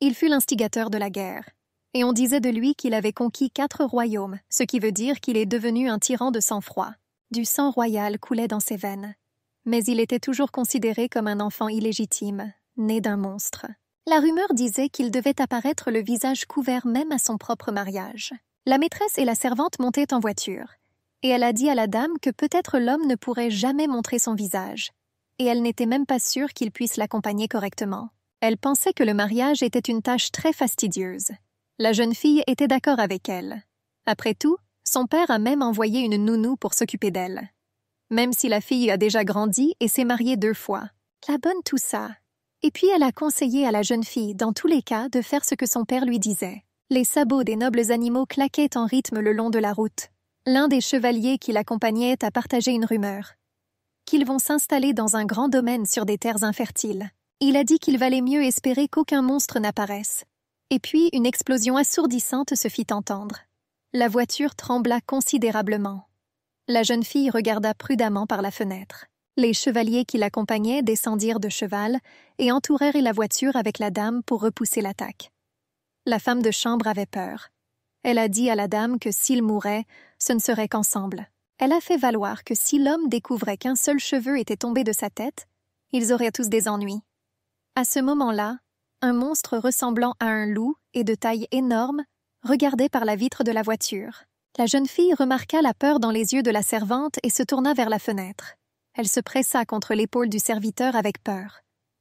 Il fut l'instigateur de la guerre, et on disait de lui qu'il avait conquis quatre royaumes, ce qui veut dire qu'il est devenu un tyran de sang-froid. Du sang royal coulait dans ses veines, mais il était toujours considéré comme un enfant illégitime, né d'un monstre. La rumeur disait qu'il devait apparaître le visage couvert même à son propre mariage. La maîtresse et la servante montaient en voiture, et elle a dit à la dame que peut-être l'homme ne pourrait jamais montrer son visage, et elle n'était même pas sûre qu'il puisse l'accompagner correctement. Elle pensait que le mariage était une tâche très fastidieuse. La jeune fille était d'accord avec elle. Après tout, son père a même envoyé une nounou pour s'occuper d'elle. Même si la fille a déjà grandi et s'est mariée deux fois. La bonne tout ça. Et puis elle a conseillé à la jeune fille, dans tous les cas, de faire ce que son père lui disait. Les sabots des nobles animaux claquaient en rythme le long de la route. L'un des chevaliers qui l'accompagnait a partagé une rumeur. Qu'ils vont s'installer dans un grand domaine sur des terres infertiles. Il a dit qu'il valait mieux espérer qu'aucun monstre n'apparaisse. Et puis une explosion assourdissante se fit entendre. La voiture trembla considérablement. La jeune fille regarda prudemment par la fenêtre. Les chevaliers qui l'accompagnaient descendirent de cheval et entourèrent la voiture avec la dame pour repousser l'attaque. La femme de chambre avait peur. Elle a dit à la dame que s'ils mouraient, ce ne serait qu'ensemble. Elle a fait valoir que si l'homme découvrait qu'un seul cheveu était tombé de sa tête, ils auraient tous des ennuis. À ce moment-là, un monstre ressemblant à un loup et de taille énorme regardait par la vitre de la voiture. La jeune fille remarqua la peur dans les yeux de la servante et se tourna vers la fenêtre. Elle se pressa contre l'épaule du serviteur avec peur,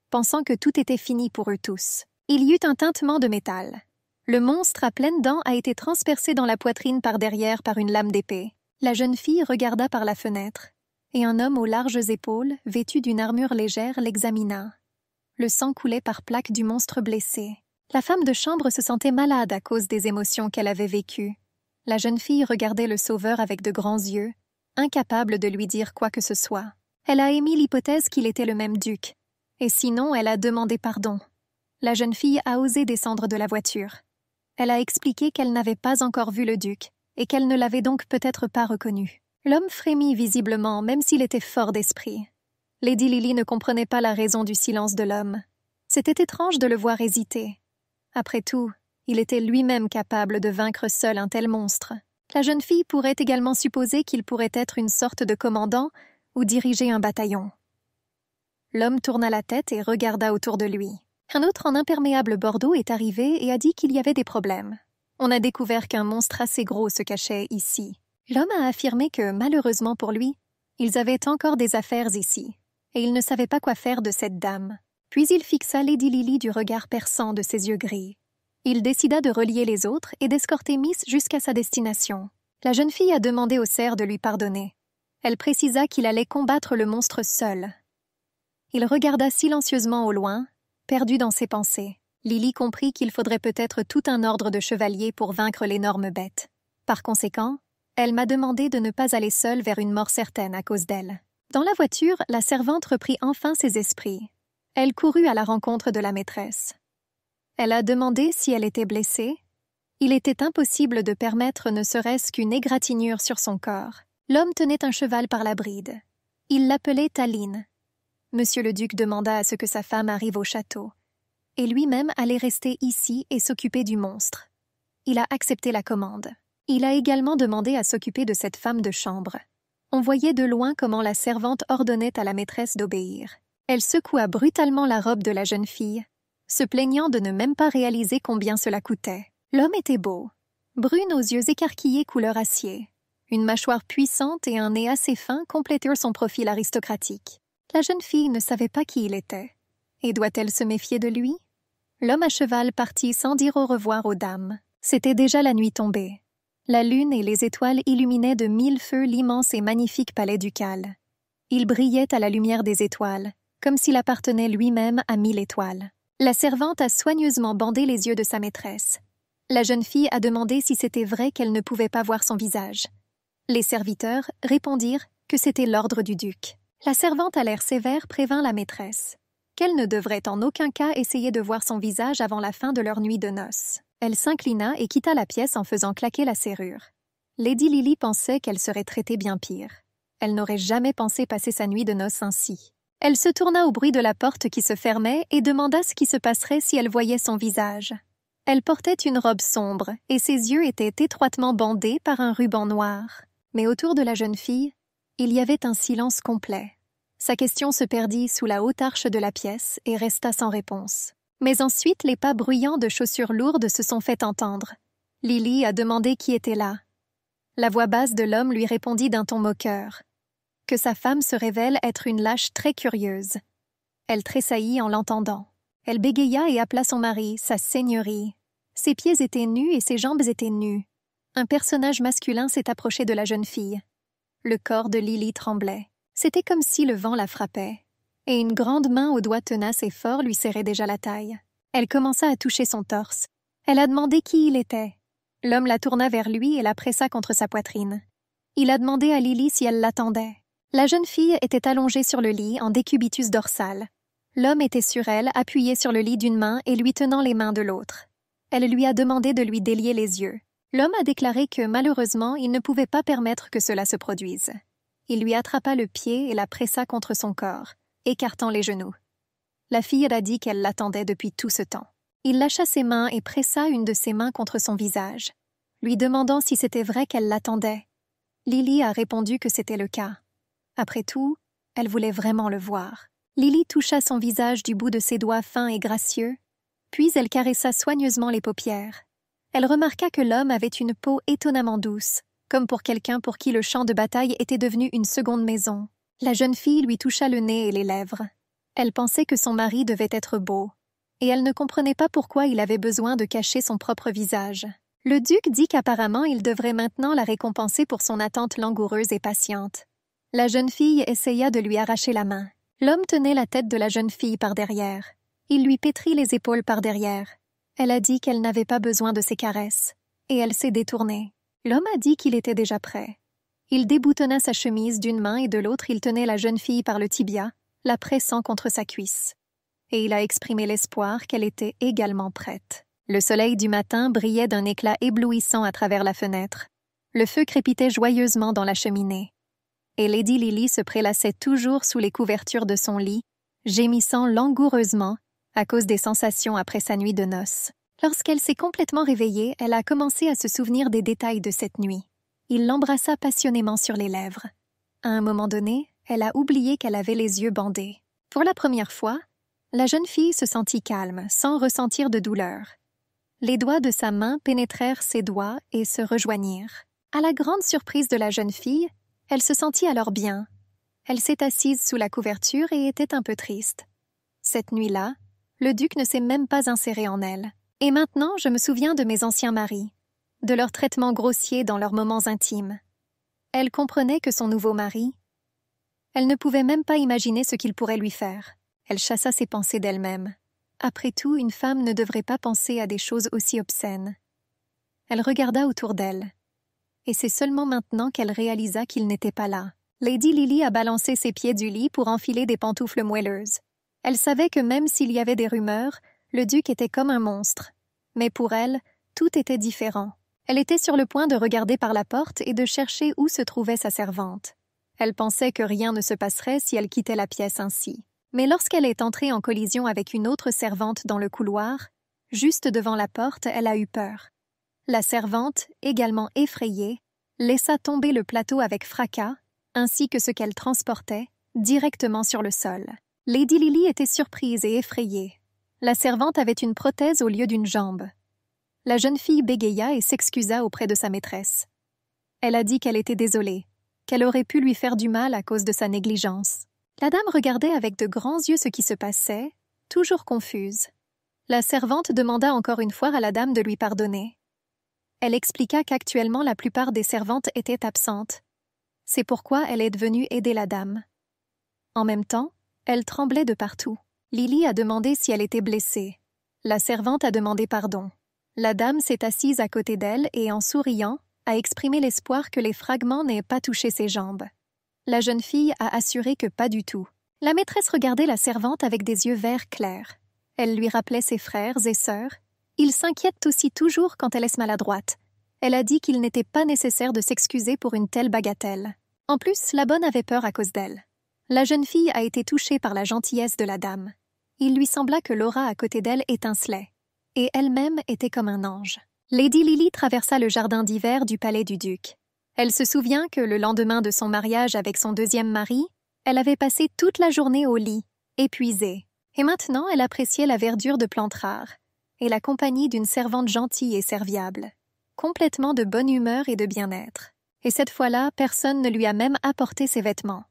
pensant que tout était fini pour eux tous. Il y eut un tintement de métal. Le monstre à pleines dents a été transpercé dans la poitrine par derrière par une lame d'épée. La jeune fille regarda par la fenêtre, et un homme aux larges épaules, vêtu d'une armure légère, l'examina. Le sang coulait par plaques du monstre blessé. La femme de chambre se sentait malade à cause des émotions qu'elle avait vécues. La jeune fille regardait le sauveur avec de grands yeux, incapable de lui dire quoi que ce soit. Elle a émis l'hypothèse qu'il était le même duc, et sinon elle a demandé pardon. La jeune fille a osé descendre de la voiture. Elle a expliqué qu'elle n'avait pas encore vu le duc, et qu'elle ne l'avait donc peut-être pas reconnu. L'homme frémit visiblement, même s'il était fort d'esprit. Lady Lily ne comprenait pas la raison du silence de l'homme. C'était étrange de le voir hésiter. Après tout, il était lui-même capable de vaincre seul un tel monstre. La jeune fille pourrait également supposer qu'il pourrait être une sorte de commandant ou diriger un bataillon. L'homme tourna la tête et regarda autour de lui. Un autre en imperméable bordeaux est arrivé et a dit qu'il y avait des problèmes. On a découvert qu'un monstre assez gros se cachait ici. L'homme a affirmé que, malheureusement pour lui, ils avaient encore des affaires ici et il ne savait pas quoi faire de cette dame. Puis il fixa Lady Lily du regard perçant de ses yeux gris. Il décida de relier les autres et d'escorter Miss jusqu'à sa destination. La jeune fille a demandé au cerf de lui pardonner. Elle précisa qu'il allait combattre le monstre seul. Il regarda silencieusement au loin, perdu dans ses pensées. Lily comprit qu'il faudrait peut-être tout un ordre de chevaliers pour vaincre l'énorme bête. Par conséquent, elle m'a demandé de ne pas aller seule vers une mort certaine à cause d'elle. Dans la voiture, la servante reprit enfin ses esprits. Elle courut à la rencontre de la maîtresse. Elle a demandé si elle était blessée. Il était impossible de permettre ne serait-ce qu'une égratignure sur son corps. L'homme tenait un cheval par la bride. Il l'appelait Taline. Monsieur le duc demanda à ce que sa femme arrive au château, et lui-même allait rester ici et s'occuper du monstre. Il a accepté la commande. Il a également demandé à s'occuper de cette femme de chambre. On voyait de loin comment la servante ordonnait à la maîtresse d'obéir. Elle secoua brutalement la robe de la jeune fille, se plaignant de ne même pas réaliser combien cela coûtait. L'homme était beau, brune aux yeux écarquillés couleur acier. Une mâchoire puissante et un nez assez fin complétèrent son profil aristocratique. La jeune fille ne savait pas qui il était. Et doit-elle se méfier de lui L'homme à cheval partit sans dire au revoir aux dames. C'était déjà la nuit tombée. La lune et les étoiles illuminaient de mille feux l'immense et magnifique palais ducal. Il brillait à la lumière des étoiles, comme s'il appartenait lui-même à mille étoiles. La servante a soigneusement bandé les yeux de sa maîtresse. La jeune fille a demandé si c'était vrai qu'elle ne pouvait pas voir son visage. Les serviteurs répondirent que c'était l'ordre du duc. La servante à l'air sévère prévint la maîtresse qu'elle ne devrait en aucun cas essayer de voir son visage avant la fin de leur nuit de noces. Elle s'inclina et quitta la pièce en faisant claquer la serrure. Lady Lily pensait qu'elle serait traitée bien pire. Elle n'aurait jamais pensé passer sa nuit de noces ainsi. Elle se tourna au bruit de la porte qui se fermait et demanda ce qui se passerait si elle voyait son visage. Elle portait une robe sombre et ses yeux étaient étroitement bandés par un ruban noir. Mais autour de la jeune fille, il y avait un silence complet. Sa question se perdit sous la haute arche de la pièce et resta sans réponse. Mais ensuite les pas bruyants de chaussures lourdes se sont fait entendre. Lily a demandé qui était là. La voix basse de l'homme lui répondit d'un ton moqueur. Que sa femme se révèle être une lâche très curieuse. Elle tressaillit en l'entendant. Elle bégaya et appela son mari, sa seigneurie. Ses pieds étaient nus et ses jambes étaient nues. Un personnage masculin s'est approché de la jeune fille. Le corps de Lily tremblait. C'était comme si le vent la frappait et une grande main aux doigts tenaces et forts lui serrait déjà la taille. Elle commença à toucher son torse. Elle a demandé qui il était. L'homme la tourna vers lui et la pressa contre sa poitrine. Il a demandé à Lily si elle l'attendait. La jeune fille était allongée sur le lit en décubitus dorsal. L'homme était sur elle, appuyé sur le lit d'une main et lui tenant les mains de l'autre. Elle lui a demandé de lui délier les yeux. L'homme a déclaré que, malheureusement, il ne pouvait pas permettre que cela se produise. Il lui attrapa le pied et la pressa contre son corps écartant les genoux. La fille dit qu'elle l'attendait depuis tout ce temps. Il lâcha ses mains et pressa une de ses mains contre son visage, lui demandant si c'était vrai qu'elle l'attendait. Lily a répondu que c'était le cas. Après tout, elle voulait vraiment le voir. Lily toucha son visage du bout de ses doigts fins et gracieux, puis elle caressa soigneusement les paupières. Elle remarqua que l'homme avait une peau étonnamment douce, comme pour quelqu'un pour qui le champ de bataille était devenu une seconde maison. La jeune fille lui toucha le nez et les lèvres. Elle pensait que son mari devait être beau, et elle ne comprenait pas pourquoi il avait besoin de cacher son propre visage. Le duc dit qu'apparemment il devrait maintenant la récompenser pour son attente langoureuse et patiente. La jeune fille essaya de lui arracher la main. L'homme tenait la tête de la jeune fille par derrière. Il lui pétrit les épaules par derrière. Elle a dit qu'elle n'avait pas besoin de ses caresses, et elle s'est détournée. L'homme a dit qu'il était déjà prêt. Il déboutonna sa chemise d'une main et de l'autre il tenait la jeune fille par le tibia, la pressant contre sa cuisse. Et il a exprimé l'espoir qu'elle était également prête. Le soleil du matin brillait d'un éclat éblouissant à travers la fenêtre. Le feu crépitait joyeusement dans la cheminée. Et Lady Lily se prélassait toujours sous les couvertures de son lit, gémissant langoureusement à cause des sensations après sa nuit de noces. Lorsqu'elle s'est complètement réveillée, elle a commencé à se souvenir des détails de cette nuit. Il l'embrassa passionnément sur les lèvres. À un moment donné, elle a oublié qu'elle avait les yeux bandés. Pour la première fois, la jeune fille se sentit calme, sans ressentir de douleur. Les doigts de sa main pénétrèrent ses doigts et se rejoignirent. À la grande surprise de la jeune fille, elle se sentit alors bien. Elle s'est assise sous la couverture et était un peu triste. Cette nuit-là, le duc ne s'est même pas inséré en elle. Et maintenant, je me souviens de mes anciens maris de leur traitement grossier dans leurs moments intimes. Elle comprenait que son nouveau mari. Elle ne pouvait même pas imaginer ce qu'il pourrait lui faire. Elle chassa ses pensées d'elle-même. Après tout, une femme ne devrait pas penser à des choses aussi obscènes. Elle regarda autour d'elle. Et c'est seulement maintenant qu'elle réalisa qu'il n'était pas là. Lady Lily a balancé ses pieds du lit pour enfiler des pantoufles moelleuses. Elle savait que même s'il y avait des rumeurs, le duc était comme un monstre. Mais pour elle, tout était différent. Elle était sur le point de regarder par la porte et de chercher où se trouvait sa servante. Elle pensait que rien ne se passerait si elle quittait la pièce ainsi. Mais lorsqu'elle est entrée en collision avec une autre servante dans le couloir, juste devant la porte, elle a eu peur. La servante, également effrayée, laissa tomber le plateau avec fracas, ainsi que ce qu'elle transportait, directement sur le sol. Lady Lily était surprise et effrayée. La servante avait une prothèse au lieu d'une jambe la jeune fille bégaya et s'excusa auprès de sa maîtresse. Elle a dit qu'elle était désolée, qu'elle aurait pu lui faire du mal à cause de sa négligence. La dame regardait avec de grands yeux ce qui se passait, toujours confuse. La servante demanda encore une fois à la dame de lui pardonner. Elle expliqua qu'actuellement la plupart des servantes étaient absentes. C'est pourquoi elle est venue aider la dame. En même temps, elle tremblait de partout. Lily a demandé si elle était blessée. La servante a demandé pardon. La dame s'est assise à côté d'elle et, en souriant, a exprimé l'espoir que les fragments n'aient pas touché ses jambes. La jeune fille a assuré que pas du tout. La maîtresse regardait la servante avec des yeux verts clairs. Elle lui rappelait ses frères et sœurs. Ils s'inquiètent aussi toujours quand elle est maladroite. Elle a dit qu'il n'était pas nécessaire de s'excuser pour une telle bagatelle. En plus, la bonne avait peur à cause d'elle. La jeune fille a été touchée par la gentillesse de la dame. Il lui sembla que Laura à côté d'elle étincelait et elle-même était comme un ange. Lady Lily traversa le jardin d'hiver du palais du duc. Elle se souvient que le lendemain de son mariage avec son deuxième mari, elle avait passé toute la journée au lit, épuisée. Et maintenant, elle appréciait la verdure de plantes rares et la compagnie d'une servante gentille et serviable, complètement de bonne humeur et de bien-être. Et cette fois-là, personne ne lui a même apporté ses vêtements.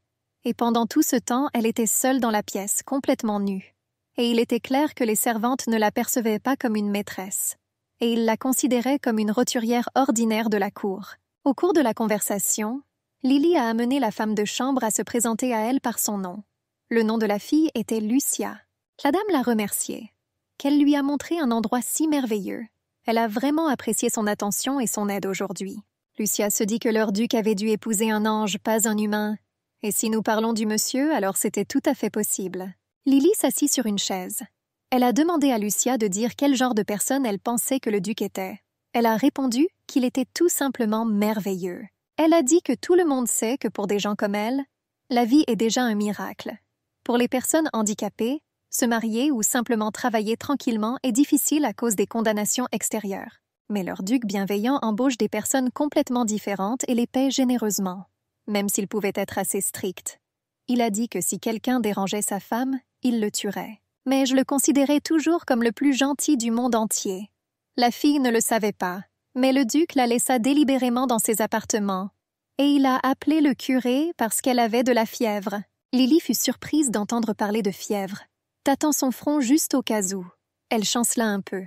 Et pendant tout ce temps, elle était seule dans la pièce, complètement nue et il était clair que les servantes ne la percevaient pas comme une maîtresse, et ils la considéraient comme une roturière ordinaire de la cour. Au cours de la conversation, Lily a amené la femme de chambre à se présenter à elle par son nom. Le nom de la fille était Lucia. La dame l'a remerciée, qu'elle lui a montré un endroit si merveilleux. Elle a vraiment apprécié son attention et son aide aujourd'hui. Lucia se dit que leur duc avait dû épouser un ange, pas un humain. Et si nous parlons du monsieur, alors c'était tout à fait possible. Lily s'assit sur une chaise. Elle a demandé à Lucia de dire quel genre de personne elle pensait que le duc était. Elle a répondu qu'il était tout simplement merveilleux. Elle a dit que tout le monde sait que pour des gens comme elle, la vie est déjà un miracle. Pour les personnes handicapées, se marier ou simplement travailler tranquillement est difficile à cause des condamnations extérieures. Mais leur duc bienveillant embauche des personnes complètement différentes et les paie généreusement, même s'il pouvait être assez strict. Il a dit que si quelqu'un dérangeait sa femme, il le tuerait. Mais je le considérais toujours comme le plus gentil du monde entier. La fille ne le savait pas, mais le duc la laissa délibérément dans ses appartements, et il a appelé le curé parce qu'elle avait de la fièvre. Lily fut surprise d'entendre parler de fièvre, tâtant son front juste au cas où. Elle chancela un peu,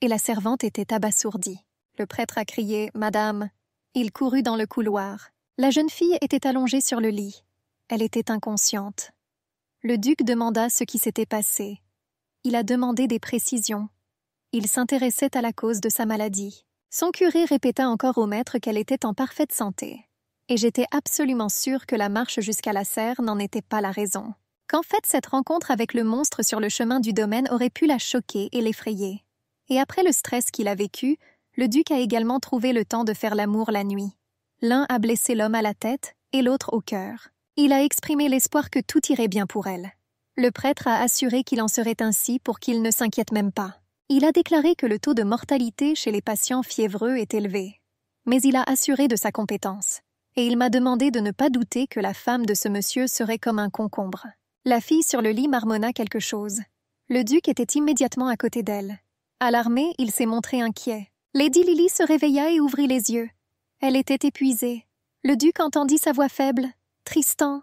et la servante était abasourdie. Le prêtre a crié Madame. Il courut dans le couloir. La jeune fille était allongée sur le lit. Elle était inconsciente. Le duc demanda ce qui s'était passé. Il a demandé des précisions. Il s'intéressait à la cause de sa maladie. Son curé répéta encore au maître qu'elle était en parfaite santé. Et j'étais absolument sûre que la marche jusqu'à la serre n'en était pas la raison. Qu'en fait, cette rencontre avec le monstre sur le chemin du domaine aurait pu la choquer et l'effrayer. Et après le stress qu'il a vécu, le duc a également trouvé le temps de faire l'amour la nuit. L'un a blessé l'homme à la tête et l'autre au cœur. Il a exprimé l'espoir que tout irait bien pour elle. Le prêtre a assuré qu'il en serait ainsi pour qu'il ne s'inquiète même pas. Il a déclaré que le taux de mortalité chez les patients fiévreux est élevé. Mais il a assuré de sa compétence. Et il m'a demandé de ne pas douter que la femme de ce monsieur serait comme un concombre. La fille sur le lit marmonna quelque chose. Le duc était immédiatement à côté d'elle. Alarmé, il s'est montré inquiet. Lady Lily se réveilla et ouvrit les yeux. Elle était épuisée. Le duc entendit sa voix faible. Tristan.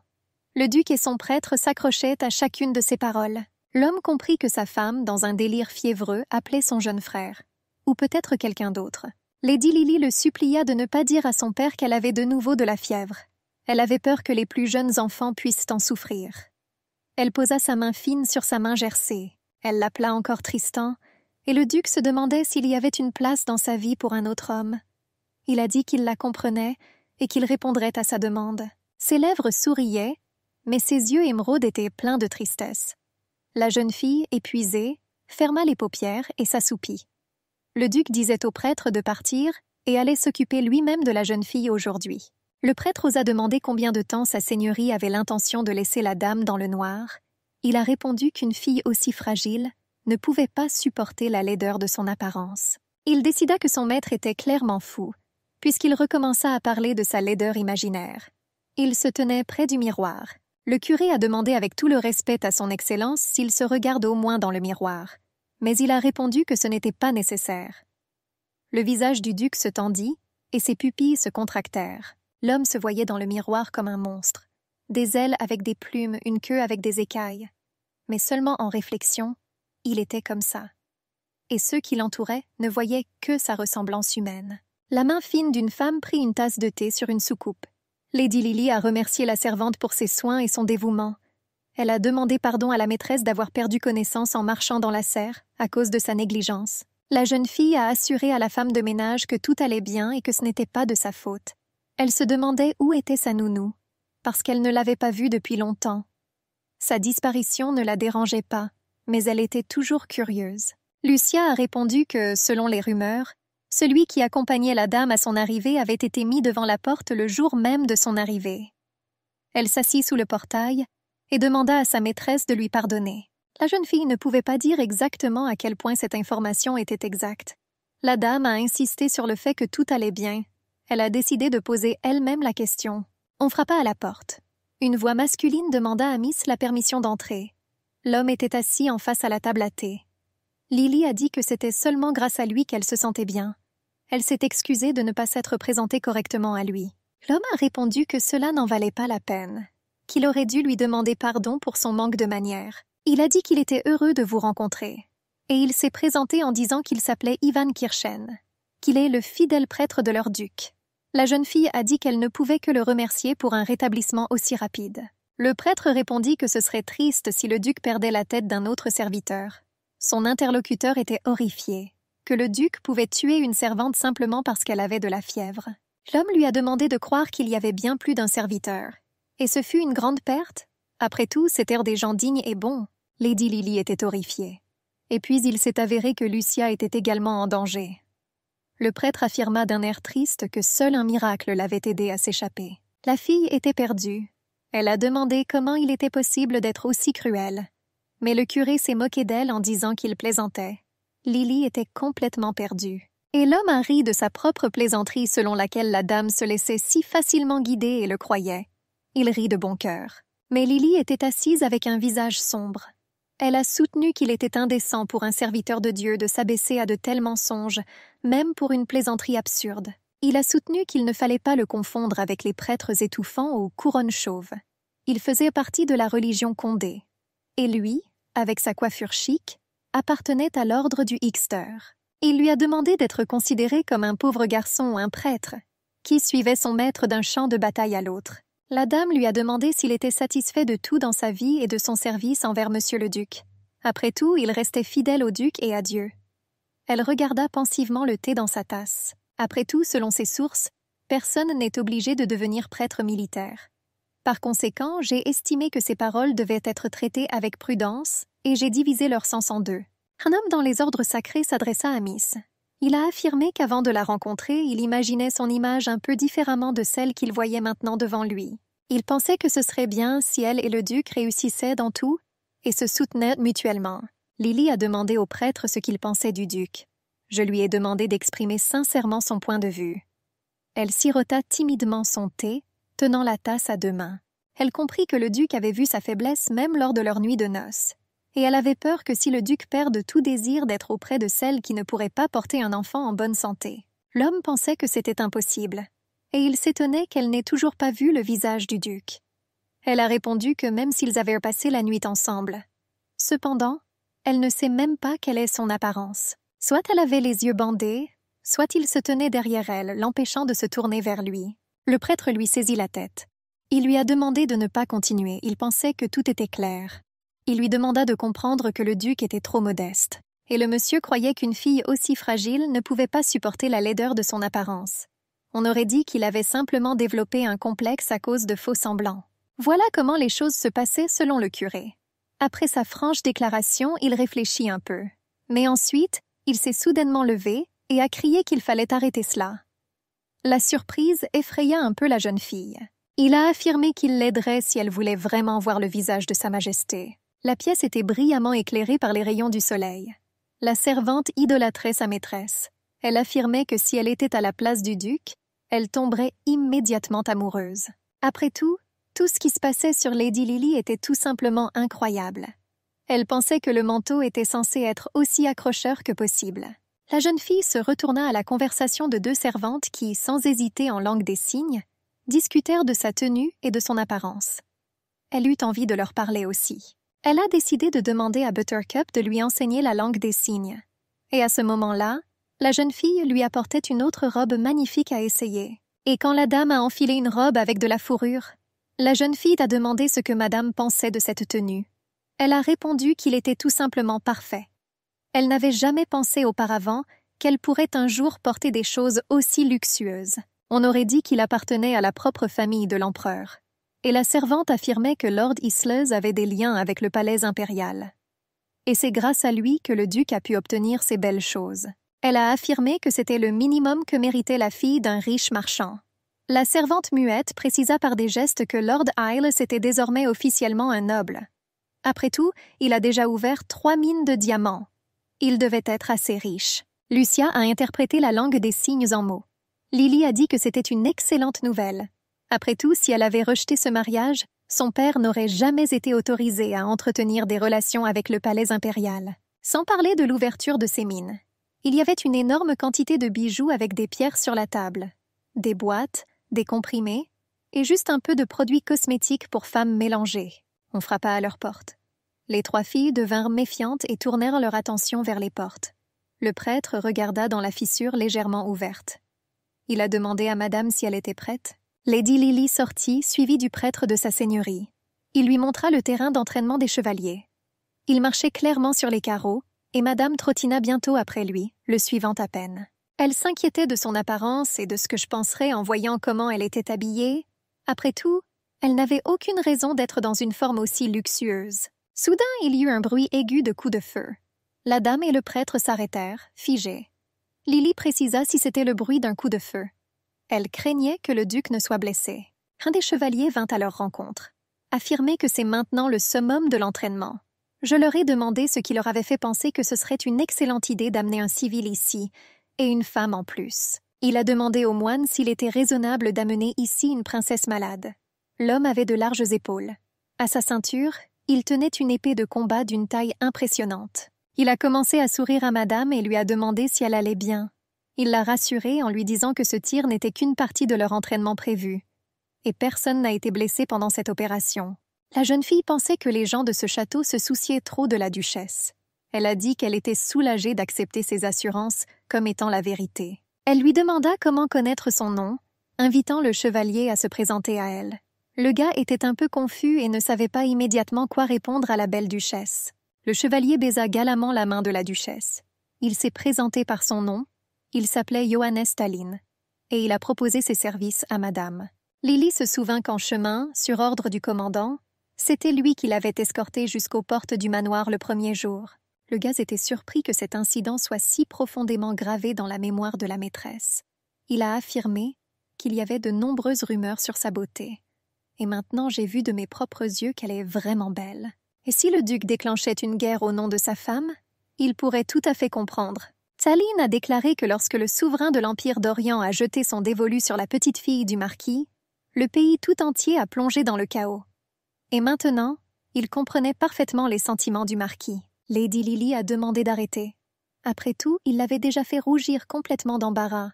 Le duc et son prêtre s'accrochaient à chacune de ces paroles. L'homme comprit que sa femme, dans un délire fiévreux, appelait son jeune frère. Ou peut-être quelqu'un d'autre. Lady Lily le supplia de ne pas dire à son père qu'elle avait de nouveau de la fièvre. Elle avait peur que les plus jeunes enfants puissent en souffrir. Elle posa sa main fine sur sa main gercée. Elle l'appela encore Tristan, et le duc se demandait s'il y avait une place dans sa vie pour un autre homme. Il a dit qu'il la comprenait et qu'il répondrait à sa demande. Ses lèvres souriaient, mais ses yeux émeraudes étaient pleins de tristesse. La jeune fille, épuisée, ferma les paupières et s'assoupit. Le duc disait au prêtre de partir et allait s'occuper lui-même de la jeune fille aujourd'hui. Le prêtre osa demander combien de temps sa seigneurie avait l'intention de laisser la dame dans le noir. Il a répondu qu'une fille aussi fragile ne pouvait pas supporter la laideur de son apparence. Il décida que son maître était clairement fou, puisqu'il recommença à parler de sa laideur imaginaire. Il se tenait près du miroir. Le curé a demandé avec tout le respect à son Excellence s'il se regarde au moins dans le miroir, mais il a répondu que ce n'était pas nécessaire. Le visage du duc se tendit, et ses pupilles se contractèrent. L'homme se voyait dans le miroir comme un monstre, des ailes avec des plumes, une queue avec des écailles. Mais seulement en réflexion, il était comme ça. Et ceux qui l'entouraient ne voyaient que sa ressemblance humaine. La main fine d'une femme prit une tasse de thé sur une soucoupe, Lady Lily a remercié la servante pour ses soins et son dévouement. Elle a demandé pardon à la maîtresse d'avoir perdu connaissance en marchant dans la serre, à cause de sa négligence. La jeune fille a assuré à la femme de ménage que tout allait bien et que ce n'était pas de sa faute. Elle se demandait où était sa nounou, parce qu'elle ne l'avait pas vue depuis longtemps. Sa disparition ne la dérangeait pas, mais elle était toujours curieuse. Lucia a répondu que, selon les rumeurs, celui qui accompagnait la dame à son arrivée avait été mis devant la porte le jour même de son arrivée. Elle s'assit sous le portail et demanda à sa maîtresse de lui pardonner. La jeune fille ne pouvait pas dire exactement à quel point cette information était exacte. La dame a insisté sur le fait que tout allait bien. Elle a décidé de poser elle-même la question. On frappa à la porte. Une voix masculine demanda à Miss la permission d'entrer. L'homme était assis en face à la table à thé. Lily a dit que c'était seulement grâce à lui qu'elle se sentait bien. Elle s'est excusée de ne pas s'être présentée correctement à lui. L'homme a répondu que cela n'en valait pas la peine, qu'il aurait dû lui demander pardon pour son manque de manière. Il a dit qu'il était heureux de vous rencontrer, et il s'est présenté en disant qu'il s'appelait Ivan Kirchen, qu'il est le fidèle prêtre de leur duc. La jeune fille a dit qu'elle ne pouvait que le remercier pour un rétablissement aussi rapide. Le prêtre répondit que ce serait triste si le duc perdait la tête d'un autre serviteur, son interlocuteur était horrifié. Que le duc pouvait tuer une servante simplement parce qu'elle avait de la fièvre. L'homme lui a demandé de croire qu'il y avait bien plus d'un serviteur. Et ce fut une grande perte. Après tout, c'étaient des gens dignes et bons. Lady Lily était horrifiée. Et puis il s'est avéré que Lucia était également en danger. Le prêtre affirma d'un air triste que seul un miracle l'avait aidé à s'échapper. La fille était perdue. Elle a demandé comment il était possible d'être aussi cruel, mais le curé s'est moqué d'elle en disant qu'il plaisantait. Lily était complètement perdue. Et l'homme a ri de sa propre plaisanterie selon laquelle la dame se laissait si facilement guider et le croyait. Il rit de bon cœur. Mais Lily était assise avec un visage sombre. Elle a soutenu qu'il était indécent pour un serviteur de Dieu de s'abaisser à de tels mensonges, même pour une plaisanterie absurde. Il a soutenu qu'il ne fallait pas le confondre avec les prêtres étouffants aux couronnes chauves. Il faisait partie de la religion condée. Et lui, avec sa coiffure chic, appartenait à l'ordre du Hickster. Il lui a demandé d'être considéré comme un pauvre garçon ou un prêtre, qui suivait son maître d'un champ de bataille à l'autre. La dame lui a demandé s'il était satisfait de tout dans sa vie et de son service envers monsieur le duc. Après tout, il restait fidèle au duc et à Dieu. Elle regarda pensivement le thé dans sa tasse. Après tout, selon ses sources, personne n'est obligé de devenir prêtre militaire. Par conséquent, j'ai estimé que ces paroles devaient être traitées avec prudence et j'ai divisé leur sens en deux. Un homme dans les ordres sacrés s'adressa à Miss. Il a affirmé qu'avant de la rencontrer, il imaginait son image un peu différemment de celle qu'il voyait maintenant devant lui. Il pensait que ce serait bien si elle et le duc réussissaient dans tout et se soutenaient mutuellement. Lily a demandé au prêtre ce qu'il pensait du duc. Je lui ai demandé d'exprimer sincèrement son point de vue. Elle sirota timidement son thé, tenant la tasse à deux mains. Elle comprit que le duc avait vu sa faiblesse même lors de leur nuit de noces et elle avait peur que si le duc de tout désir d'être auprès de celle qui ne pourrait pas porter un enfant en bonne santé. L'homme pensait que c'était impossible, et il s'étonnait qu'elle n'ait toujours pas vu le visage du duc. Elle a répondu que même s'ils avaient passé la nuit ensemble. Cependant, elle ne sait même pas quelle est son apparence. Soit elle avait les yeux bandés, soit il se tenait derrière elle, l'empêchant de se tourner vers lui. Le prêtre lui saisit la tête. Il lui a demandé de ne pas continuer, il pensait que tout était clair. Il lui demanda de comprendre que le duc était trop modeste, et le monsieur croyait qu'une fille aussi fragile ne pouvait pas supporter la laideur de son apparence. On aurait dit qu'il avait simplement développé un complexe à cause de faux semblants. Voilà comment les choses se passaient selon le curé. Après sa franche déclaration, il réfléchit un peu. Mais ensuite, il s'est soudainement levé et a crié qu'il fallait arrêter cela. La surprise effraya un peu la jeune fille. Il a affirmé qu'il l'aiderait si elle voulait vraiment voir le visage de Sa Majesté. La pièce était brillamment éclairée par les rayons du soleil. La servante idolâtrait sa maîtresse. Elle affirmait que si elle était à la place du duc, elle tomberait immédiatement amoureuse. Après tout, tout ce qui se passait sur Lady Lily était tout simplement incroyable. Elle pensait que le manteau était censé être aussi accrocheur que possible. La jeune fille se retourna à la conversation de deux servantes qui, sans hésiter en langue des signes, discutèrent de sa tenue et de son apparence. Elle eut envie de leur parler aussi elle a décidé de demander à Buttercup de lui enseigner la langue des signes. Et à ce moment-là, la jeune fille lui apportait une autre robe magnifique à essayer. Et quand la dame a enfilé une robe avec de la fourrure, la jeune fille a demandé ce que madame pensait de cette tenue. Elle a répondu qu'il était tout simplement parfait. Elle n'avait jamais pensé auparavant qu'elle pourrait un jour porter des choses aussi luxueuses. On aurait dit qu'il appartenait à la propre famille de l'empereur et la servante affirmait que Lord Isles avait des liens avec le palais impérial. Et c'est grâce à lui que le duc a pu obtenir ces belles choses. Elle a affirmé que c'était le minimum que méritait la fille d'un riche marchand. La servante muette précisa par des gestes que Lord Isles était désormais officiellement un noble. Après tout, il a déjà ouvert trois mines de diamants. Il devait être assez riche. Lucia a interprété la langue des signes en mots. Lily a dit que c'était une excellente nouvelle. Après tout, si elle avait rejeté ce mariage, son père n'aurait jamais été autorisé à entretenir des relations avec le palais impérial. Sans parler de l'ouverture de ses mines. Il y avait une énorme quantité de bijoux avec des pierres sur la table, des boîtes, des comprimés, et juste un peu de produits cosmétiques pour femmes mélangées. On frappa à leur porte. Les trois filles devinrent méfiantes et tournèrent leur attention vers les portes. Le prêtre regarda dans la fissure légèrement ouverte. Il a demandé à madame si elle était prête, Lady Lily sortit, suivie du prêtre de sa seigneurie. Il lui montra le terrain d'entraînement des chevaliers. Il marchait clairement sur les carreaux, et Madame trottina bientôt après lui, le suivant à peine. Elle s'inquiétait de son apparence et de ce que je penserais en voyant comment elle était habillée. Après tout, elle n'avait aucune raison d'être dans une forme aussi luxueuse. Soudain, il y eut un bruit aigu de coups de feu. La dame et le prêtre s'arrêtèrent, figés. Lily précisa si c'était le bruit d'un coup de feu. Elle craignait que le duc ne soit blessé. Un des chevaliers vint à leur rencontre, affirmer que c'est maintenant le summum de l'entraînement. Je leur ai demandé ce qui leur avait fait penser que ce serait une excellente idée d'amener un civil ici, et une femme en plus. Il a demandé au moine s'il était raisonnable d'amener ici une princesse malade. L'homme avait de larges épaules. À sa ceinture, il tenait une épée de combat d'une taille impressionnante. Il a commencé à sourire à madame et lui a demandé si elle allait bien. Il l'a rassurée en lui disant que ce tir n'était qu'une partie de leur entraînement prévu, et personne n'a été blessé pendant cette opération. La jeune fille pensait que les gens de ce château se souciaient trop de la duchesse. Elle a dit qu'elle était soulagée d'accepter ses assurances comme étant la vérité. Elle lui demanda comment connaître son nom, invitant le chevalier à se présenter à elle. Le gars était un peu confus et ne savait pas immédiatement quoi répondre à la belle duchesse. Le chevalier baisa galamment la main de la duchesse. Il s'est présenté par son nom, il s'appelait Johannes Stalin, et il a proposé ses services à Madame. Lily se souvint qu'en chemin, sur ordre du commandant, c'était lui qui l'avait escortée jusqu'aux portes du manoir le premier jour. Le gars était surpris que cet incident soit si profondément gravé dans la mémoire de la maîtresse. Il a affirmé qu'il y avait de nombreuses rumeurs sur sa beauté. Et maintenant j'ai vu de mes propres yeux qu'elle est vraiment belle. Et si le duc déclenchait une guerre au nom de sa femme, il pourrait tout à fait comprendre Saline a déclaré que lorsque le souverain de l'Empire d'Orient a jeté son dévolu sur la petite fille du marquis, le pays tout entier a plongé dans le chaos. Et maintenant, il comprenait parfaitement les sentiments du marquis. Lady Lily a demandé d'arrêter. Après tout, il l'avait déjà fait rougir complètement d'embarras.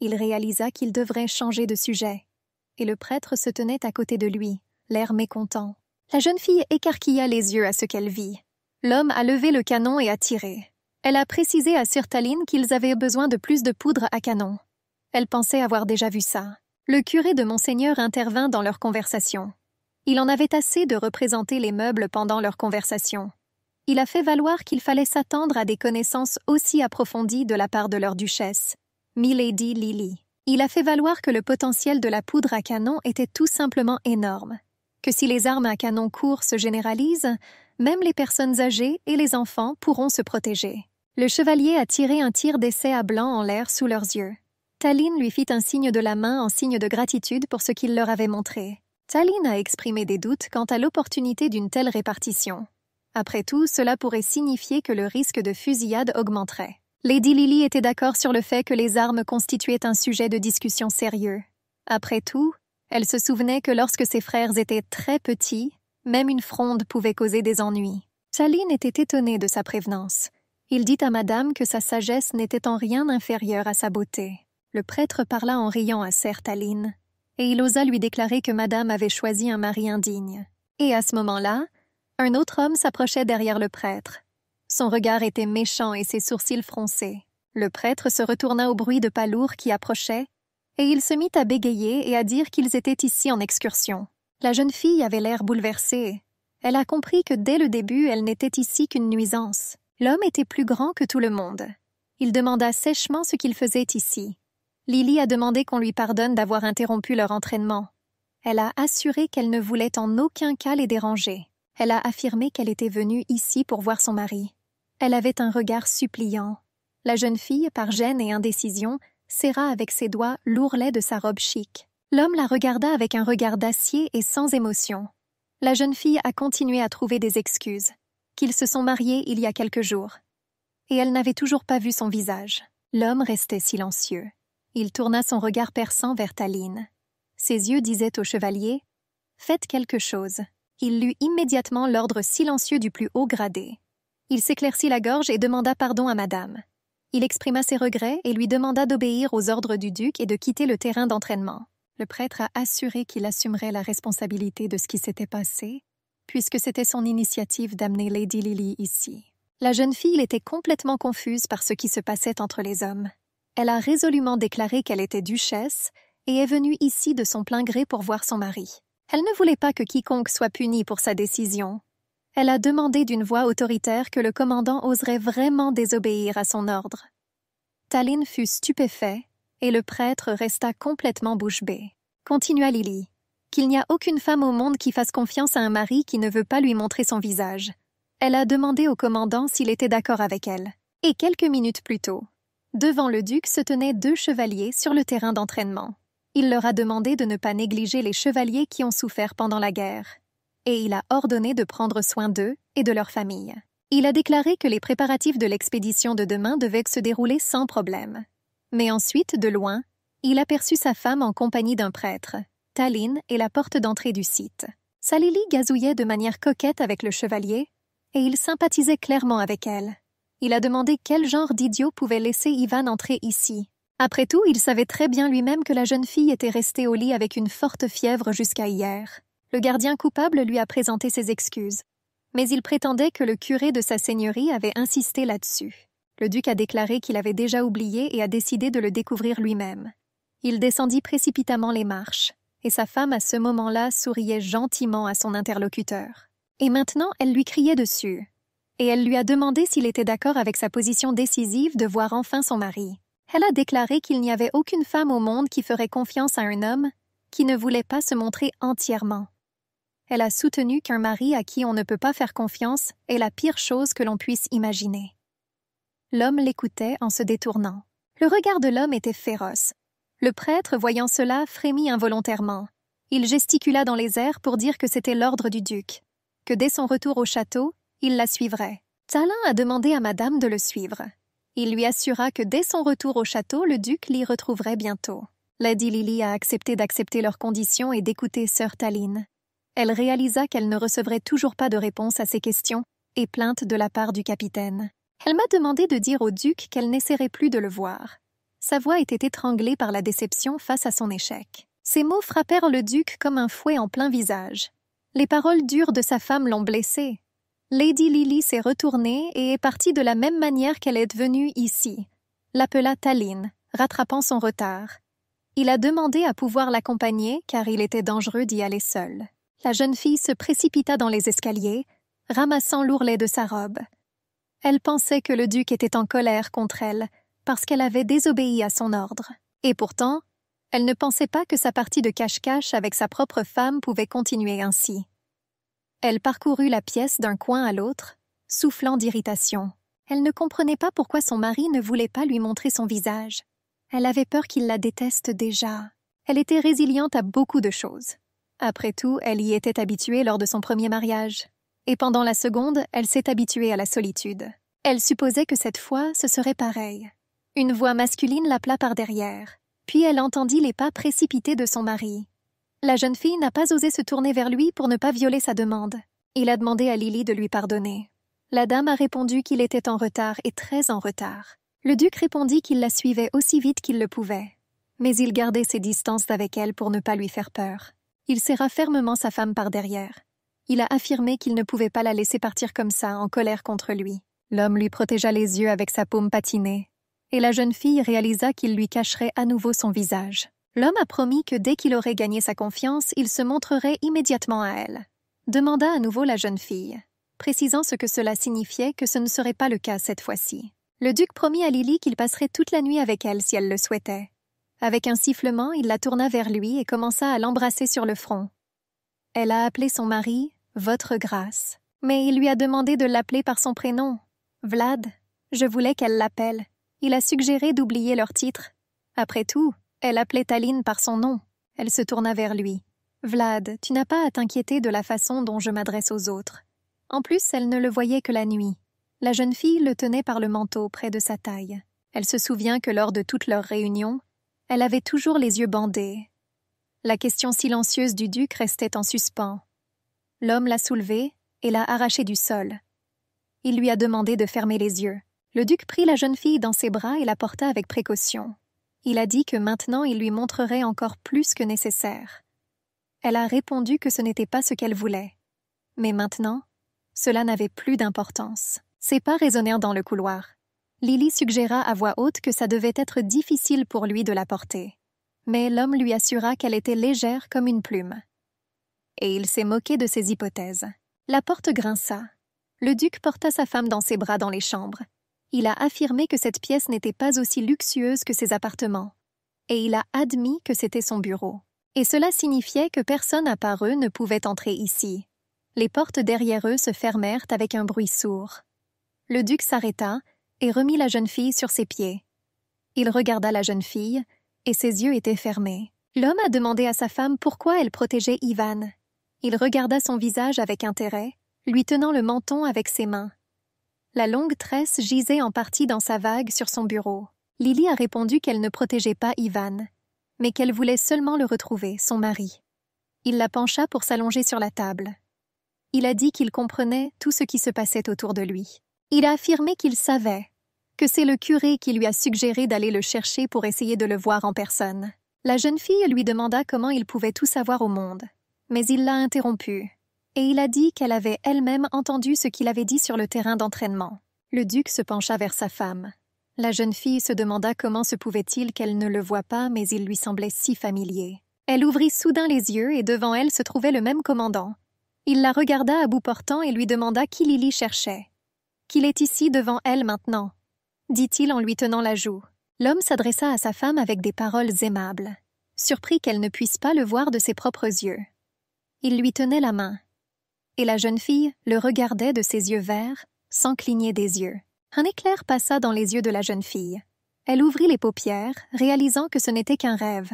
Il réalisa qu'il devrait changer de sujet. Et le prêtre se tenait à côté de lui, l'air mécontent. La jeune fille écarquilla les yeux à ce qu'elle vit. L'homme a levé le canon et a tiré. Elle a précisé à Sirtaline qu'ils avaient besoin de plus de poudre à canon. Elle pensait avoir déjà vu ça. Le curé de Monseigneur intervint dans leur conversation. Il en avait assez de représenter les meubles pendant leur conversation. Il a fait valoir qu'il fallait s'attendre à des connaissances aussi approfondies de la part de leur duchesse, Milady Lily. Il a fait valoir que le potentiel de la poudre à canon était tout simplement énorme, que si les armes à canon court se généralisent, même les personnes âgées et les enfants pourront se protéger. Le chevalier a tiré un tir d'essai à blanc en l'air sous leurs yeux. Tallinn lui fit un signe de la main en signe de gratitude pour ce qu'il leur avait montré. Tallinn a exprimé des doutes quant à l'opportunité d'une telle répartition. Après tout, cela pourrait signifier que le risque de fusillade augmenterait. Lady Lily était d'accord sur le fait que les armes constituaient un sujet de discussion sérieux. Après tout, elle se souvenait que lorsque ses frères étaient très petits, même une fronde pouvait causer des ennuis. Tallinn était étonnée de sa prévenance. Il dit à Madame que sa sagesse n'était en rien inférieure à sa beauté. Le prêtre parla en riant à Certaline, et il osa lui déclarer que Madame avait choisi un mari indigne. Et à ce moment-là, un autre homme s'approchait derrière le prêtre. Son regard était méchant et ses sourcils froncés. Le prêtre se retourna au bruit de pas lourds qui approchaient, et il se mit à bégayer et à dire qu'ils étaient ici en excursion. La jeune fille avait l'air bouleversée. Elle a compris que dès le début, elle n'était ici qu'une nuisance. L'homme était plus grand que tout le monde. Il demanda sèchement ce qu'il faisait ici. Lily a demandé qu'on lui pardonne d'avoir interrompu leur entraînement. Elle a assuré qu'elle ne voulait en aucun cas les déranger. Elle a affirmé qu'elle était venue ici pour voir son mari. Elle avait un regard suppliant. La jeune fille, par gêne et indécision, serra avec ses doigts l'ourlet de sa robe chic. L'homme la regarda avec un regard d'acier et sans émotion. La jeune fille a continué à trouver des excuses qu'ils se sont mariés il y a quelques jours. Et elle n'avait toujours pas vu son visage. L'homme restait silencieux. Il tourna son regard perçant vers Taline. Ses yeux disaient au chevalier Faites quelque chose. Il lut immédiatement l'ordre silencieux du plus haut gradé. Il s'éclaircit la gorge et demanda pardon à madame. Il exprima ses regrets et lui demanda d'obéir aux ordres du duc et de quitter le terrain d'entraînement. Le prêtre a assuré qu'il assumerait la responsabilité de ce qui s'était passé puisque c'était son initiative d'amener Lady Lily ici. La jeune fille était complètement confuse par ce qui se passait entre les hommes. Elle a résolument déclaré qu'elle était duchesse et est venue ici de son plein gré pour voir son mari. Elle ne voulait pas que quiconque soit puni pour sa décision. Elle a demandé d'une voix autoritaire que le commandant oserait vraiment désobéir à son ordre. Tallinn fut stupéfait, et le prêtre resta complètement bouche bée. Continua Lily qu'il n'y a aucune femme au monde qui fasse confiance à un mari qui ne veut pas lui montrer son visage. Elle a demandé au commandant s'il était d'accord avec elle. Et quelques minutes plus tôt, devant le duc se tenaient deux chevaliers sur le terrain d'entraînement. Il leur a demandé de ne pas négliger les chevaliers qui ont souffert pendant la guerre. Et il a ordonné de prendre soin d'eux et de leur famille. Il a déclaré que les préparatifs de l'expédition de demain devaient se dérouler sans problème. Mais ensuite, de loin, il aperçut sa femme en compagnie d'un prêtre, Tallinn est la porte d'entrée du site. Salili gazouillait de manière coquette avec le chevalier, et il sympathisait clairement avec elle. Il a demandé quel genre d'idiot pouvait laisser Ivan entrer ici. Après tout, il savait très bien lui-même que la jeune fille était restée au lit avec une forte fièvre jusqu'à hier. Le gardien coupable lui a présenté ses excuses, mais il prétendait que le curé de sa seigneurie avait insisté là-dessus. Le duc a déclaré qu'il avait déjà oublié et a décidé de le découvrir lui-même. Il descendit précipitamment les marches et sa femme à ce moment-là souriait gentiment à son interlocuteur. Et maintenant, elle lui criait dessus. Et elle lui a demandé s'il était d'accord avec sa position décisive de voir enfin son mari. Elle a déclaré qu'il n'y avait aucune femme au monde qui ferait confiance à un homme qui ne voulait pas se montrer entièrement. Elle a soutenu qu'un mari à qui on ne peut pas faire confiance est la pire chose que l'on puisse imaginer. L'homme l'écoutait en se détournant. Le regard de l'homme était féroce, le prêtre, voyant cela, frémit involontairement. Il gesticula dans les airs pour dire que c'était l'ordre du duc, que dès son retour au château, il la suivrait. Talin a demandé à madame de le suivre. Il lui assura que dès son retour au château, le duc l'y retrouverait bientôt. Lady Lily a accepté d'accepter leurs conditions et d'écouter sœur Taline. Elle réalisa qu'elle ne recevrait toujours pas de réponse à ses questions et plaintes de la part du capitaine. Elle m'a demandé de dire au duc qu'elle n'essaierait plus de le voir, sa voix était étranglée par la déception face à son échec. Ces mots frappèrent le duc comme un fouet en plein visage. Les paroles dures de sa femme l'ont blessé. Lady Lily s'est retournée et est partie de la même manière qu'elle est venue ici. L'appela Taline, rattrapant son retard. Il a demandé à pouvoir l'accompagner car il était dangereux d'y aller seul. La jeune fille se précipita dans les escaliers, ramassant l'ourlet de sa robe. Elle pensait que le duc était en colère contre elle, parce qu'elle avait désobéi à son ordre. Et pourtant, elle ne pensait pas que sa partie de cache-cache avec sa propre femme pouvait continuer ainsi. Elle parcourut la pièce d'un coin à l'autre, soufflant d'irritation. Elle ne comprenait pas pourquoi son mari ne voulait pas lui montrer son visage. Elle avait peur qu'il la déteste déjà. Elle était résiliente à beaucoup de choses. Après tout, elle y était habituée lors de son premier mariage. Et pendant la seconde, elle s'est habituée à la solitude. Elle supposait que cette fois, ce serait pareil. Une voix masculine l'appela par derrière, puis elle entendit les pas précipités de son mari. La jeune fille n'a pas osé se tourner vers lui pour ne pas violer sa demande. Il a demandé à Lily de lui pardonner. La dame a répondu qu'il était en retard et très en retard. Le duc répondit qu'il la suivait aussi vite qu'il le pouvait. Mais il gardait ses distances avec elle pour ne pas lui faire peur. Il serra fermement sa femme par derrière. Il a affirmé qu'il ne pouvait pas la laisser partir comme ça, en colère contre lui. L'homme lui protégea les yeux avec sa paume patinée, et la jeune fille réalisa qu'il lui cacherait à nouveau son visage. L'homme a promis que dès qu'il aurait gagné sa confiance, il se montrerait immédiatement à elle. Demanda à nouveau la jeune fille, précisant ce que cela signifiait que ce ne serait pas le cas cette fois-ci. Le duc promit à Lily qu'il passerait toute la nuit avec elle si elle le souhaitait. Avec un sifflement, il la tourna vers lui et commença à l'embrasser sur le front. Elle a appelé son mari Votre Grâce, mais il lui a demandé de l'appeler par son prénom. Vlad, je voulais qu'elle l'appelle il a suggéré d'oublier leur titre. Après tout, elle appelait Taline par son nom. Elle se tourna vers lui. Vlad, tu n'as pas à t'inquiéter de la façon dont je m'adresse aux autres. En plus, elle ne le voyait que la nuit. La jeune fille le tenait par le manteau près de sa taille. Elle se souvient que lors de toutes leurs réunions, elle avait toujours les yeux bandés. La question silencieuse du duc restait en suspens. L'homme l'a soulevée et l'a arrachée du sol. Il lui a demandé de fermer les yeux. Le duc prit la jeune fille dans ses bras et la porta avec précaution. Il a dit que maintenant il lui montrerait encore plus que nécessaire. Elle a répondu que ce n'était pas ce qu'elle voulait. Mais maintenant, cela n'avait plus d'importance. Ses pas résonnèrent dans le couloir. Lily suggéra à voix haute que ça devait être difficile pour lui de la porter. Mais l'homme lui assura qu'elle était légère comme une plume. Et il s'est moqué de ses hypothèses. La porte grinça. Le duc porta sa femme dans ses bras dans les chambres, il a affirmé que cette pièce n'était pas aussi luxueuse que ses appartements. Et il a admis que c'était son bureau. Et cela signifiait que personne à part eux ne pouvait entrer ici. Les portes derrière eux se fermèrent avec un bruit sourd. Le duc s'arrêta et remit la jeune fille sur ses pieds. Il regarda la jeune fille, et ses yeux étaient fermés. L'homme a demandé à sa femme pourquoi elle protégeait Ivan. Il regarda son visage avec intérêt, lui tenant le menton avec ses mains. La longue tresse gisait en partie dans sa vague sur son bureau. Lily a répondu qu'elle ne protégeait pas Ivan, mais qu'elle voulait seulement le retrouver, son mari. Il la pencha pour s'allonger sur la table. Il a dit qu'il comprenait tout ce qui se passait autour de lui. Il a affirmé qu'il savait, que c'est le curé qui lui a suggéré d'aller le chercher pour essayer de le voir en personne. La jeune fille lui demanda comment il pouvait tout savoir au monde, mais il l'a interrompue et il a dit qu'elle avait elle-même entendu ce qu'il avait dit sur le terrain d'entraînement. Le duc se pencha vers sa femme. La jeune fille se demanda comment se pouvait-il qu'elle ne le voie pas, mais il lui semblait si familier. Elle ouvrit soudain les yeux et devant elle se trouvait le même commandant. Il la regarda à bout portant et lui demanda qui Lily cherchait. Qu'il est ici devant elle maintenant, dit-il en lui tenant la joue. L'homme s'adressa à sa femme avec des paroles aimables, surpris qu'elle ne puisse pas le voir de ses propres yeux. Il lui tenait la main, et la jeune fille le regardait de ses yeux verts, sans cligner des yeux. Un éclair passa dans les yeux de la jeune fille. Elle ouvrit les paupières, réalisant que ce n'était qu'un rêve.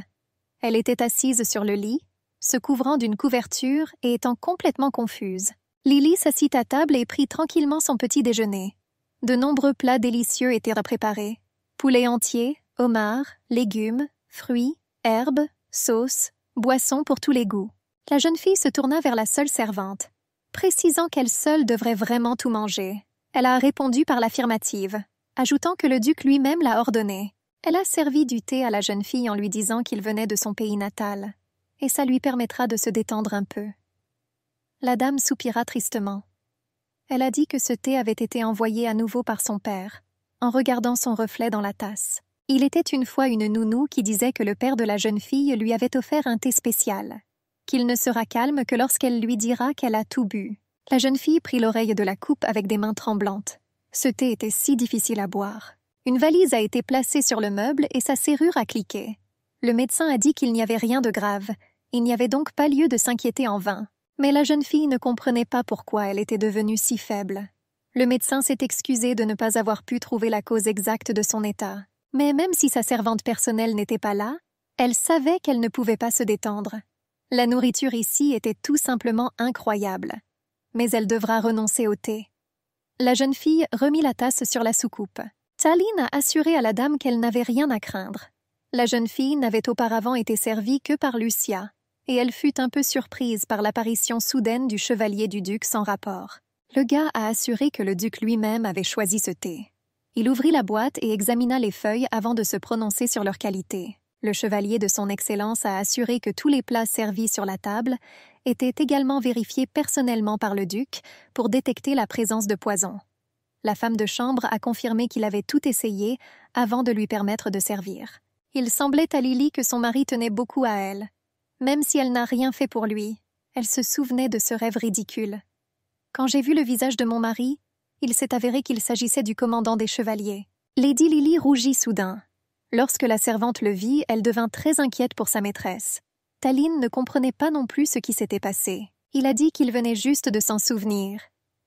Elle était assise sur le lit, se couvrant d'une couverture et étant complètement confuse. Lily s'assit à table et prit tranquillement son petit déjeuner. De nombreux plats délicieux étaient préparés. Poulet entier, homard, légumes, fruits, herbes, sauces, boissons pour tous les goûts. La jeune fille se tourna vers la seule servante précisant qu'elle seule devrait vraiment tout manger. Elle a répondu par l'affirmative, ajoutant que le duc lui-même l'a ordonné. Elle a servi du thé à la jeune fille en lui disant qu'il venait de son pays natal, et ça lui permettra de se détendre un peu. La dame soupira tristement. Elle a dit que ce thé avait été envoyé à nouveau par son père, en regardant son reflet dans la tasse. Il était une fois une nounou qui disait que le père de la jeune fille lui avait offert un thé spécial, qu'il ne sera calme que lorsqu'elle lui dira qu'elle a tout bu. La jeune fille prit l'oreille de la coupe avec des mains tremblantes. Ce thé était si difficile à boire. Une valise a été placée sur le meuble et sa serrure a cliqué. Le médecin a dit qu'il n'y avait rien de grave. Il n'y avait donc pas lieu de s'inquiéter en vain. Mais la jeune fille ne comprenait pas pourquoi elle était devenue si faible. Le médecin s'est excusé de ne pas avoir pu trouver la cause exacte de son état. Mais même si sa servante personnelle n'était pas là, elle savait qu'elle ne pouvait pas se détendre. La nourriture ici était tout simplement incroyable, mais elle devra renoncer au thé. La jeune fille remit la tasse sur la soucoupe. Tallinn a assuré à la dame qu'elle n'avait rien à craindre. La jeune fille n'avait auparavant été servie que par Lucia, et elle fut un peu surprise par l'apparition soudaine du chevalier du duc sans rapport. Le gars a assuré que le duc lui-même avait choisi ce thé. Il ouvrit la boîte et examina les feuilles avant de se prononcer sur leur qualité. Le chevalier de son Excellence a assuré que tous les plats servis sur la table étaient également vérifiés personnellement par le duc pour détecter la présence de poison. La femme de chambre a confirmé qu'il avait tout essayé avant de lui permettre de servir. Il semblait à Lily que son mari tenait beaucoup à elle. Même si elle n'a rien fait pour lui, elle se souvenait de ce rêve ridicule. Quand j'ai vu le visage de mon mari, il s'est avéré qu'il s'agissait du commandant des chevaliers. Lady Lily rougit soudain. Lorsque la servante le vit, elle devint très inquiète pour sa maîtresse. Taline ne comprenait pas non plus ce qui s'était passé. Il a dit qu'il venait juste de s'en souvenir.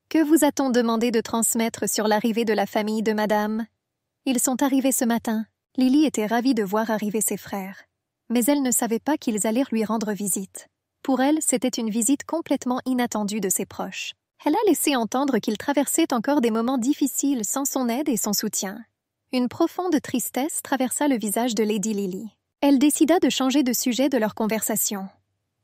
Que vous a-t-on demandé de transmettre sur l'arrivée de la famille de madame Ils sont arrivés ce matin. Lily était ravie de voir arriver ses frères. Mais elle ne savait pas qu'ils allaient lui rendre visite. Pour elle, c'était une visite complètement inattendue de ses proches. Elle a laissé entendre qu'ils traversaient encore des moments difficiles sans son aide et son soutien. Une profonde tristesse traversa le visage de Lady Lily. Elle décida de changer de sujet de leur conversation.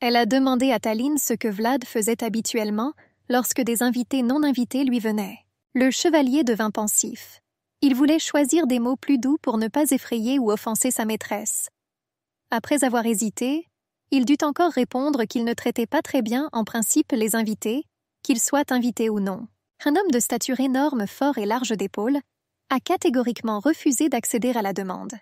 Elle a demandé à Taline ce que Vlad faisait habituellement lorsque des invités non invités lui venaient. Le chevalier devint pensif. Il voulait choisir des mots plus doux pour ne pas effrayer ou offenser sa maîtresse. Après avoir hésité, il dut encore répondre qu'il ne traitait pas très bien en principe les invités, qu'ils soient invités ou non. Un homme de stature énorme, fort et large d'épaules, a catégoriquement refusé d'accéder à la demande.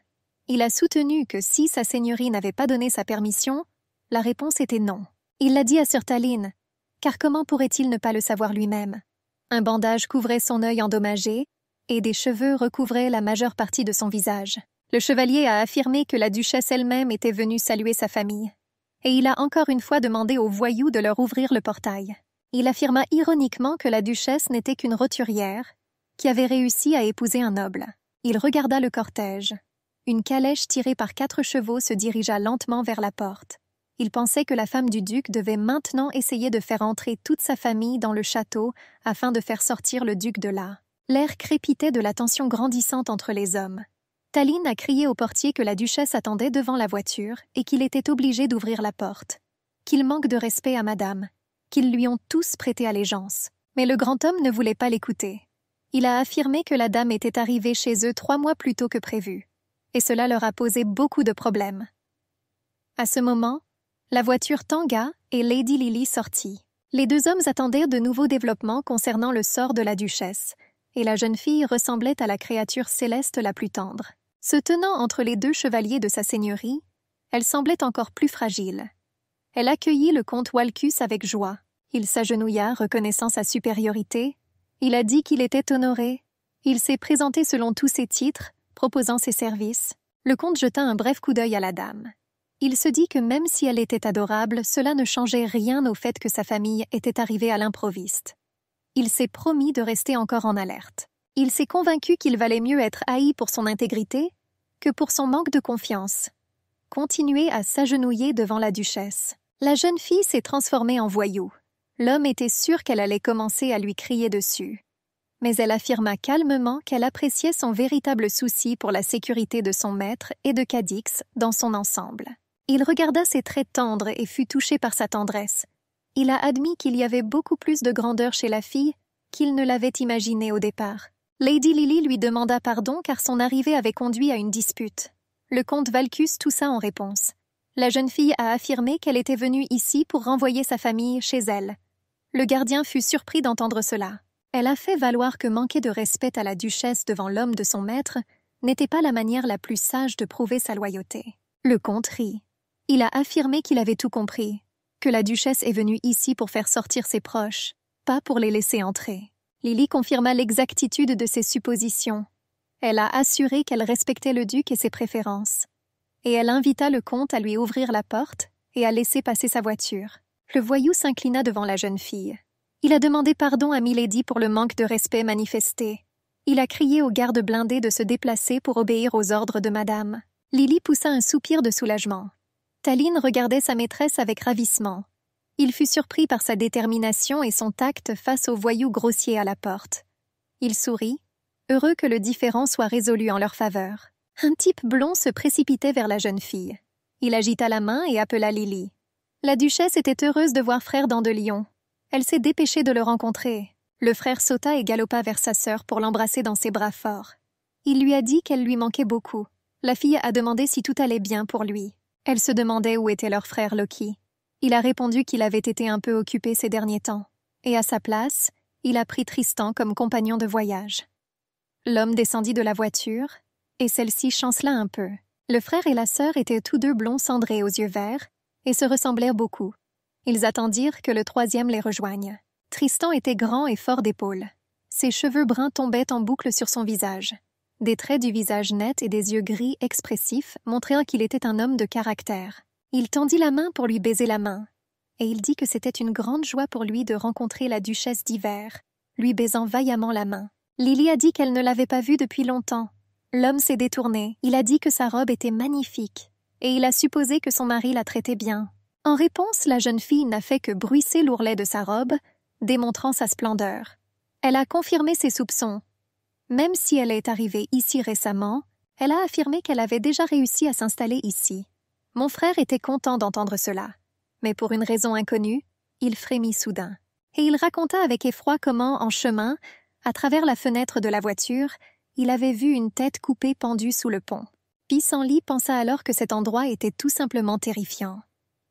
Il a soutenu que si sa seigneurie n'avait pas donné sa permission, la réponse était non. Il l'a dit à Sir car comment pourrait-il ne pas le savoir lui-même Un bandage couvrait son œil endommagé, et des cheveux recouvraient la majeure partie de son visage. Le chevalier a affirmé que la duchesse elle-même était venue saluer sa famille, et il a encore une fois demandé aux voyous de leur ouvrir le portail. Il affirma ironiquement que la duchesse n'était qu'une roturière, qui avait réussi à épouser un noble. Il regarda le cortège. Une calèche tirée par quatre chevaux se dirigea lentement vers la porte. Il pensait que la femme du duc devait maintenant essayer de faire entrer toute sa famille dans le château afin de faire sortir le duc de là. L'air crépitait de la tension grandissante entre les hommes. Taline a crié au portier que la duchesse attendait devant la voiture et qu'il était obligé d'ouvrir la porte. Qu'il manque de respect à madame. Qu'ils lui ont tous prêté allégeance. Mais le grand homme ne voulait pas l'écouter il a affirmé que la dame était arrivée chez eux trois mois plus tôt que prévu, et cela leur a posé beaucoup de problèmes. À ce moment, la voiture Tanga et Lady Lily sortit. Les deux hommes attendaient de nouveaux développements concernant le sort de la duchesse, et la jeune fille ressemblait à la créature céleste la plus tendre. Se tenant entre les deux chevaliers de sa seigneurie, elle semblait encore plus fragile. Elle accueillit le comte Walcus avec joie. Il s'agenouilla, reconnaissant sa supériorité, il a dit qu'il était honoré. Il s'est présenté selon tous ses titres, proposant ses services. Le comte jeta un bref coup d'œil à la dame. Il se dit que même si elle était adorable, cela ne changeait rien au fait que sa famille était arrivée à l'improviste. Il s'est promis de rester encore en alerte. Il s'est convaincu qu'il valait mieux être haï pour son intégrité que pour son manque de confiance. Continuer à s'agenouiller devant la duchesse. La jeune fille s'est transformée en voyou. L'homme était sûr qu'elle allait commencer à lui crier dessus. Mais elle affirma calmement qu'elle appréciait son véritable souci pour la sécurité de son maître et de Cadix dans son ensemble. Il regarda ses traits tendres et fut touché par sa tendresse. Il a admis qu'il y avait beaucoup plus de grandeur chez la fille qu'il ne l'avait imaginé au départ. Lady Lily lui demanda pardon car son arrivée avait conduit à une dispute. Le comte Valcus toussa en réponse. La jeune fille a affirmé qu'elle était venue ici pour renvoyer sa famille chez elle. Le gardien fut surpris d'entendre cela. Elle a fait valoir que manquer de respect à la duchesse devant l'homme de son maître n'était pas la manière la plus sage de prouver sa loyauté. Le comte rit. Il a affirmé qu'il avait tout compris, que la duchesse est venue ici pour faire sortir ses proches, pas pour les laisser entrer. Lily confirma l'exactitude de ses suppositions. Elle a assuré qu'elle respectait le duc et ses préférences. Et elle invita le comte à lui ouvrir la porte et à laisser passer sa voiture. Le voyou s'inclina devant la jeune fille. Il a demandé pardon à Milady pour le manque de respect manifesté. Il a crié aux gardes blindés de se déplacer pour obéir aux ordres de madame. Lily poussa un soupir de soulagement. Taline regardait sa maîtresse avec ravissement. Il fut surpris par sa détermination et son tact face au voyou grossier à la porte. Il sourit, heureux que le différend soit résolu en leur faveur. Un type blond se précipitait vers la jeune fille. Il agita la main et appela Lily. La duchesse était heureuse de voir frère Dandelion. Elle s'est dépêchée de le rencontrer. Le frère sauta et galopa vers sa sœur pour l'embrasser dans ses bras forts. Il lui a dit qu'elle lui manquait beaucoup. La fille a demandé si tout allait bien pour lui. Elle se demandait où était leur frère Loki. Il a répondu qu'il avait été un peu occupé ces derniers temps. Et à sa place, il a pris Tristan comme compagnon de voyage. L'homme descendit de la voiture, et celle-ci chancela un peu. Le frère et la sœur étaient tous deux blonds cendrés aux yeux verts, et se ressemblèrent beaucoup. Ils attendirent que le troisième les rejoigne. Tristan était grand et fort d'épaules. Ses cheveux bruns tombaient en boucle sur son visage. Des traits du visage net et des yeux gris expressifs montraient qu'il était un homme de caractère. Il tendit la main pour lui baiser la main, et il dit que c'était une grande joie pour lui de rencontrer la duchesse d'hiver, lui baisant vaillamment la main. Lily a dit qu'elle ne l'avait pas vue depuis longtemps. L'homme s'est détourné, il a dit que sa robe était magnifique, et il a supposé que son mari la traitait bien. En réponse, la jeune fille n'a fait que bruisser l'ourlet de sa robe, démontrant sa splendeur. Elle a confirmé ses soupçons. Même si elle est arrivée ici récemment, elle a affirmé qu'elle avait déjà réussi à s'installer ici. Mon frère était content d'entendre cela, mais pour une raison inconnue, il frémit soudain. Et il raconta avec effroi comment, en chemin, à travers la fenêtre de la voiture, il avait vu une tête coupée pendue sous le pont lit pensa alors que cet endroit était tout simplement terrifiant.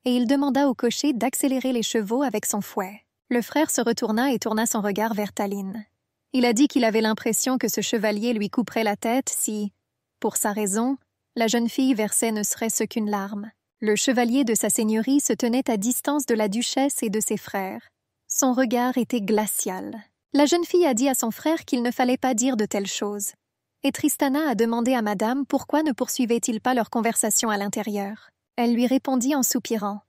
Et il demanda au cocher d'accélérer les chevaux avec son fouet. Le frère se retourna et tourna son regard vers Taline. Il a dit qu'il avait l'impression que ce chevalier lui couperait la tête si, pour sa raison, la jeune fille versait ne serait-ce qu'une larme. Le chevalier de sa seigneurie se tenait à distance de la duchesse et de ses frères. Son regard était glacial. La jeune fille a dit à son frère qu'il ne fallait pas dire de telles choses, et Tristana a demandé à Madame pourquoi ne poursuivaient-ils pas leur conversation à l'intérieur. Elle lui répondit en soupirant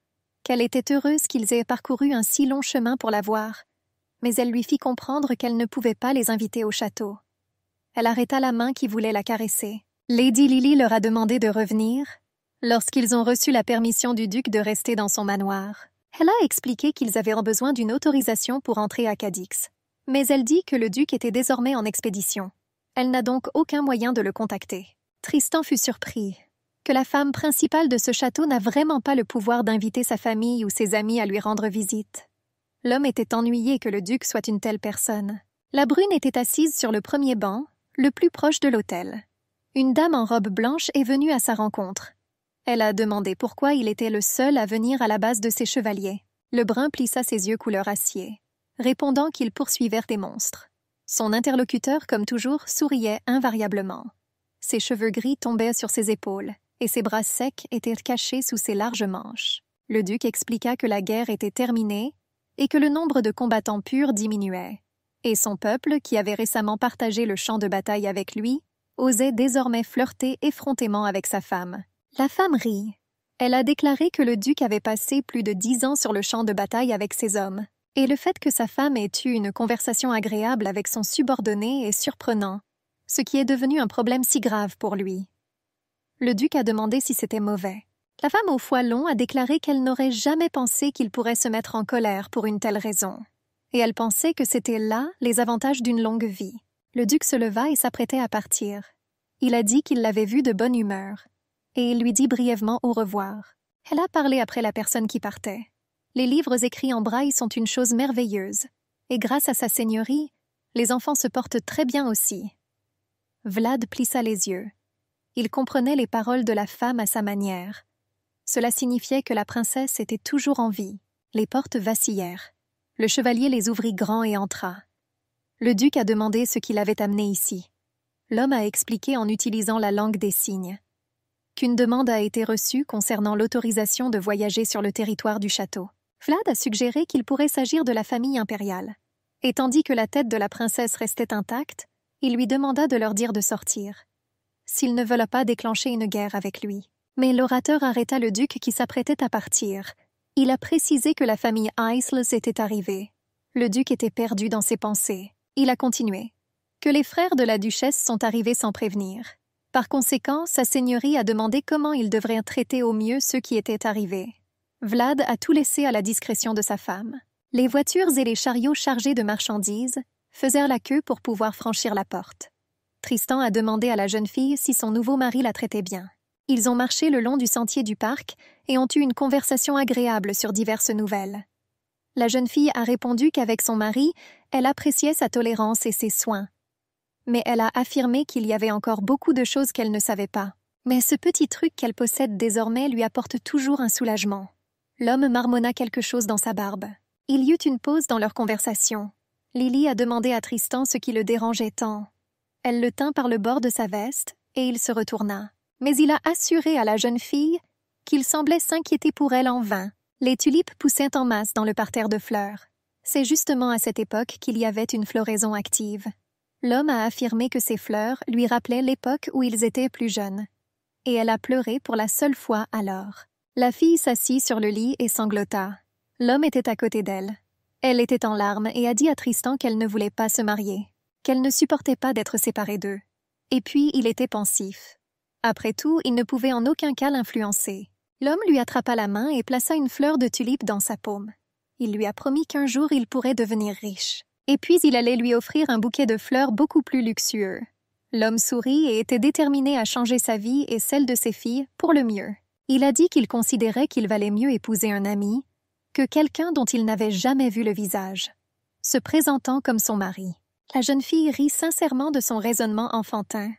qu'elle était heureuse qu'ils aient parcouru un si long chemin pour la voir, mais elle lui fit comprendre qu'elle ne pouvait pas les inviter au château. Elle arrêta la main qui voulait la caresser. Lady Lily leur a demandé de revenir lorsqu'ils ont reçu la permission du duc de rester dans son manoir. Elle a expliqué qu'ils avaient besoin d'une autorisation pour entrer à Cadix, mais elle dit que le duc était désormais en expédition. Elle n'a donc aucun moyen de le contacter. Tristan fut surpris. Que la femme principale de ce château n'a vraiment pas le pouvoir d'inviter sa famille ou ses amis à lui rendre visite. L'homme était ennuyé que le duc soit une telle personne. La brune était assise sur le premier banc, le plus proche de l'hôtel. Une dame en robe blanche est venue à sa rencontre. Elle a demandé pourquoi il était le seul à venir à la base de ses chevaliers. Le brun plissa ses yeux couleur acier, répondant qu'ils poursuivèrent des monstres. Son interlocuteur, comme toujours, souriait invariablement. Ses cheveux gris tombaient sur ses épaules, et ses bras secs étaient cachés sous ses larges manches. Le duc expliqua que la guerre était terminée et que le nombre de combattants purs diminuait, et son peuple, qui avait récemment partagé le champ de bataille avec lui, osait désormais flirter effrontément avec sa femme. La femme rit. Elle a déclaré que le duc avait passé plus de dix ans sur le champ de bataille avec ses hommes, et le fait que sa femme ait eu une conversation agréable avec son subordonné est surprenant, ce qui est devenu un problème si grave pour lui. Le duc a demandé si c'était mauvais. La femme au foie long a déclaré qu'elle n'aurait jamais pensé qu'il pourrait se mettre en colère pour une telle raison, et elle pensait que c'était là les avantages d'une longue vie. Le duc se leva et s'apprêtait à partir. Il a dit qu'il l'avait vue de bonne humeur, et il lui dit brièvement au revoir. Elle a parlé après la personne qui partait les livres écrits en braille sont une chose merveilleuse, et grâce à sa seigneurie, les enfants se portent très bien aussi. Vlad plissa les yeux. Il comprenait les paroles de la femme à sa manière. Cela signifiait que la princesse était toujours en vie. Les portes vacillèrent. Le chevalier les ouvrit grand et entra. Le duc a demandé ce qu'il avait amené ici. L'homme a expliqué en utilisant la langue des signes qu'une demande a été reçue concernant l'autorisation de voyager sur le territoire du château. Vlad a suggéré qu'il pourrait s'agir de la famille impériale, et tandis que la tête de la princesse restait intacte, il lui demanda de leur dire de sortir, S'il ne voulait pas déclencher une guerre avec lui. Mais l'orateur arrêta le duc qui s'apprêtait à partir. Il a précisé que la famille Isles était arrivée. Le duc était perdu dans ses pensées. Il a continué. Que les frères de la duchesse sont arrivés sans prévenir. Par conséquent, sa seigneurie a demandé comment ils devraient traiter au mieux ceux qui étaient arrivés. Vlad a tout laissé à la discrétion de sa femme. Les voitures et les chariots chargés de marchandises faisaient la queue pour pouvoir franchir la porte. Tristan a demandé à la jeune fille si son nouveau mari la traitait bien. Ils ont marché le long du sentier du parc et ont eu une conversation agréable sur diverses nouvelles. La jeune fille a répondu qu'avec son mari, elle appréciait sa tolérance et ses soins. Mais elle a affirmé qu'il y avait encore beaucoup de choses qu'elle ne savait pas. Mais ce petit truc qu'elle possède désormais lui apporte toujours un soulagement. L'homme marmonna quelque chose dans sa barbe. Il y eut une pause dans leur conversation. Lily a demandé à Tristan ce qui le dérangeait tant. Elle le tint par le bord de sa veste, et il se retourna. Mais il a assuré à la jeune fille qu'il semblait s'inquiéter pour elle en vain. Les tulipes poussaient en masse dans le parterre de fleurs. C'est justement à cette époque qu'il y avait une floraison active. L'homme a affirmé que ces fleurs lui rappelaient l'époque où ils étaient plus jeunes. Et elle a pleuré pour la seule fois alors. La fille s'assit sur le lit et sanglota. L'homme était à côté d'elle. Elle était en larmes et a dit à Tristan qu'elle ne voulait pas se marier, qu'elle ne supportait pas d'être séparée d'eux. Et puis il était pensif. Après tout, il ne pouvait en aucun cas l'influencer. L'homme lui attrapa la main et plaça une fleur de tulipe dans sa paume. Il lui a promis qu'un jour il pourrait devenir riche. Et puis il allait lui offrir un bouquet de fleurs beaucoup plus luxueux. L'homme sourit et était déterminé à changer sa vie et celle de ses filles pour le mieux il a dit qu'il considérait qu'il valait mieux épouser un ami que quelqu'un dont il n'avait jamais vu le visage, se présentant comme son mari. La jeune fille rit sincèrement de son raisonnement enfantin.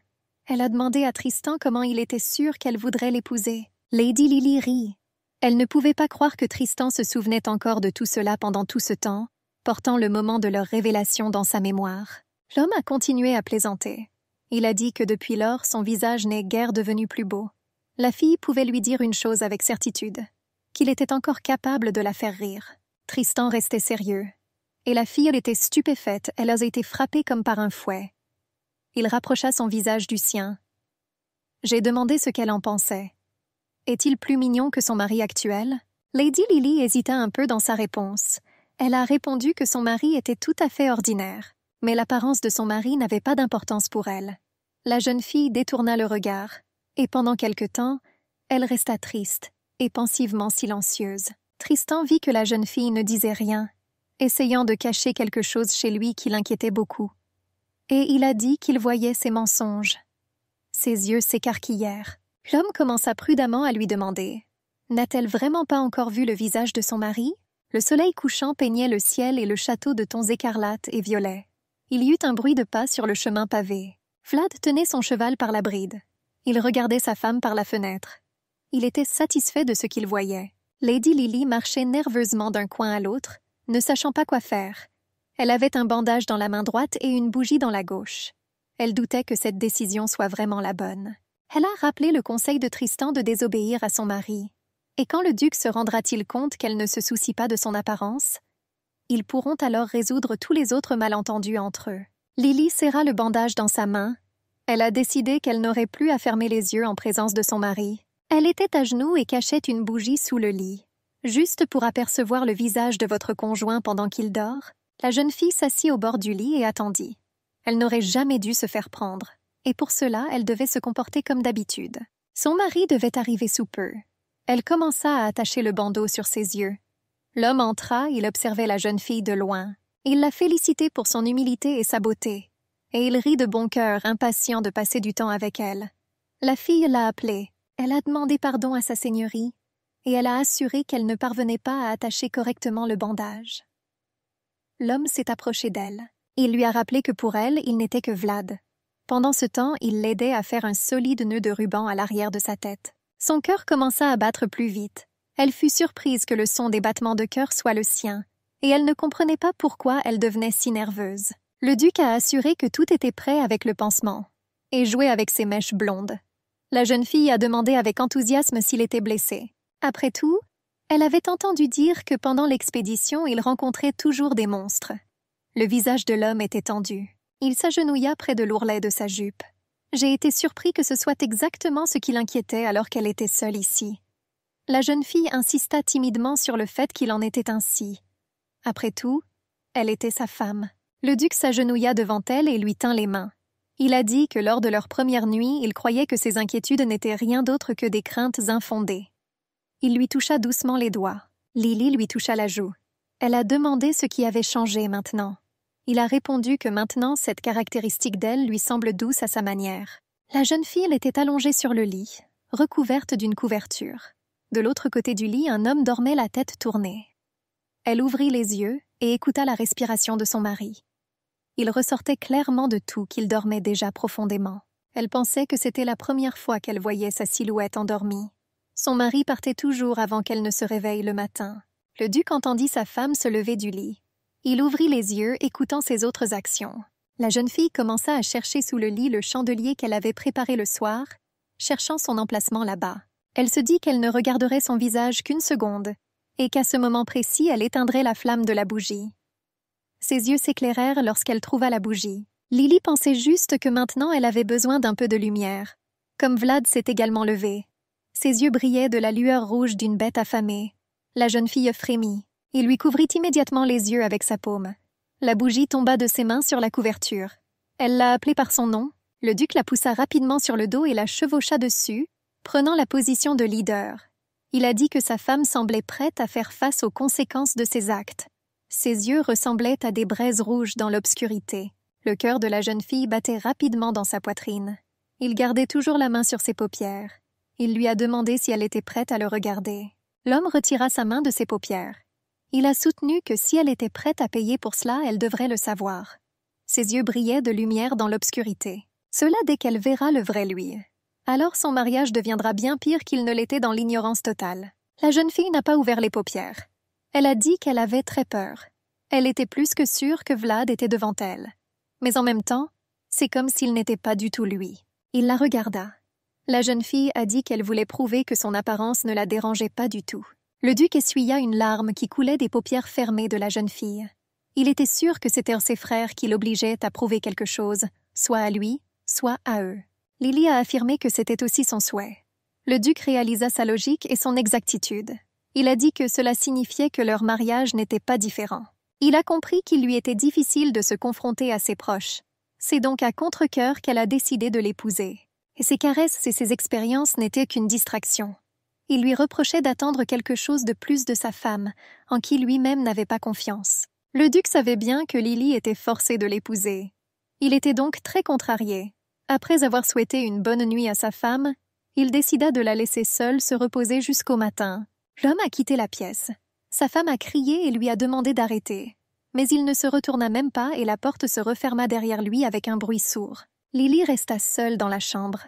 Elle a demandé à Tristan comment il était sûr qu'elle voudrait l'épouser. Lady Lily rit. Elle ne pouvait pas croire que Tristan se souvenait encore de tout cela pendant tout ce temps, portant le moment de leur révélation dans sa mémoire. L'homme a continué à plaisanter. Il a dit que depuis lors son visage n'est guère devenu plus beau. La fille pouvait lui dire une chose avec certitude, qu'il était encore capable de la faire rire. Tristan restait sérieux. Et la fille, était stupéfaite, elle a été frappée comme par un fouet. Il rapprocha son visage du sien. J'ai demandé ce qu'elle en pensait. Est-il plus mignon que son mari actuel Lady Lily hésita un peu dans sa réponse. Elle a répondu que son mari était tout à fait ordinaire, mais l'apparence de son mari n'avait pas d'importance pour elle. La jeune fille détourna le regard. Et pendant quelque temps, elle resta triste et pensivement silencieuse. Tristan vit que la jeune fille ne disait rien, essayant de cacher quelque chose chez lui qui l'inquiétait beaucoup. Et il a dit qu'il voyait ses mensonges. Ses yeux s'écarquillèrent. L'homme commença prudemment à lui demander N'a-t-elle vraiment pas encore vu le visage de son mari Le soleil couchant peignait le ciel et le château de tons écarlates et violets. Il y eut un bruit de pas sur le chemin pavé. Vlad tenait son cheval par la bride. Il regardait sa femme par la fenêtre. Il était satisfait de ce qu'il voyait. Lady Lily marchait nerveusement d'un coin à l'autre, ne sachant pas quoi faire. Elle avait un bandage dans la main droite et une bougie dans la gauche. Elle doutait que cette décision soit vraiment la bonne. Elle a rappelé le conseil de Tristan de désobéir à son mari. Et quand le duc se rendra-t-il compte qu'elle ne se soucie pas de son apparence Ils pourront alors résoudre tous les autres malentendus entre eux. Lily serra le bandage dans sa main elle a décidé qu'elle n'aurait plus à fermer les yeux en présence de son mari. Elle était à genoux et cachait une bougie sous le lit. Juste pour apercevoir le visage de votre conjoint pendant qu'il dort, la jeune fille s'assit au bord du lit et attendit. Elle n'aurait jamais dû se faire prendre, et pour cela elle devait se comporter comme d'habitude. Son mari devait arriver sous peu. Elle commença à attacher le bandeau sur ses yeux. L'homme entra, il observait la jeune fille de loin. Il la félicitait pour son humilité et sa beauté, et il rit de bon cœur, impatient de passer du temps avec elle. La fille l'a appelé, elle a demandé pardon à sa seigneurie, et elle a assuré qu'elle ne parvenait pas à attacher correctement le bandage. L'homme s'est approché d'elle. Il lui a rappelé que pour elle, il n'était que Vlad. Pendant ce temps, il l'aidait à faire un solide nœud de ruban à l'arrière de sa tête. Son cœur commença à battre plus vite. Elle fut surprise que le son des battements de cœur soit le sien, et elle ne comprenait pas pourquoi elle devenait si nerveuse. Le duc a assuré que tout était prêt avec le pansement, et jouait avec ses mèches blondes. La jeune fille a demandé avec enthousiasme s'il était blessé. Après tout, elle avait entendu dire que pendant l'expédition il rencontrait toujours des monstres. Le visage de l'homme était tendu. Il s'agenouilla près de l'ourlet de sa jupe. J'ai été surpris que ce soit exactement ce qui l'inquiétait alors qu'elle était seule ici. La jeune fille insista timidement sur le fait qu'il en était ainsi. Après tout, elle était sa femme. Le duc s'agenouilla devant elle et lui tint les mains. Il a dit que lors de leur première nuit, il croyait que ses inquiétudes n'étaient rien d'autre que des craintes infondées. Il lui toucha doucement les doigts. Lily lui toucha la joue. Elle a demandé ce qui avait changé maintenant. Il a répondu que maintenant cette caractéristique d'elle lui semble douce à sa manière. La jeune fille était allongée sur le lit, recouverte d'une couverture. De l'autre côté du lit, un homme dormait la tête tournée. Elle ouvrit les yeux et écouta la respiration de son mari. Il ressortait clairement de tout qu'il dormait déjà profondément. Elle pensait que c'était la première fois qu'elle voyait sa silhouette endormie. Son mari partait toujours avant qu'elle ne se réveille le matin. Le duc entendit sa femme se lever du lit. Il ouvrit les yeux, écoutant ses autres actions. La jeune fille commença à chercher sous le lit le chandelier qu'elle avait préparé le soir, cherchant son emplacement là-bas. Elle se dit qu'elle ne regarderait son visage qu'une seconde, et qu'à ce moment précis elle éteindrait la flamme de la bougie. Ses yeux s'éclairèrent lorsqu'elle trouva la bougie. Lily pensait juste que maintenant elle avait besoin d'un peu de lumière. Comme Vlad s'est également levé. Ses yeux brillaient de la lueur rouge d'une bête affamée. La jeune fille frémit. Il lui couvrit immédiatement les yeux avec sa paume. La bougie tomba de ses mains sur la couverture. Elle l'a appelée par son nom. Le duc la poussa rapidement sur le dos et la chevaucha dessus, prenant la position de leader. Il a dit que sa femme semblait prête à faire face aux conséquences de ses actes. Ses yeux ressemblaient à des braises rouges dans l'obscurité. Le cœur de la jeune fille battait rapidement dans sa poitrine. Il gardait toujours la main sur ses paupières. Il lui a demandé si elle était prête à le regarder. L'homme retira sa main de ses paupières. Il a soutenu que si elle était prête à payer pour cela, elle devrait le savoir. Ses yeux brillaient de lumière dans l'obscurité. Cela dès qu'elle verra le vrai lui. Alors son mariage deviendra bien pire qu'il ne l'était dans l'ignorance totale. La jeune fille n'a pas ouvert les paupières. Elle a dit qu'elle avait très peur. Elle était plus que sûre que Vlad était devant elle. Mais en même temps, c'est comme s'il n'était pas du tout lui. Il la regarda. La jeune fille a dit qu'elle voulait prouver que son apparence ne la dérangeait pas du tout. Le duc essuya une larme qui coulait des paupières fermées de la jeune fille. Il était sûr que c'était ses frères qui l'obligeaient à prouver quelque chose, soit à lui, soit à eux. Lily a affirmé que c'était aussi son souhait. Le duc réalisa sa logique et son exactitude. Il a dit que cela signifiait que leur mariage n'était pas différent. Il a compris qu'il lui était difficile de se confronter à ses proches. C'est donc à contre-cœur qu'elle a décidé de l'épouser. Et ses caresses et ses expériences n'étaient qu'une distraction. Il lui reprochait d'attendre quelque chose de plus de sa femme, en qui lui-même n'avait pas confiance. Le duc savait bien que Lily était forcée de l'épouser. Il était donc très contrarié. Après avoir souhaité une bonne nuit à sa femme, il décida de la laisser seule se reposer jusqu'au matin, L'homme a quitté la pièce. Sa femme a crié et lui a demandé d'arrêter. Mais il ne se retourna même pas et la porte se referma derrière lui avec un bruit sourd. Lily resta seule dans la chambre.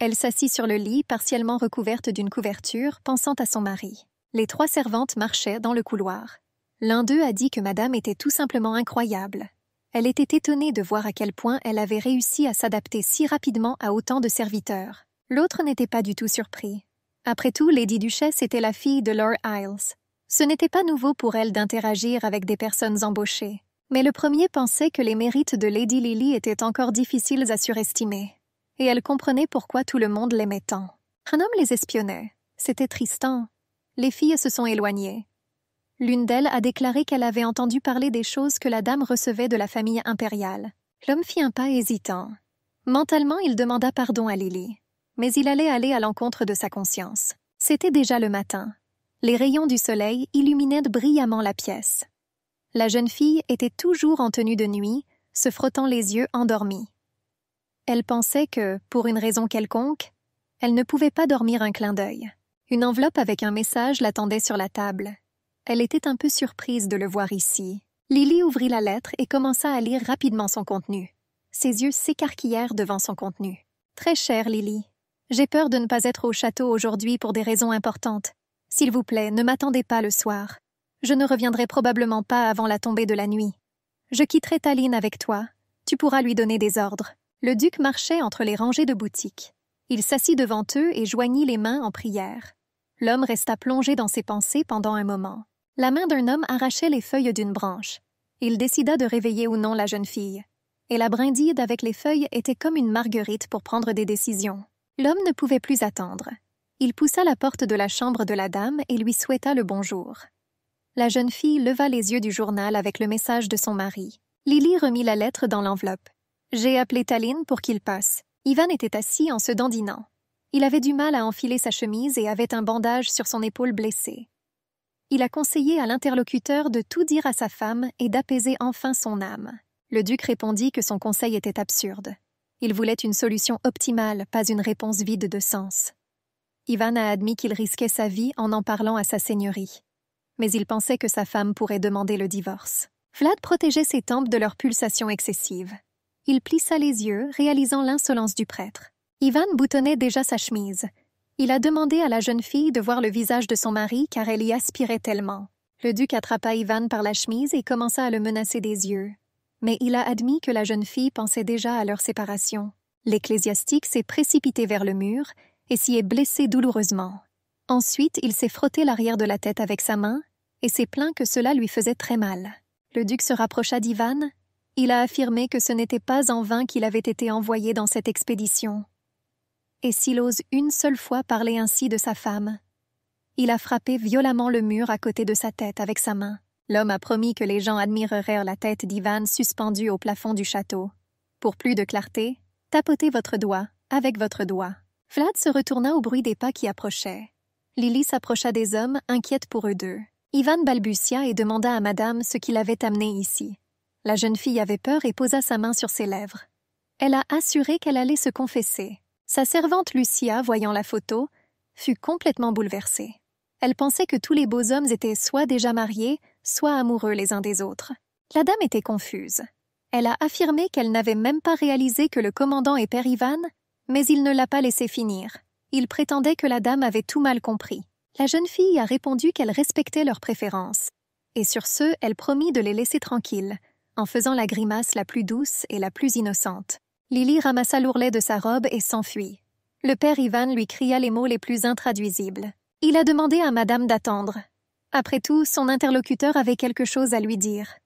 Elle s'assit sur le lit, partiellement recouverte d'une couverture, pensant à son mari. Les trois servantes marchaient dans le couloir. L'un d'eux a dit que madame était tout simplement incroyable. Elle était étonnée de voir à quel point elle avait réussi à s'adapter si rapidement à autant de serviteurs. L'autre n'était pas du tout surpris. Après tout, Lady Duchesse était la fille de Lord Isles. Ce n'était pas nouveau pour elle d'interagir avec des personnes embauchées, mais le premier pensait que les mérites de Lady Lily étaient encore difficiles à surestimer, et elle comprenait pourquoi tout le monde l'aimait tant. Un homme les espionnait. C'était Tristan. Les filles se sont éloignées. L'une d'elles a déclaré qu'elle avait entendu parler des choses que la dame recevait de la famille impériale. L'homme fit un pas hésitant. Mentalement, il demanda pardon à Lily mais il allait aller à l'encontre de sa conscience. C'était déjà le matin. Les rayons du soleil illuminaient brillamment la pièce. La jeune fille était toujours en tenue de nuit, se frottant les yeux endormie. Elle pensait que, pour une raison quelconque, elle ne pouvait pas dormir un clin d'œil. Une enveloppe avec un message l'attendait sur la table. Elle était un peu surprise de le voir ici. Lily ouvrit la lettre et commença à lire rapidement son contenu. Ses yeux s'écarquillèrent devant son contenu. Très chère Lily, j'ai peur de ne pas être au château aujourd'hui pour des raisons importantes. S'il vous plaît, ne m'attendez pas le soir. Je ne reviendrai probablement pas avant la tombée de la nuit. Je quitterai Tallinn avec toi. Tu pourras lui donner des ordres. Le duc marchait entre les rangées de boutiques. Il s'assit devant eux et joignit les mains en prière. L'homme resta plongé dans ses pensées pendant un moment. La main d'un homme arrachait les feuilles d'une branche. Il décida de réveiller ou non la jeune fille. Et la brindille avec les feuilles était comme une marguerite pour prendre des décisions. L'homme ne pouvait plus attendre. Il poussa la porte de la chambre de la dame et lui souhaita le bonjour. La jeune fille leva les yeux du journal avec le message de son mari. Lily remit la lettre dans l'enveloppe. J'ai appelé Tallinn pour qu'il passe. Ivan était assis en se dandinant. Il avait du mal à enfiler sa chemise et avait un bandage sur son épaule blessée. Il a conseillé à l'interlocuteur de tout dire à sa femme et d'apaiser enfin son âme. Le duc répondit que son conseil était absurde. Il voulait une solution optimale, pas une réponse vide de sens. Ivan a admis qu'il risquait sa vie en en parlant à sa seigneurie. Mais il pensait que sa femme pourrait demander le divorce. Vlad protégeait ses tempes de leurs pulsations excessives. Il plissa les yeux, réalisant l'insolence du prêtre. Ivan boutonnait déjà sa chemise. Il a demandé à la jeune fille de voir le visage de son mari car elle y aspirait tellement. Le duc attrapa Ivan par la chemise et commença à le menacer des yeux mais il a admis que la jeune fille pensait déjà à leur séparation. L'ecclésiastique s'est précipité vers le mur et s'y est blessé douloureusement. Ensuite, il s'est frotté l'arrière de la tête avec sa main et s'est plaint que cela lui faisait très mal. Le duc se rapprocha d'Ivan. Il a affirmé que ce n'était pas en vain qu'il avait été envoyé dans cette expédition. Et s'il ose une seule fois parler ainsi de sa femme, il a frappé violemment le mur à côté de sa tête avec sa main. L'homme a promis que les gens admireraient la tête d'Ivan suspendue au plafond du château. Pour plus de clarté, tapotez votre doigt avec votre doigt. Vlad se retourna au bruit des pas qui approchaient. Lily s'approcha des hommes, inquiète pour eux deux. Ivan balbutia et demanda à madame ce qui l'avait amené ici. La jeune fille avait peur et posa sa main sur ses lèvres. Elle a assuré qu'elle allait se confesser. Sa servante Lucia, voyant la photo, fut complètement bouleversée. Elle pensait que tous les beaux hommes étaient soit déjà mariés, soit amoureux les uns des autres. La dame était confuse. Elle a affirmé qu'elle n'avait même pas réalisé que le commandant est Père Ivan, mais il ne l'a pas laissé finir. Il prétendait que la dame avait tout mal compris. La jeune fille a répondu qu'elle respectait leurs préférences. Et sur ce, elle promit de les laisser tranquilles, en faisant la grimace la plus douce et la plus innocente. Lily ramassa l'ourlet de sa robe et s'enfuit. Le père Ivan lui cria les mots les plus intraduisibles. Il a demandé à Madame d'attendre, après tout, son interlocuteur avait quelque chose à lui dire.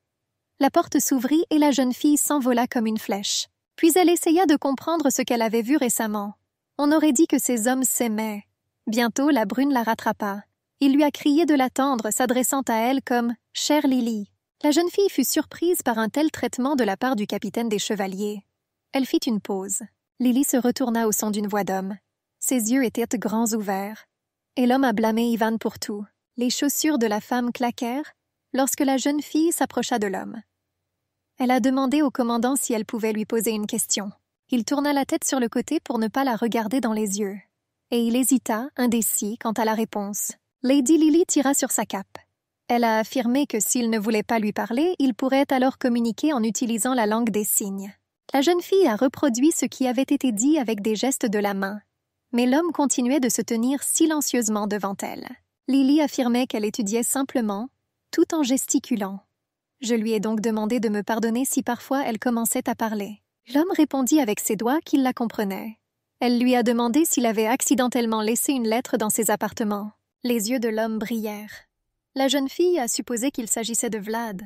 La porte s'ouvrit et la jeune fille s'envola comme une flèche. Puis elle essaya de comprendre ce qu'elle avait vu récemment. On aurait dit que ces hommes s'aimaient. Bientôt, la brune la rattrapa. Il lui a crié de l'attendre, s'adressant à elle comme Chère Lily. La jeune fille fut surprise par un tel traitement de la part du capitaine des chevaliers. Elle fit une pause. Lily se retourna au son d'une voix d'homme. Ses yeux étaient grands ouverts. Et l'homme a blâmé Ivan pour tout. Les chaussures de la femme claquèrent lorsque la jeune fille s'approcha de l'homme. Elle a demandé au commandant si elle pouvait lui poser une question. Il tourna la tête sur le côté pour ne pas la regarder dans les yeux, et il hésita, indécis, quant à la réponse. Lady Lily tira sur sa cape. Elle a affirmé que s'il ne voulait pas lui parler, il pourrait alors communiquer en utilisant la langue des signes. La jeune fille a reproduit ce qui avait été dit avec des gestes de la main, mais l'homme continuait de se tenir silencieusement devant elle. Lily affirmait qu'elle étudiait simplement, tout en gesticulant. Je lui ai donc demandé de me pardonner si parfois elle commençait à parler. L'homme répondit avec ses doigts qu'il la comprenait. Elle lui a demandé s'il avait accidentellement laissé une lettre dans ses appartements. Les yeux de l'homme brillèrent. La jeune fille a supposé qu'il s'agissait de Vlad.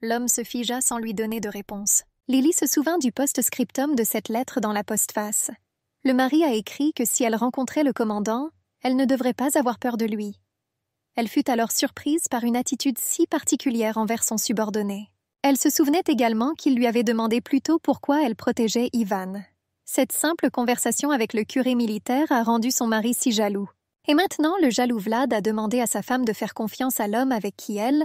L'homme se figea sans lui donner de réponse. Lily se souvint du post-scriptum de cette lettre dans la postface. Le mari a écrit que si elle rencontrait le commandant, elle ne devrait pas avoir peur de lui. Elle fut alors surprise par une attitude si particulière envers son subordonné. Elle se souvenait également qu'il lui avait demandé plus tôt pourquoi elle protégeait Ivan. Cette simple conversation avec le curé militaire a rendu son mari si jaloux. Et maintenant, le jaloux Vlad a demandé à sa femme de faire confiance à l'homme avec qui elle,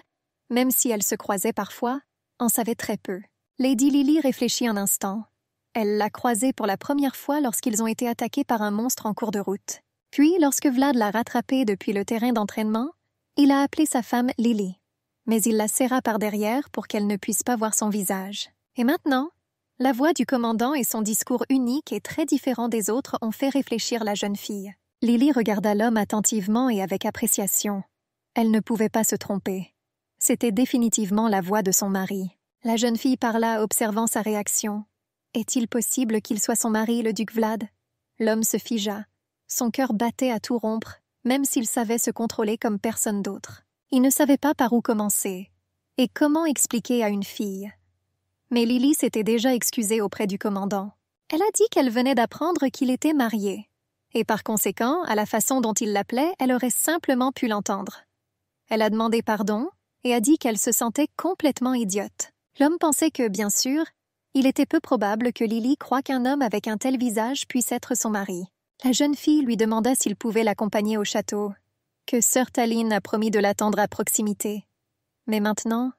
même si elle se croisait parfois, en savait très peu. Lady Lily réfléchit un instant. Elle l'a croisé pour la première fois lorsqu'ils ont été attaqués par un monstre en cours de route. Puis, lorsque Vlad l'a rattrapé depuis le terrain d'entraînement, il a appelé sa femme Lily, mais il la serra par derrière pour qu'elle ne puisse pas voir son visage. Et maintenant, la voix du commandant et son discours unique et très différent des autres ont fait réfléchir la jeune fille. Lily regarda l'homme attentivement et avec appréciation. Elle ne pouvait pas se tromper. C'était définitivement la voix de son mari. La jeune fille parla, observant sa réaction. Est-il possible qu'il soit son mari, le duc Vlad L'homme se figea. Son cœur battait à tout rompre, même s'il savait se contrôler comme personne d'autre. Il ne savait pas par où commencer et comment expliquer à une fille. Mais Lily s'était déjà excusée auprès du commandant. Elle a dit qu'elle venait d'apprendre qu'il était marié, et par conséquent, à la façon dont il l'appelait, elle aurait simplement pu l'entendre. Elle a demandé pardon et a dit qu'elle se sentait complètement idiote. L'homme pensait que, bien sûr, il était peu probable que Lily croie qu'un homme avec un tel visage puisse être son mari. La jeune fille lui demanda s'il pouvait l'accompagner au château, que sœur Taline a promis de l'attendre à proximité. Mais maintenant,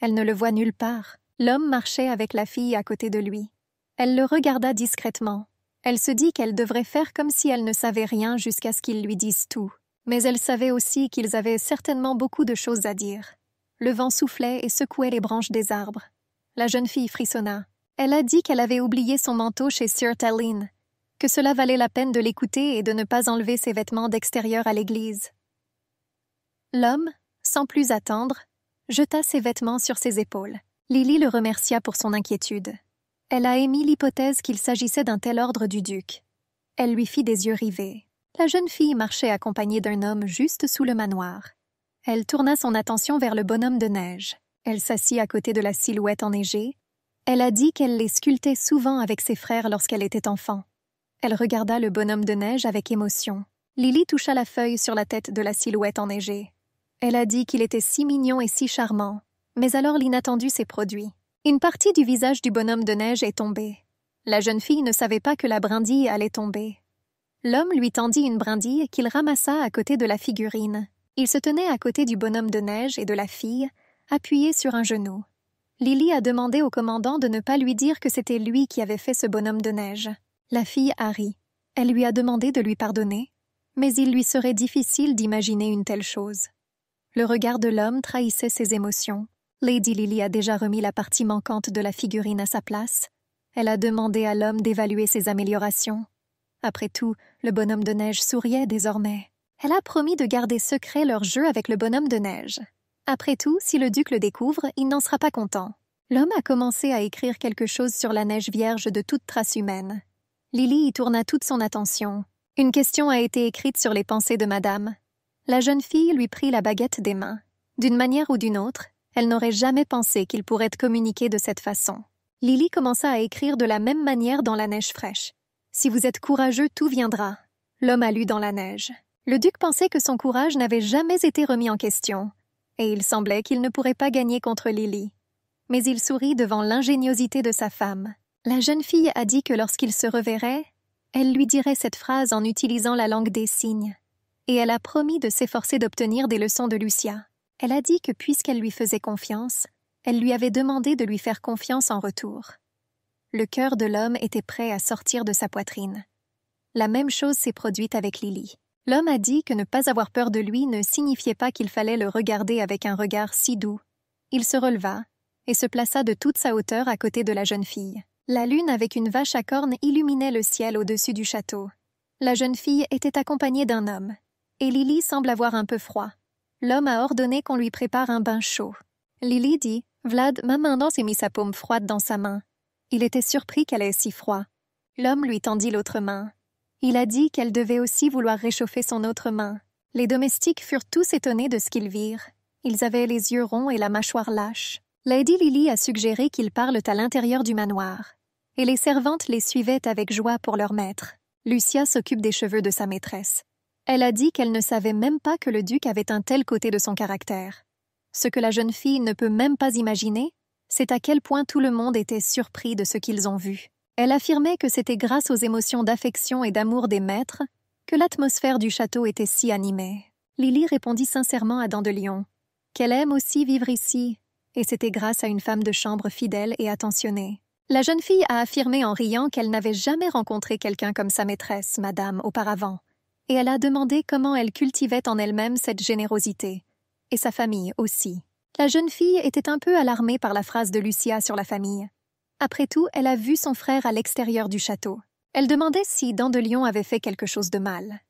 elle ne le voit nulle part. L'homme marchait avec la fille à côté de lui. Elle le regarda discrètement. Elle se dit qu'elle devrait faire comme si elle ne savait rien jusqu'à ce qu'ils lui disent tout. Mais elle savait aussi qu'ils avaient certainement beaucoup de choses à dire. Le vent soufflait et secouait les branches des arbres. La jeune fille frissonna. Elle a dit qu'elle avait oublié son manteau chez Sir Taline, que cela valait la peine de l'écouter et de ne pas enlever ses vêtements d'extérieur à l'église. L'homme, sans plus attendre, jeta ses vêtements sur ses épaules. Lily le remercia pour son inquiétude. Elle a émis l'hypothèse qu'il s'agissait d'un tel ordre du duc. Elle lui fit des yeux rivés. La jeune fille marchait accompagnée d'un homme juste sous le manoir. Elle tourna son attention vers le bonhomme de neige. Elle s'assit à côté de la silhouette enneigée. Elle a dit qu'elle les sculptait souvent avec ses frères lorsqu'elle était enfant. Elle regarda le bonhomme de neige avec émotion. Lily toucha la feuille sur la tête de la silhouette enneigée. Elle a dit qu'il était si mignon et si charmant, mais alors l'inattendu s'est produit. Une partie du visage du bonhomme de neige est tombée. La jeune fille ne savait pas que la brindille allait tomber. L'homme lui tendit une brindille qu'il ramassa à côté de la figurine. Il se tenait à côté du bonhomme de neige et de la fille, appuyé sur un genou. Lily a demandé au commandant de ne pas lui dire que c'était lui qui avait fait ce bonhomme de neige. La fille a ri. Elle lui a demandé de lui pardonner, mais il lui serait difficile d'imaginer une telle chose. Le regard de l'homme trahissait ses émotions. Lady Lily a déjà remis la partie manquante de la figurine à sa place. Elle a demandé à l'homme d'évaluer ses améliorations. Après tout, le bonhomme de neige souriait désormais. Elle a promis de garder secret leur jeu avec le bonhomme de neige. Après tout, si le duc le découvre, il n'en sera pas content. L'homme a commencé à écrire quelque chose sur la neige vierge de toute trace humaine. Lily y tourna toute son attention. Une question a été écrite sur les pensées de madame. La jeune fille lui prit la baguette des mains. D'une manière ou d'une autre, elle n'aurait jamais pensé qu'il pourrait communiquer de cette façon. Lily commença à écrire de la même manière dans la neige fraîche. Si vous êtes courageux, tout viendra. L'homme a lu dans la neige. Le duc pensait que son courage n'avait jamais été remis en question, et il semblait qu'il ne pourrait pas gagner contre Lily. Mais il sourit devant l'ingéniosité de sa femme. La jeune fille a dit que lorsqu'ils se reverraient, elle lui dirait cette phrase en utilisant la langue des signes, et elle a promis de s'efforcer d'obtenir des leçons de Lucia. Elle a dit que puisqu'elle lui faisait confiance, elle lui avait demandé de lui faire confiance en retour. Le cœur de l'homme était prêt à sortir de sa poitrine. La même chose s'est produite avec Lily. L'homme a dit que ne pas avoir peur de lui ne signifiait pas qu'il fallait le regarder avec un regard si doux. Il se releva et se plaça de toute sa hauteur à côté de la jeune fille. La lune avec une vache à cornes illuminait le ciel au-dessus du château. La jeune fille était accompagnée d'un homme, et Lily semble avoir un peu froid. L'homme a ordonné qu'on lui prépare un bain chaud. Lily dit Vlad m'a dans et mis sa paume froide dans sa main. Il était surpris qu'elle ait si froid. L'homme lui tendit l'autre main. Il a dit qu'elle devait aussi vouloir réchauffer son autre main. Les domestiques furent tous étonnés de ce qu'ils virent. Ils avaient les yeux ronds et la mâchoire lâche. Lady Lily a suggéré qu'ils parlent à l'intérieur du manoir, et les servantes les suivaient avec joie pour leur maître. Lucia s'occupe des cheveux de sa maîtresse. Elle a dit qu'elle ne savait même pas que le duc avait un tel côté de son caractère. Ce que la jeune fille ne peut même pas imaginer, c'est à quel point tout le monde était surpris de ce qu'ils ont vu. Elle affirmait que c'était grâce aux émotions d'affection et d'amour des maîtres que l'atmosphère du château était si animée. Lily répondit sincèrement à Dandelion qu'elle aime aussi vivre ici et c'était grâce à une femme de chambre fidèle et attentionnée. La jeune fille a affirmé en riant qu'elle n'avait jamais rencontré quelqu'un comme sa maîtresse, madame, auparavant, et elle a demandé comment elle cultivait en elle-même cette générosité, et sa famille aussi. La jeune fille était un peu alarmée par la phrase de Lucia sur la famille. Après tout, elle a vu son frère à l'extérieur du château. Elle demandait si Dandelion avait fait quelque chose de mal.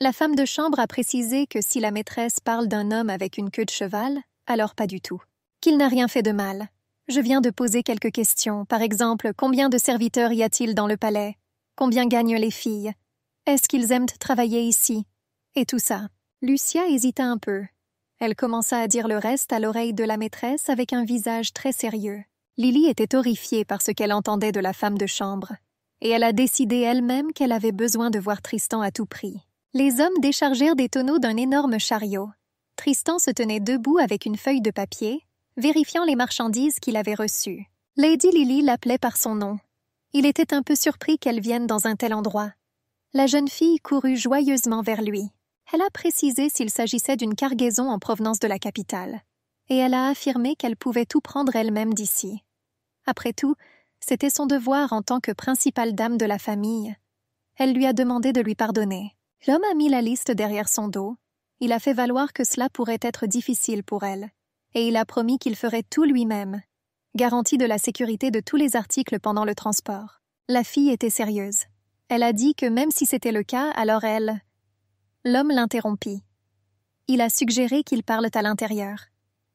La femme de chambre a précisé que si la maîtresse parle d'un homme avec une queue de cheval, alors pas du tout qu'il n'a rien fait de mal. Je viens de poser quelques questions, par exemple combien de serviteurs y a-t-il dans le palais Combien gagnent les filles Est-ce qu'ils aiment travailler ici Et tout ça. Lucia hésita un peu. Elle commença à dire le reste à l'oreille de la maîtresse avec un visage très sérieux. Lily était horrifiée par ce qu'elle entendait de la femme de chambre, et elle a décidé elle-même qu'elle avait besoin de voir Tristan à tout prix. Les hommes déchargèrent des tonneaux d'un énorme chariot. Tristan se tenait debout avec une feuille de papier, vérifiant les marchandises qu'il avait reçues. Lady Lily l'appelait par son nom. Il était un peu surpris qu'elle vienne dans un tel endroit. La jeune fille courut joyeusement vers lui. Elle a précisé s'il s'agissait d'une cargaison en provenance de la capitale, et elle a affirmé qu'elle pouvait tout prendre elle-même d'ici. Après tout, c'était son devoir en tant que principale dame de la famille. Elle lui a demandé de lui pardonner. L'homme a mis la liste derrière son dos. Il a fait valoir que cela pourrait être difficile pour elle et il a promis qu'il ferait tout lui-même. Garantie de la sécurité de tous les articles pendant le transport. La fille était sérieuse. Elle a dit que même si c'était le cas, alors elle... L'homme l'interrompit. Il a suggéré qu'ils parlent à l'intérieur.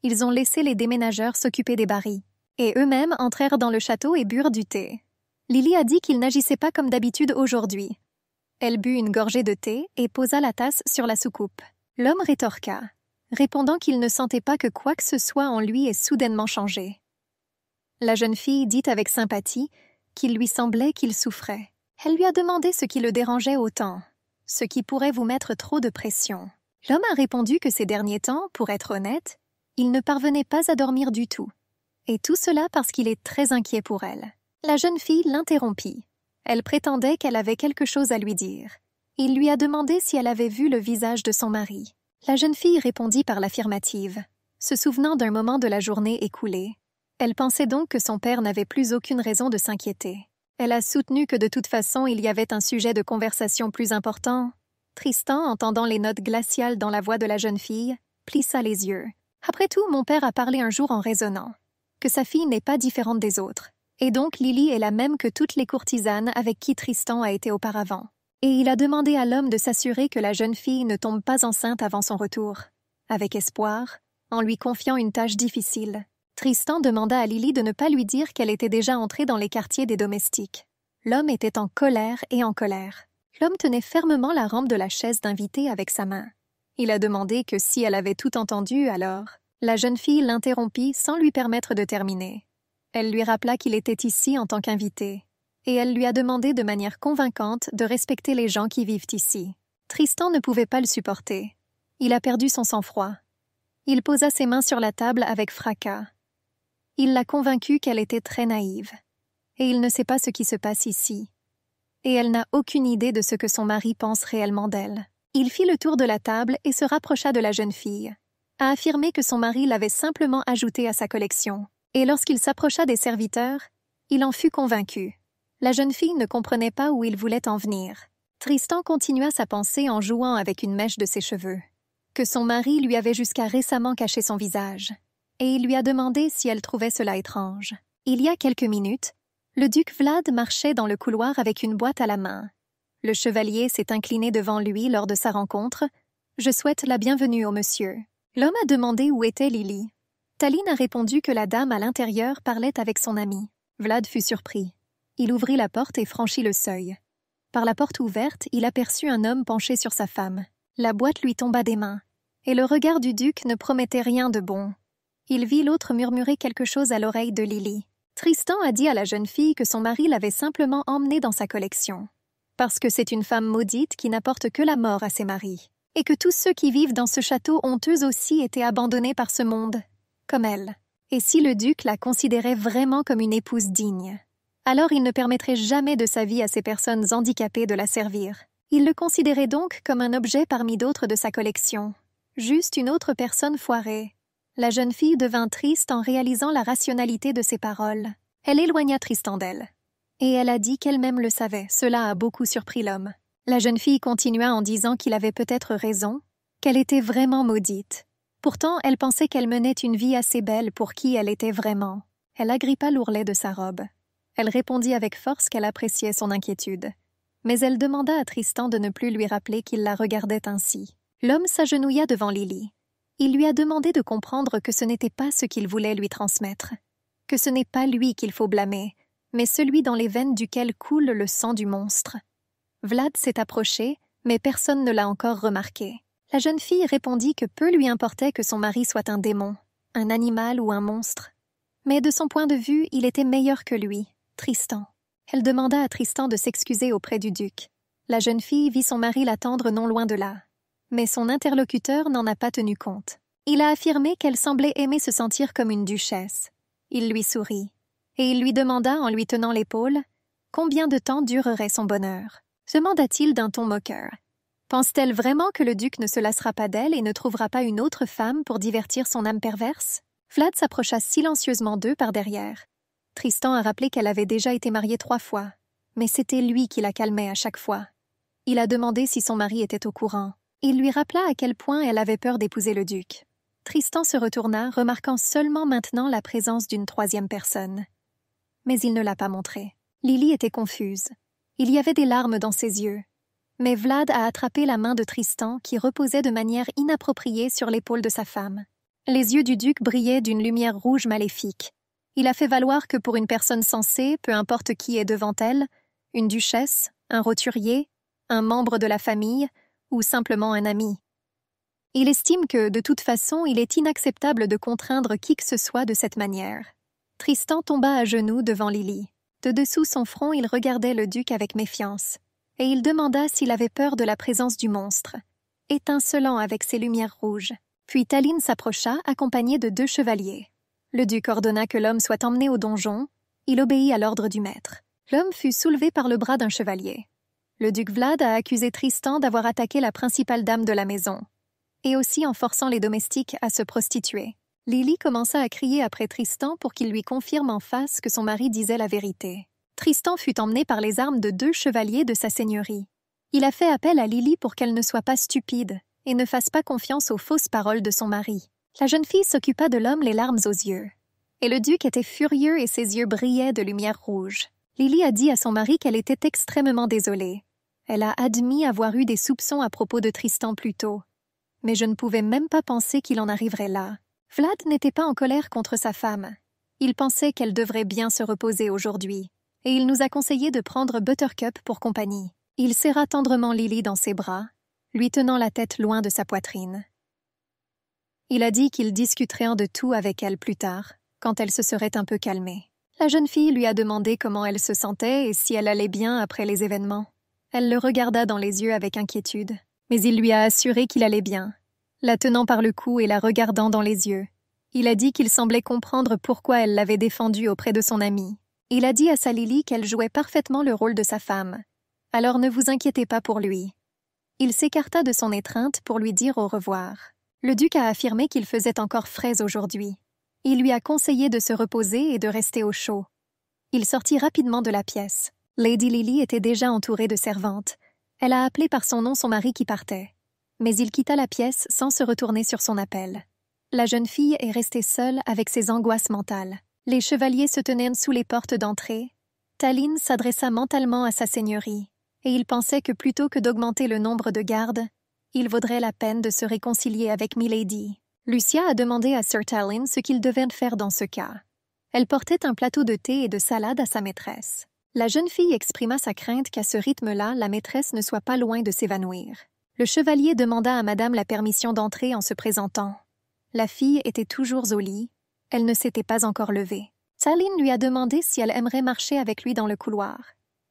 Ils ont laissé les déménageurs s'occuper des barils. Et eux-mêmes entrèrent dans le château et burent du thé. Lily a dit qu'il n'agissait pas comme d'habitude aujourd'hui. Elle but une gorgée de thé et posa la tasse sur la soucoupe. L'homme rétorqua répondant qu'il ne sentait pas que quoi que ce soit en lui ait soudainement changé. La jeune fille dit avec sympathie qu'il lui semblait qu'il souffrait. Elle lui a demandé ce qui le dérangeait autant, ce qui pourrait vous mettre trop de pression. L'homme a répondu que ces derniers temps, pour être honnête, il ne parvenait pas à dormir du tout, et tout cela parce qu'il est très inquiet pour elle. La jeune fille l'interrompit. Elle prétendait qu'elle avait quelque chose à lui dire. Il lui a demandé si elle avait vu le visage de son mari. La jeune fille répondit par l'affirmative, se souvenant d'un moment de la journée écoulée. Elle pensait donc que son père n'avait plus aucune raison de s'inquiéter. Elle a soutenu que de toute façon il y avait un sujet de conversation plus important. Tristan, entendant les notes glaciales dans la voix de la jeune fille, plissa les yeux. Après tout, mon père a parlé un jour en raisonnant que sa fille n'est pas différente des autres, et donc Lily est la même que toutes les courtisanes avec qui Tristan a été auparavant et il a demandé à l'homme de s'assurer que la jeune fille ne tombe pas enceinte avant son retour. Avec espoir, en lui confiant une tâche difficile, Tristan demanda à Lily de ne pas lui dire qu'elle était déjà entrée dans les quartiers des domestiques. L'homme était en colère et en colère. L'homme tenait fermement la rampe de la chaise d'invité avec sa main. Il a demandé que si elle avait tout entendu, alors. La jeune fille l'interrompit sans lui permettre de terminer. Elle lui rappela qu'il était ici en tant qu'invité, et elle lui a demandé de manière convaincante de respecter les gens qui vivent ici. Tristan ne pouvait pas le supporter. Il a perdu son sang-froid. Il posa ses mains sur la table avec fracas. Il l'a convaincue qu'elle était très naïve. Et il ne sait pas ce qui se passe ici. Et elle n'a aucune idée de ce que son mari pense réellement d'elle. Il fit le tour de la table et se rapprocha de la jeune fille, a affirmé que son mari l'avait simplement ajoutée à sa collection. Et lorsqu'il s'approcha des serviteurs, il en fut convaincu. La jeune fille ne comprenait pas où il voulait en venir. Tristan continua sa pensée en jouant avec une mèche de ses cheveux, que son mari lui avait jusqu'à récemment caché son visage, et il lui a demandé si elle trouvait cela étrange. Il y a quelques minutes, le duc Vlad marchait dans le couloir avec une boîte à la main. Le chevalier s'est incliné devant lui lors de sa rencontre. Je souhaite la bienvenue au monsieur. L'homme a demandé où était Lily. Taline a répondu que la dame à l'intérieur parlait avec son ami. Vlad fut surpris. Il ouvrit la porte et franchit le seuil. Par la porte ouverte, il aperçut un homme penché sur sa femme. La boîte lui tomba des mains, et le regard du duc ne promettait rien de bon. Il vit l'autre murmurer quelque chose à l'oreille de Lily. Tristan a dit à la jeune fille que son mari l'avait simplement emmenée dans sa collection, parce que c'est une femme maudite qui n'apporte que la mort à ses maris, et que tous ceux qui vivent dans ce château ont eux aussi été abandonnés par ce monde, comme elle, et si le duc la considérait vraiment comme une épouse digne alors il ne permettrait jamais de sa vie à ces personnes handicapées de la servir. Il le considérait donc comme un objet parmi d'autres de sa collection. Juste une autre personne foirée. La jeune fille devint triste en réalisant la rationalité de ses paroles. Elle éloigna Tristan d'elle. Et elle a dit qu'elle-même le savait. Cela a beaucoup surpris l'homme. La jeune fille continua en disant qu'il avait peut-être raison, qu'elle était vraiment maudite. Pourtant, elle pensait qu'elle menait une vie assez belle pour qui elle était vraiment. Elle agrippa l'ourlet de sa robe. Elle répondit avec force qu'elle appréciait son inquiétude. Mais elle demanda à Tristan de ne plus lui rappeler qu'il la regardait ainsi. L'homme s'agenouilla devant Lily. Il lui a demandé de comprendre que ce n'était pas ce qu'il voulait lui transmettre, que ce n'est pas lui qu'il faut blâmer, mais celui dans les veines duquel coule le sang du monstre. Vlad s'est approché, mais personne ne l'a encore remarqué. La jeune fille répondit que peu lui importait que son mari soit un démon, un animal ou un monstre. Mais de son point de vue, il était meilleur que lui, Tristan. Elle demanda à Tristan de s'excuser auprès du duc. La jeune fille vit son mari l'attendre non loin de là. Mais son interlocuteur n'en a pas tenu compte. Il a affirmé qu'elle semblait aimer se sentir comme une duchesse. Il lui sourit, et il lui demanda en lui tenant l'épaule combien de temps durerait son bonheur. Demanda-t-il d'un ton moqueur. Pense-t-elle vraiment que le duc ne se lassera pas d'elle et ne trouvera pas une autre femme pour divertir son âme perverse Vlad s'approcha silencieusement d'eux par derrière. Tristan a rappelé qu'elle avait déjà été mariée trois fois, mais c'était lui qui la calmait à chaque fois. Il a demandé si son mari était au courant. Il lui rappela à quel point elle avait peur d'épouser le duc. Tristan se retourna, remarquant seulement maintenant la présence d'une troisième personne. Mais il ne l'a pas montrée. Lily était confuse. Il y avait des larmes dans ses yeux. Mais Vlad a attrapé la main de Tristan qui reposait de manière inappropriée sur l'épaule de sa femme. Les yeux du duc brillaient d'une lumière rouge maléfique, il a fait valoir que pour une personne sensée, peu importe qui est devant elle, une duchesse, un roturier, un membre de la famille ou simplement un ami. Il estime que, de toute façon, il est inacceptable de contraindre qui que ce soit de cette manière. Tristan tomba à genoux devant Lily. De dessous son front, il regardait le duc avec méfiance, et il demanda s'il avait peur de la présence du monstre, étincelant avec ses lumières rouges. Puis Taline s'approcha, accompagnée de deux chevaliers. Le duc ordonna que l'homme soit emmené au donjon. Il obéit à l'ordre du maître. L'homme fut soulevé par le bras d'un chevalier. Le duc Vlad a accusé Tristan d'avoir attaqué la principale dame de la maison, et aussi en forçant les domestiques à se prostituer. Lily commença à crier après Tristan pour qu'il lui confirme en face que son mari disait la vérité. Tristan fut emmené par les armes de deux chevaliers de sa seigneurie. Il a fait appel à Lily pour qu'elle ne soit pas stupide et ne fasse pas confiance aux fausses paroles de son mari. La jeune fille s'occupa de l'homme les larmes aux yeux. Et le duc était furieux et ses yeux brillaient de lumière rouge. Lily a dit à son mari qu'elle était extrêmement désolée. Elle a admis avoir eu des soupçons à propos de Tristan plus tôt. Mais je ne pouvais même pas penser qu'il en arriverait là. Vlad n'était pas en colère contre sa femme. Il pensait qu'elle devrait bien se reposer aujourd'hui. Et il nous a conseillé de prendre Buttercup pour compagnie. Il serra tendrement Lily dans ses bras, lui tenant la tête loin de sa poitrine. Il a dit qu'il discuterait en de tout avec elle plus tard, quand elle se serait un peu calmée. La jeune fille lui a demandé comment elle se sentait et si elle allait bien après les événements. Elle le regarda dans les yeux avec inquiétude, mais il lui a assuré qu'il allait bien, la tenant par le cou et la regardant dans les yeux. Il a dit qu'il semblait comprendre pourquoi elle l'avait défendu auprès de son amie. Il a dit à Salili qu'elle jouait parfaitement le rôle de sa femme. Alors ne vous inquiétez pas pour lui. Il s'écarta de son étreinte pour lui dire au revoir. Le duc a affirmé qu'il faisait encore frais aujourd'hui. Il lui a conseillé de se reposer et de rester au chaud. Il sortit rapidement de la pièce. Lady Lily était déjà entourée de servantes. Elle a appelé par son nom son mari qui partait. Mais il quitta la pièce sans se retourner sur son appel. La jeune fille est restée seule avec ses angoisses mentales. Les chevaliers se tenaient sous les portes d'entrée. Tallinn s'adressa mentalement à sa seigneurie, et il pensait que plutôt que d'augmenter le nombre de gardes, il vaudrait la peine de se réconcilier avec Milady. Lucia a demandé à Sir Talin ce qu'il devait faire dans ce cas. Elle portait un plateau de thé et de salade à sa maîtresse. La jeune fille exprima sa crainte qu'à ce rythme-là, la maîtresse ne soit pas loin de s'évanouir. Le chevalier demanda à madame la permission d'entrer en se présentant. La fille était toujours au lit. Elle ne s'était pas encore levée. Saline lui a demandé si elle aimerait marcher avec lui dans le couloir.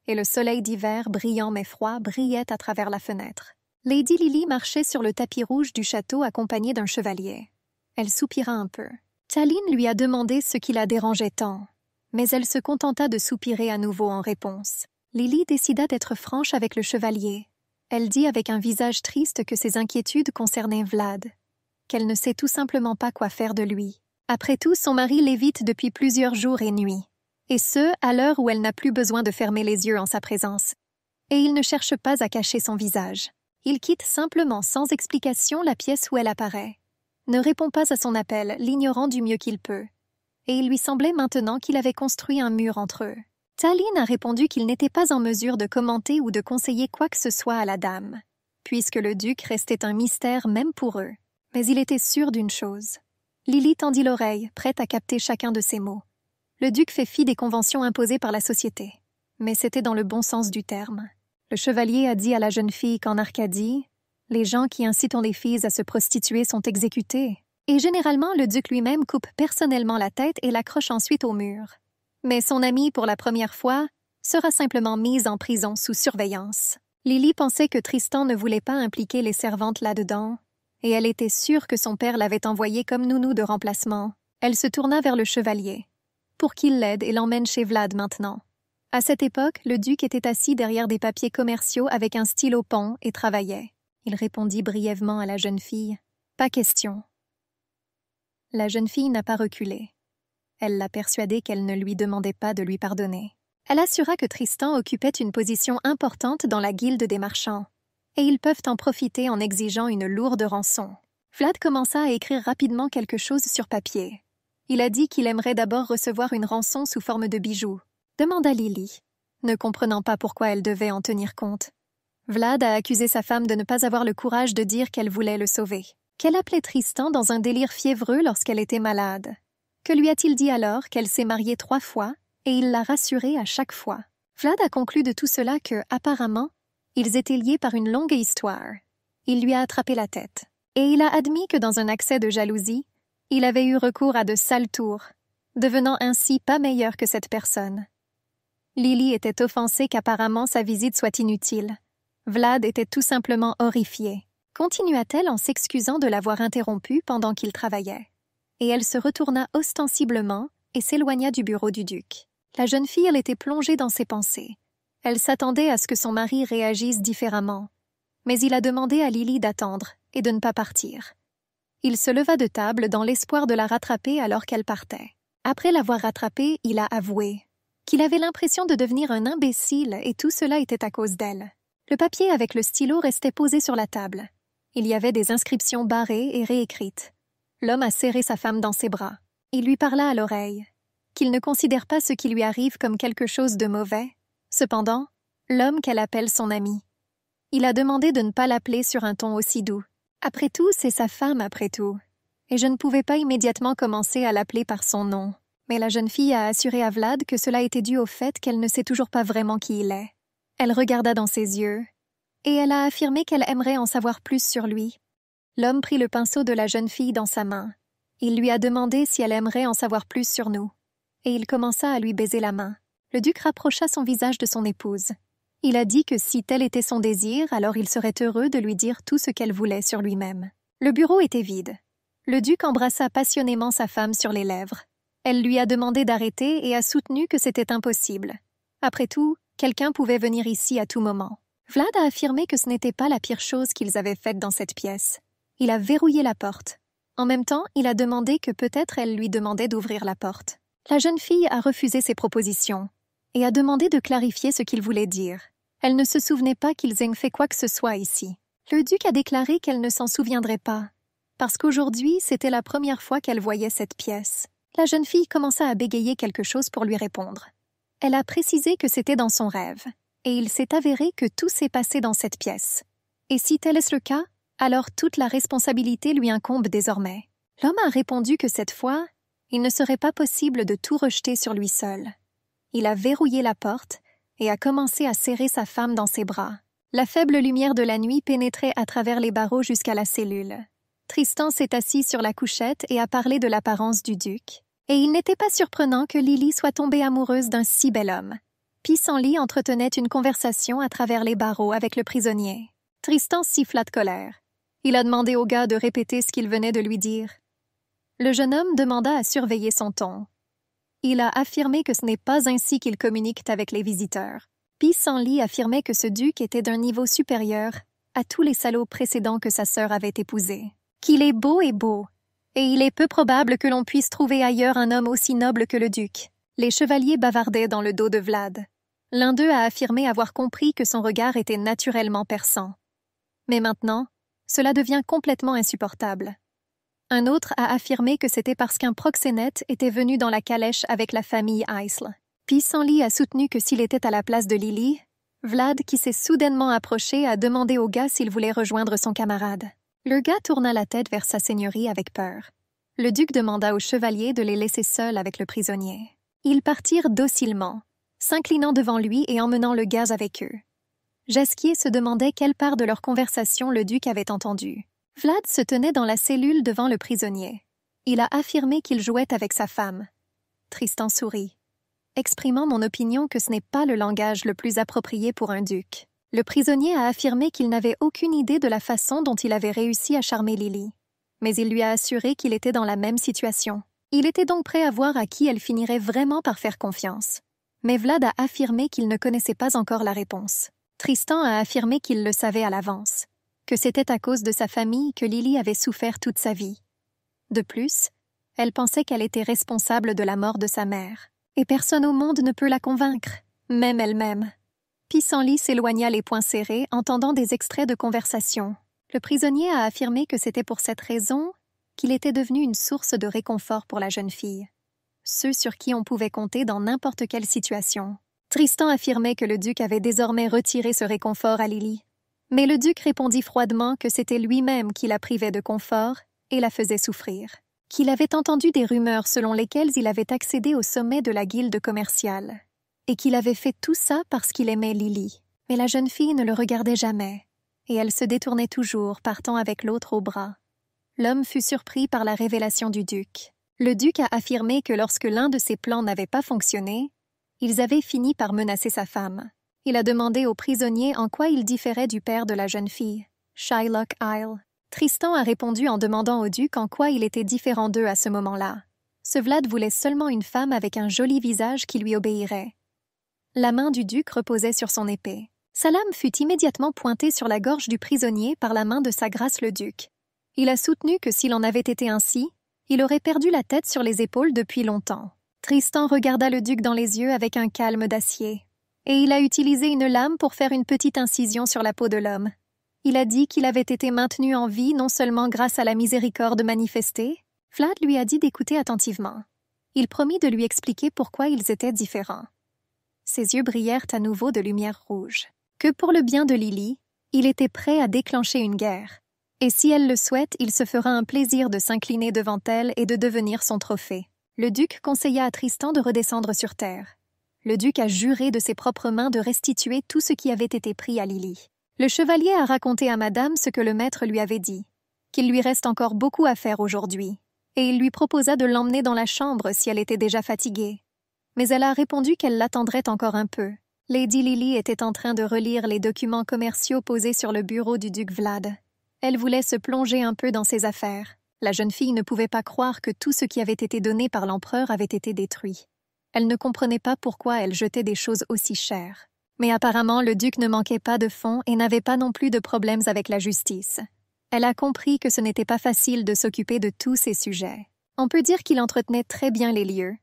Et le soleil d'hiver, brillant mais froid, brillait à travers la fenêtre. Lady Lily marchait sur le tapis rouge du château accompagnée d'un chevalier. Elle soupira un peu. Taline lui a demandé ce qui la dérangeait tant, mais elle se contenta de soupirer à nouveau en réponse. Lily décida d'être franche avec le chevalier. Elle dit avec un visage triste que ses inquiétudes concernaient Vlad, qu'elle ne sait tout simplement pas quoi faire de lui. Après tout, son mari l'évite depuis plusieurs jours et nuits, et ce, à l'heure où elle n'a plus besoin de fermer les yeux en sa présence, et il ne cherche pas à cacher son visage. Il quitte simplement sans explication la pièce où elle apparaît, ne répond pas à son appel, l'ignorant du mieux qu'il peut. Et il lui semblait maintenant qu'il avait construit un mur entre eux. Tallinn a répondu qu'il n'était pas en mesure de commenter ou de conseiller quoi que ce soit à la dame, puisque le duc restait un mystère même pour eux. Mais il était sûr d'une chose. Lily tendit l'oreille, prête à capter chacun de ses mots. Le duc fait fi des conventions imposées par la société. Mais c'était dans le bon sens du terme. Le chevalier a dit à la jeune fille qu'en Arcadie, les gens qui incitent les filles à se prostituer sont exécutés, et généralement le duc lui-même coupe personnellement la tête et l'accroche ensuite au mur. Mais son amie, pour la première fois, sera simplement mise en prison sous surveillance. Lily pensait que Tristan ne voulait pas impliquer les servantes là-dedans, et elle était sûre que son père l'avait envoyée comme nounou de remplacement. Elle se tourna vers le chevalier, pour qu'il l'aide et l'emmène chez Vlad maintenant. À cette époque, le duc était assis derrière des papiers commerciaux avec un stylo pan et travaillait. Il répondit brièvement à la jeune fille. Pas question. La jeune fille n'a pas reculé. Elle l'a persuadé qu'elle ne lui demandait pas de lui pardonner. Elle assura que Tristan occupait une position importante dans la guilde des marchands, et ils peuvent en profiter en exigeant une lourde rançon. Vlad commença à écrire rapidement quelque chose sur papier. Il a dit qu'il aimerait d'abord recevoir une rançon sous forme de bijoux, demanda Lily, ne comprenant pas pourquoi elle devait en tenir compte. Vlad a accusé sa femme de ne pas avoir le courage de dire qu'elle voulait le sauver, qu'elle appelait Tristan dans un délire fiévreux lorsqu'elle était malade. Que lui a-t-il dit alors qu'elle s'est mariée trois fois et il l'a rassurée à chaque fois Vlad a conclu de tout cela que, apparemment, ils étaient liés par une longue histoire. Il lui a attrapé la tête. Et il a admis que dans un accès de jalousie, il avait eu recours à de sales tours, devenant ainsi pas meilleur que cette personne. Lily était offensée qu'apparemment sa visite soit inutile. Vlad était tout simplement horrifié. Continua-t-elle en s'excusant de l'avoir interrompue pendant qu'il travaillait. Et elle se retourna ostensiblement et s'éloigna du bureau du duc. La jeune fille, était plongée dans ses pensées. Elle s'attendait à ce que son mari réagisse différemment. Mais il a demandé à Lily d'attendre et de ne pas partir. Il se leva de table dans l'espoir de la rattraper alors qu'elle partait. Après l'avoir rattrapée, il a avoué qu'il avait l'impression de devenir un imbécile et tout cela était à cause d'elle. Le papier avec le stylo restait posé sur la table. Il y avait des inscriptions barrées et réécrites. L'homme a serré sa femme dans ses bras. Il lui parla à l'oreille. Qu'il ne considère pas ce qui lui arrive comme quelque chose de mauvais. Cependant, l'homme qu'elle appelle son ami. Il a demandé de ne pas l'appeler sur un ton aussi doux. Après tout, c'est sa femme, après tout. Et je ne pouvais pas immédiatement commencer à l'appeler par son nom. Mais la jeune fille a assuré à Vlad que cela était dû au fait qu'elle ne sait toujours pas vraiment qui il est. Elle regarda dans ses yeux, et elle a affirmé qu'elle aimerait en savoir plus sur lui. L'homme prit le pinceau de la jeune fille dans sa main. Il lui a demandé si elle aimerait en savoir plus sur nous, et il commença à lui baiser la main. Le duc rapprocha son visage de son épouse. Il a dit que si tel était son désir, alors il serait heureux de lui dire tout ce qu'elle voulait sur lui-même. Le bureau était vide. Le duc embrassa passionnément sa femme sur les lèvres. Elle lui a demandé d'arrêter et a soutenu que c'était impossible. Après tout, quelqu'un pouvait venir ici à tout moment. Vlad a affirmé que ce n'était pas la pire chose qu'ils avaient faite dans cette pièce. Il a verrouillé la porte. En même temps, il a demandé que peut-être elle lui demandait d'ouvrir la porte. La jeune fille a refusé ses propositions et a demandé de clarifier ce qu'il voulait dire. Elle ne se souvenait pas qu'ils aient fait quoi que ce soit ici. Le duc a déclaré qu'elle ne s'en souviendrait pas, parce qu'aujourd'hui c'était la première fois qu'elle voyait cette pièce la jeune fille commença à bégayer quelque chose pour lui répondre. Elle a précisé que c'était dans son rêve, et il s'est avéré que tout s'est passé dans cette pièce. Et si tel est le cas, alors toute la responsabilité lui incombe désormais. L'homme a répondu que cette fois, il ne serait pas possible de tout rejeter sur lui seul. Il a verrouillé la porte et a commencé à serrer sa femme dans ses bras. La faible lumière de la nuit pénétrait à travers les barreaux jusqu'à la cellule. Tristan s'est assis sur la couchette et a parlé de l'apparence du duc. Et il n'était pas surprenant que Lily soit tombée amoureuse d'un si bel homme. Pissenlit entretenait une conversation à travers les barreaux avec le prisonnier. Tristan siffla de colère. Il a demandé au gars de répéter ce qu'il venait de lui dire. Le jeune homme demanda à surveiller son ton. Il a affirmé que ce n'est pas ainsi qu'il communique avec les visiteurs. Pissenlit affirmait que ce duc était d'un niveau supérieur à tous les salauds précédents que sa sœur avait épousés qu'il est beau et beau, et il est peu probable que l'on puisse trouver ailleurs un homme aussi noble que le duc. Les chevaliers bavardaient dans le dos de Vlad. L'un d'eux a affirmé avoir compris que son regard était naturellement perçant. Mais maintenant, cela devient complètement insupportable. Un autre a affirmé que c'était parce qu'un proxénète était venu dans la calèche avec la famille Eisle. Pissenlit a soutenu que s'il était à la place de Lily, Vlad, qui s'est soudainement approché, a demandé au gars s'il voulait rejoindre son camarade. Le gars tourna la tête vers sa seigneurie avec peur. Le duc demanda au chevalier de les laisser seuls avec le prisonnier. Ils partirent docilement, s'inclinant devant lui et emmenant le gars avec eux. Jasquier se demandait quelle part de leur conversation le duc avait entendue. Vlad se tenait dans la cellule devant le prisonnier. Il a affirmé qu'il jouait avec sa femme. Tristan sourit, exprimant mon opinion que ce n'est pas le langage le plus approprié pour un duc. Le prisonnier a affirmé qu'il n'avait aucune idée de la façon dont il avait réussi à charmer Lily, mais il lui a assuré qu'il était dans la même situation. Il était donc prêt à voir à qui elle finirait vraiment par faire confiance. Mais Vlad a affirmé qu'il ne connaissait pas encore la réponse. Tristan a affirmé qu'il le savait à l'avance, que c'était à cause de sa famille que Lily avait souffert toute sa vie. De plus, elle pensait qu'elle était responsable de la mort de sa mère. Et personne au monde ne peut la convaincre, même elle-même. Pissenlit s'éloigna les poings serrés, entendant des extraits de conversation. Le prisonnier a affirmé que c'était pour cette raison qu'il était devenu une source de réconfort pour la jeune fille, ceux sur qui on pouvait compter dans n'importe quelle situation. Tristan affirmait que le duc avait désormais retiré ce réconfort à Lily, mais le duc répondit froidement que c'était lui-même qui la privait de confort et la faisait souffrir, qu'il avait entendu des rumeurs selon lesquelles il avait accédé au sommet de la guilde commerciale, et qu'il avait fait tout ça parce qu'il aimait Lily. Mais la jeune fille ne le regardait jamais, et elle se détournait toujours, partant avec l'autre au bras. L'homme fut surpris par la révélation du duc. Le duc a affirmé que lorsque l'un de ses plans n'avait pas fonctionné, ils avaient fini par menacer sa femme. Il a demandé au prisonnier en quoi il différait du père de la jeune fille, Shylock Isle. Tristan a répondu en demandant au duc en quoi il était différent d'eux à ce moment-là. Ce Vlad voulait seulement une femme avec un joli visage qui lui obéirait, la main du duc reposait sur son épée. Sa lame fut immédiatement pointée sur la gorge du prisonnier par la main de sa grâce le duc. Il a soutenu que s'il en avait été ainsi, il aurait perdu la tête sur les épaules depuis longtemps. Tristan regarda le duc dans les yeux avec un calme d'acier. Et il a utilisé une lame pour faire une petite incision sur la peau de l'homme. Il a dit qu'il avait été maintenu en vie non seulement grâce à la miséricorde manifestée, Vlad lui a dit d'écouter attentivement. Il promit de lui expliquer pourquoi ils étaient différents ses yeux brillèrent à nouveau de lumière rouge. Que pour le bien de Lily, il était prêt à déclencher une guerre. Et si elle le souhaite, il se fera un plaisir de s'incliner devant elle et de devenir son trophée. Le duc conseilla à Tristan de redescendre sur terre. Le duc a juré de ses propres mains de restituer tout ce qui avait été pris à Lily. Le chevalier a raconté à madame ce que le maître lui avait dit, qu'il lui reste encore beaucoup à faire aujourd'hui, et il lui proposa de l'emmener dans la chambre si elle était déjà fatiguée mais elle a répondu qu'elle l'attendrait encore un peu. Lady Lily était en train de relire les documents commerciaux posés sur le bureau du duc Vlad. Elle voulait se plonger un peu dans ses affaires. La jeune fille ne pouvait pas croire que tout ce qui avait été donné par l'empereur avait été détruit. Elle ne comprenait pas pourquoi elle jetait des choses aussi chères. Mais apparemment, le duc ne manquait pas de fonds et n'avait pas non plus de problèmes avec la justice. Elle a compris que ce n'était pas facile de s'occuper de tous ces sujets. On peut dire qu'il entretenait très bien les lieux,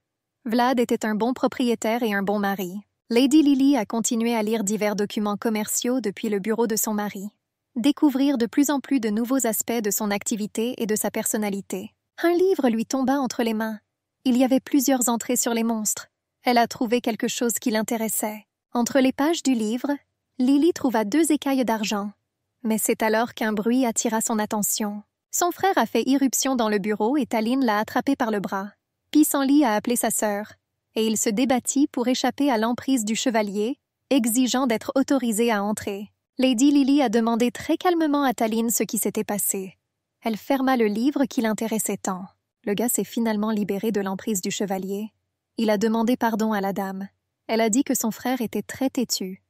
Vlad était un bon propriétaire et un bon mari. Lady Lily a continué à lire divers documents commerciaux depuis le bureau de son mari. Découvrir de plus en plus de nouveaux aspects de son activité et de sa personnalité. Un livre lui tomba entre les mains. Il y avait plusieurs entrées sur les monstres. Elle a trouvé quelque chose qui l'intéressait. Entre les pages du livre, Lily trouva deux écailles d'argent. Mais c'est alors qu'un bruit attira son attention. Son frère a fait irruption dans le bureau et Taline l'a attrapé par le bras. Pissenlit a appelé sa sœur, et il se débattit pour échapper à l'emprise du chevalier, exigeant d'être autorisé à entrer. Lady Lily a demandé très calmement à Taline ce qui s'était passé. Elle ferma le livre qui l'intéressait tant. Le gars s'est finalement libéré de l'emprise du chevalier. Il a demandé pardon à la dame. Elle a dit que son frère était très têtu.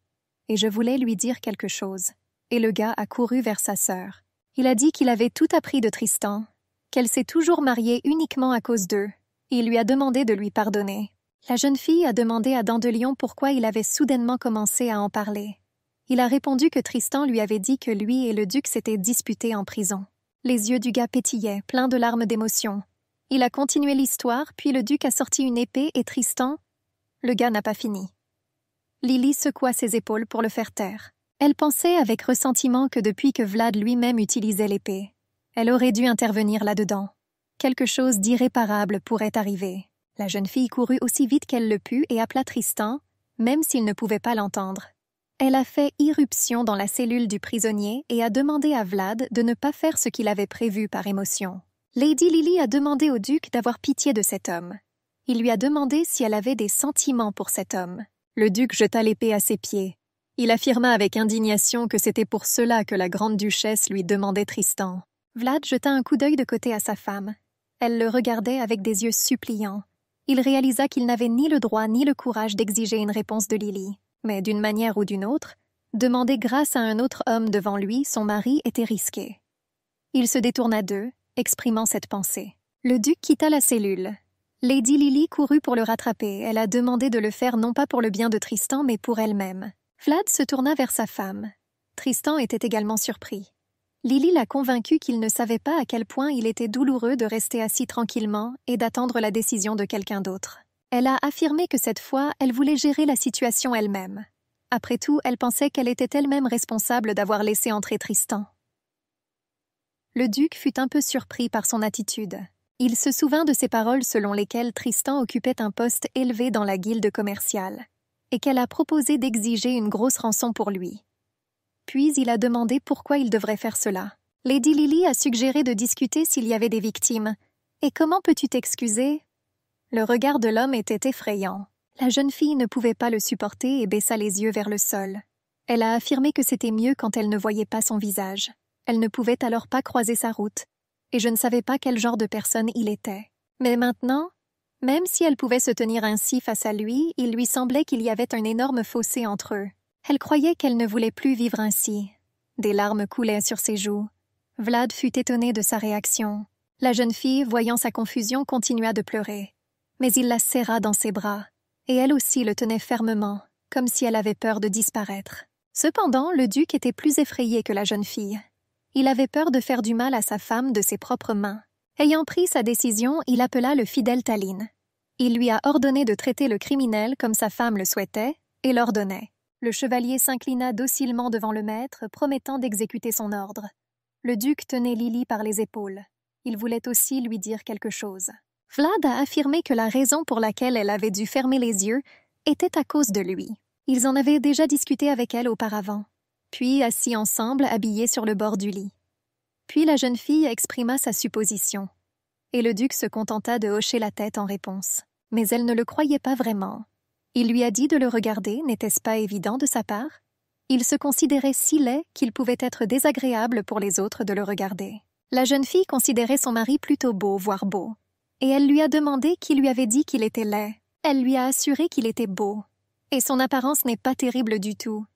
Et je voulais lui dire quelque chose. Et le gars a couru vers sa sœur. Il a dit qu'il avait tout appris de Tristan, qu'elle s'est toujours mariée uniquement à cause d'eux, il lui a demandé de lui pardonner. La jeune fille a demandé à Dandelion pourquoi il avait soudainement commencé à en parler. Il a répondu que Tristan lui avait dit que lui et le duc s'étaient disputés en prison. Les yeux du gars pétillaient, pleins de larmes d'émotion. Il a continué l'histoire, puis le duc a sorti une épée et Tristan... Le gars n'a pas fini. Lily secoua ses épaules pour le faire taire. Elle pensait avec ressentiment que depuis que Vlad lui-même utilisait l'épée, elle aurait dû intervenir là-dedans quelque chose d'irréparable pourrait arriver. La jeune fille courut aussi vite qu'elle le put et appela Tristan, même s'il ne pouvait pas l'entendre. Elle a fait irruption dans la cellule du prisonnier et a demandé à Vlad de ne pas faire ce qu'il avait prévu par émotion. Lady Lily a demandé au duc d'avoir pitié de cet homme. Il lui a demandé si elle avait des sentiments pour cet homme. Le duc jeta l'épée à ses pieds. Il affirma avec indignation que c'était pour cela que la grande duchesse lui demandait Tristan. Vlad jeta un coup d'œil de côté à sa femme. Elle le regardait avec des yeux suppliants. Il réalisa qu'il n'avait ni le droit ni le courage d'exiger une réponse de Lily. Mais d'une manière ou d'une autre, demander grâce à un autre homme devant lui, son mari, était risqué. Il se détourna d'eux, exprimant cette pensée. Le duc quitta la cellule. Lady Lily courut pour le rattraper. Elle a demandé de le faire non pas pour le bien de Tristan, mais pour elle-même. Vlad se tourna vers sa femme. Tristan était également surpris. Lily l'a convaincu qu'il ne savait pas à quel point il était douloureux de rester assis tranquillement et d'attendre la décision de quelqu'un d'autre. Elle a affirmé que cette fois, elle voulait gérer la situation elle-même. Après tout, elle pensait qu'elle était elle-même responsable d'avoir laissé entrer Tristan. Le duc fut un peu surpris par son attitude. Il se souvint de ces paroles selon lesquelles Tristan occupait un poste élevé dans la guilde commerciale, et qu'elle a proposé d'exiger une grosse rançon pour lui. Puis il a demandé pourquoi il devrait faire cela. Lady Lily a suggéré de discuter s'il y avait des victimes. Et comment peux-tu t'excuser Le regard de l'homme était effrayant. La jeune fille ne pouvait pas le supporter et baissa les yeux vers le sol. Elle a affirmé que c'était mieux quand elle ne voyait pas son visage. Elle ne pouvait alors pas croiser sa route, et je ne savais pas quel genre de personne il était. Mais maintenant, même si elle pouvait se tenir ainsi face à lui, il lui semblait qu'il y avait un énorme fossé entre eux. Elle croyait qu'elle ne voulait plus vivre ainsi. Des larmes coulaient sur ses joues. Vlad fut étonné de sa réaction. La jeune fille, voyant sa confusion, continua de pleurer. Mais il la serra dans ses bras, et elle aussi le tenait fermement, comme si elle avait peur de disparaître. Cependant, le duc était plus effrayé que la jeune fille. Il avait peur de faire du mal à sa femme de ses propres mains. Ayant pris sa décision, il appela le fidèle Tallinn. Il lui a ordonné de traiter le criminel comme sa femme le souhaitait, et l'ordonnait. Le chevalier s'inclina docilement devant le maître, promettant d'exécuter son ordre. Le duc tenait Lily par les épaules. Il voulait aussi lui dire quelque chose. Vlad a affirmé que la raison pour laquelle elle avait dû fermer les yeux était à cause de lui. Ils en avaient déjà discuté avec elle auparavant, puis assis ensemble, habillés sur le bord du lit. Puis la jeune fille exprima sa supposition, et le duc se contenta de hocher la tête en réponse. Mais elle ne le croyait pas vraiment. Il lui a dit de le regarder, n'était-ce pas évident de sa part Il se considérait si laid qu'il pouvait être désagréable pour les autres de le regarder. La jeune fille considérait son mari plutôt beau, voire beau, et elle lui a demandé qui lui avait dit qu'il était laid. Elle lui a assuré qu'il était beau, et son apparence n'est pas terrible du tout.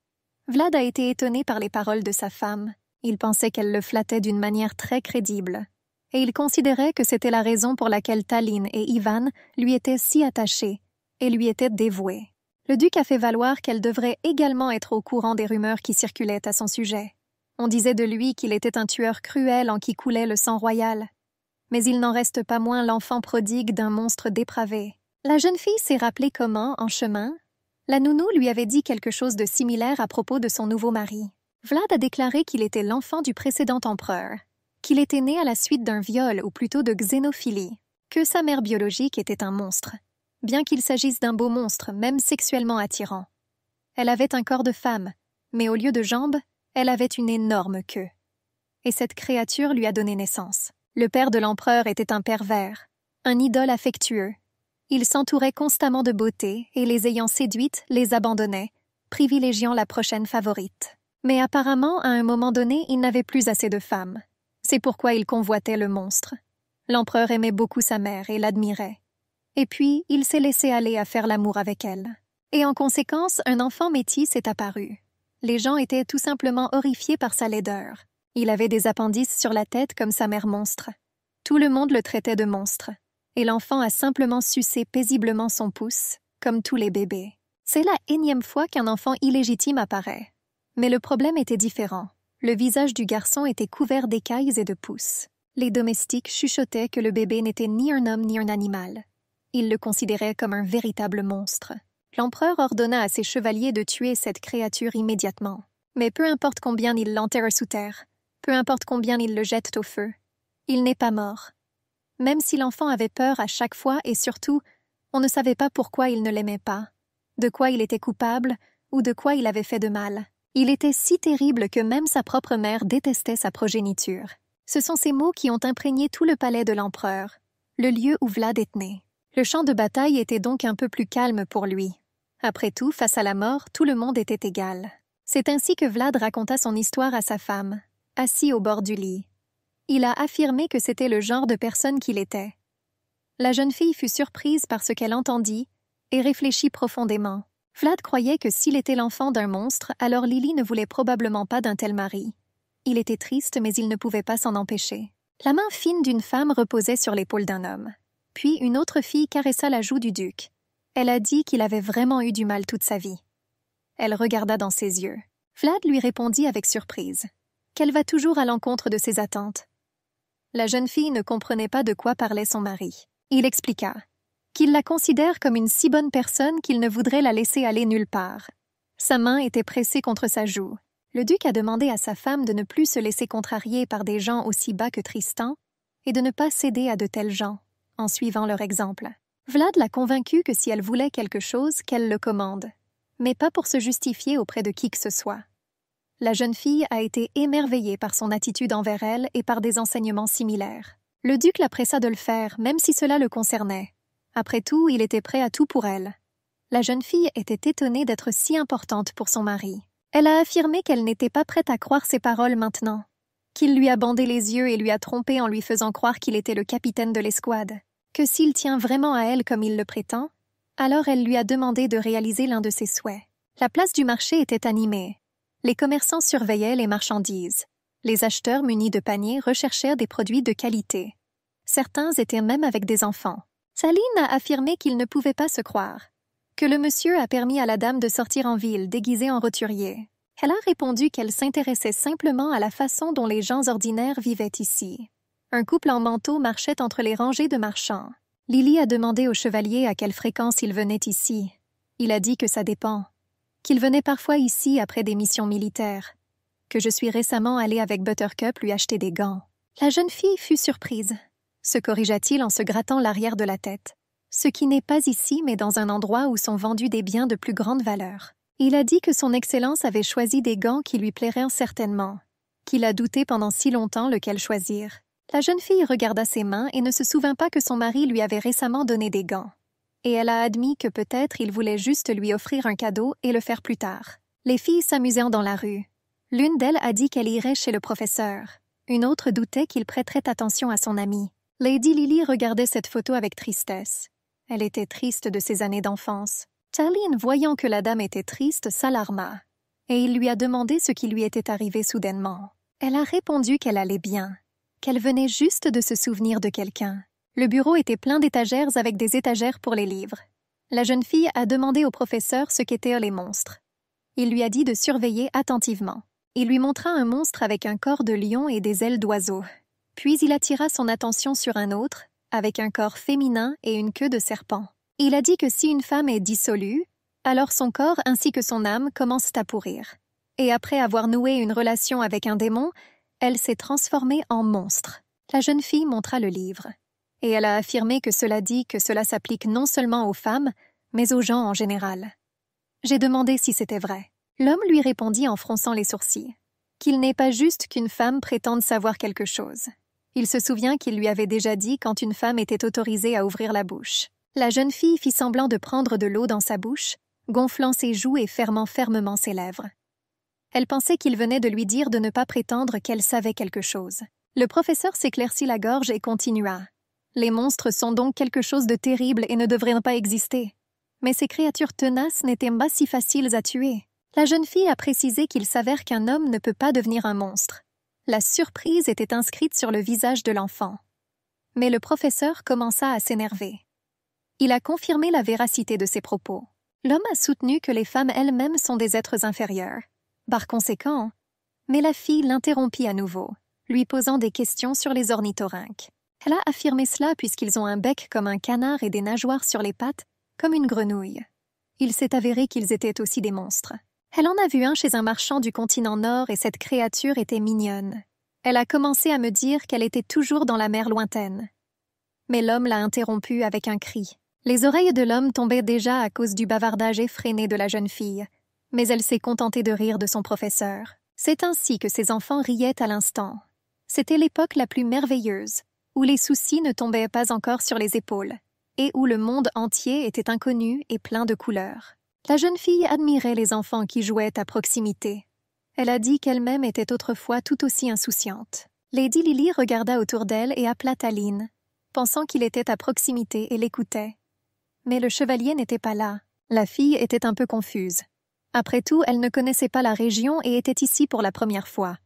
Vlad a été étonné par les paroles de sa femme. Il pensait qu'elle le flattait d'une manière très crédible, et il considérait que c'était la raison pour laquelle Tallinn et Ivan lui étaient si attachés, et lui était dévouée. Le duc a fait valoir qu'elle devrait également être au courant des rumeurs qui circulaient à son sujet. On disait de lui qu'il était un tueur cruel en qui coulait le sang royal. Mais il n'en reste pas moins l'enfant prodigue d'un monstre dépravé. La jeune fille s'est rappelée comment, en chemin, la nounou lui avait dit quelque chose de similaire à propos de son nouveau mari. Vlad a déclaré qu'il était l'enfant du précédent empereur, qu'il était né à la suite d'un viol ou plutôt de xénophilie, que sa mère biologique était un monstre, bien qu'il s'agisse d'un beau monstre, même sexuellement attirant. Elle avait un corps de femme, mais au lieu de jambes, elle avait une énorme queue. Et cette créature lui a donné naissance. Le père de l'empereur était un pervers, un idole affectueux. Il s'entourait constamment de beauté et les ayant séduites, les abandonnait, privilégiant la prochaine favorite. Mais apparemment, à un moment donné, il n'avait plus assez de femmes. C'est pourquoi il convoitait le monstre. L'empereur aimait beaucoup sa mère et l'admirait. Et puis, il s'est laissé aller à faire l'amour avec elle. Et en conséquence, un enfant métis est apparu. Les gens étaient tout simplement horrifiés par sa laideur. Il avait des appendices sur la tête comme sa mère monstre. Tout le monde le traitait de monstre. Et l'enfant a simplement sucé paisiblement son pouce, comme tous les bébés. C'est la énième fois qu'un enfant illégitime apparaît. Mais le problème était différent. Le visage du garçon était couvert d'écailles et de pouces. Les domestiques chuchotaient que le bébé n'était ni un homme ni un animal, il le considérait comme un véritable monstre. L'empereur ordonna à ses chevaliers de tuer cette créature immédiatement. Mais peu importe combien ils l'enterrent sous terre, peu importe combien ils le jettent au feu, il n'est pas mort. Même si l'enfant avait peur à chaque fois et surtout, on ne savait pas pourquoi il ne l'aimait pas, de quoi il était coupable ou de quoi il avait fait de mal. Il était si terrible que même sa propre mère détestait sa progéniture. Ce sont ces mots qui ont imprégné tout le palais de l'empereur, le lieu où Vlad est né. Le champ de bataille était donc un peu plus calme pour lui. Après tout, face à la mort, tout le monde était égal. C'est ainsi que Vlad raconta son histoire à sa femme, assis au bord du lit. Il a affirmé que c'était le genre de personne qu'il était. La jeune fille fut surprise par ce qu'elle entendit et réfléchit profondément. Vlad croyait que s'il était l'enfant d'un monstre, alors Lily ne voulait probablement pas d'un tel mari. Il était triste, mais il ne pouvait pas s'en empêcher. La main fine d'une femme reposait sur l'épaule d'un homme. Puis une autre fille caressa la joue du duc. Elle a dit qu'il avait vraiment eu du mal toute sa vie. Elle regarda dans ses yeux. Vlad lui répondit avec surprise qu'elle va toujours à l'encontre de ses attentes. La jeune fille ne comprenait pas de quoi parlait son mari. Il expliqua qu'il la considère comme une si bonne personne qu'il ne voudrait la laisser aller nulle part. Sa main était pressée contre sa joue. Le duc a demandé à sa femme de ne plus se laisser contrarier par des gens aussi bas que Tristan et de ne pas céder à de tels gens en suivant leur exemple. Vlad l'a convaincue que si elle voulait quelque chose, qu'elle le commande, mais pas pour se justifier auprès de qui que ce soit. La jeune fille a été émerveillée par son attitude envers elle et par des enseignements similaires. Le duc la pressa de le faire, même si cela le concernait. Après tout, il était prêt à tout pour elle. La jeune fille était étonnée d'être si importante pour son mari. Elle a affirmé qu'elle n'était pas prête à croire ses paroles maintenant, qu'il lui a bandé les yeux et lui a trompé en lui faisant croire qu'il était le capitaine de l'escouade, que s'il tient vraiment à elle comme il le prétend, alors elle lui a demandé de réaliser l'un de ses souhaits. La place du marché était animée. Les commerçants surveillaient les marchandises. Les acheteurs munis de paniers recherchèrent des produits de qualité. Certains étaient même avec des enfants. Saline a affirmé qu'il ne pouvait pas se croire, que le monsieur a permis à la dame de sortir en ville déguisée en roturier. Elle a répondu qu'elle s'intéressait simplement à la façon dont les gens ordinaires vivaient ici. Un couple en manteau marchait entre les rangées de marchands. Lily a demandé au chevalier à quelle fréquence il venait ici. Il a dit que ça dépend, qu'il venait parfois ici après des missions militaires, que je suis récemment allée avec Buttercup lui acheter des gants. La jeune fille fut surprise, se corrigea-t-il en se grattant l'arrière de la tête, ce qui n'est pas ici mais dans un endroit où sont vendus des biens de plus grande valeur. Il a dit que son Excellence avait choisi des gants qui lui plairaient certainement, qu'il a douté pendant si longtemps lequel choisir. La jeune fille regarda ses mains et ne se souvint pas que son mari lui avait récemment donné des gants. Et elle a admis que peut-être il voulait juste lui offrir un cadeau et le faire plus tard. Les filles s'amusèrent dans la rue. L'une d'elles a dit qu'elle irait chez le professeur. Une autre doutait qu'il prêterait attention à son amie. Lady Lily regardait cette photo avec tristesse. Elle était triste de ses années d'enfance. Charlene, voyant que la dame était triste, s'alarma, et il lui a demandé ce qui lui était arrivé soudainement. Elle a répondu qu'elle allait bien, qu'elle venait juste de se souvenir de quelqu'un. Le bureau était plein d'étagères avec des étagères pour les livres. La jeune fille a demandé au professeur ce qu'étaient les monstres. Il lui a dit de surveiller attentivement. Il lui montra un monstre avec un corps de lion et des ailes d'oiseau. Puis il attira son attention sur un autre, avec un corps féminin et une queue de serpent. Il a dit que si une femme est dissolue, alors son corps ainsi que son âme commencent à pourrir. Et après avoir noué une relation avec un démon, elle s'est transformée en monstre. La jeune fille montra le livre. Et elle a affirmé que cela dit que cela s'applique non seulement aux femmes, mais aux gens en général. J'ai demandé si c'était vrai. L'homme lui répondit en fronçant les sourcils qu'il n'est pas juste qu'une femme prétende savoir quelque chose. Il se souvient qu'il lui avait déjà dit quand une femme était autorisée à ouvrir la bouche. La jeune fille fit semblant de prendre de l'eau dans sa bouche, gonflant ses joues et fermant fermement ses lèvres. Elle pensait qu'il venait de lui dire de ne pas prétendre qu'elle savait quelque chose. Le professeur s'éclaircit la gorge et continua. Les monstres sont donc quelque chose de terrible et ne devraient pas exister. Mais ces créatures tenaces n'étaient pas si faciles à tuer. La jeune fille a précisé qu'il s'avère qu'un homme ne peut pas devenir un monstre. La surprise était inscrite sur le visage de l'enfant. Mais le professeur commença à s'énerver il a confirmé la véracité de ses propos. L'homme a soutenu que les femmes elles-mêmes sont des êtres inférieurs. Par conséquent, mais la fille l'interrompit à nouveau, lui posant des questions sur les ornithorynques. Elle a affirmé cela puisqu'ils ont un bec comme un canard et des nageoires sur les pattes comme une grenouille. Il s'est avéré qu'ils étaient aussi des monstres. Elle en a vu un chez un marchand du continent nord et cette créature était mignonne. Elle a commencé à me dire qu'elle était toujours dans la mer lointaine. Mais l'homme l'a interrompue avec un cri. Les oreilles de l'homme tombaient déjà à cause du bavardage effréné de la jeune fille, mais elle s'est contentée de rire de son professeur. C'est ainsi que ses enfants riaient à l'instant. C'était l'époque la plus merveilleuse, où les soucis ne tombaient pas encore sur les épaules, et où le monde entier était inconnu et plein de couleurs. La jeune fille admirait les enfants qui jouaient à proximité. Elle a dit qu'elle-même était autrefois tout aussi insouciante. Lady Lily regarda autour d'elle et appela Taline, pensant qu'il était à proximité et l'écoutait. Mais le chevalier n'était pas là. La fille était un peu confuse. Après tout, elle ne connaissait pas la région et était ici pour la première fois.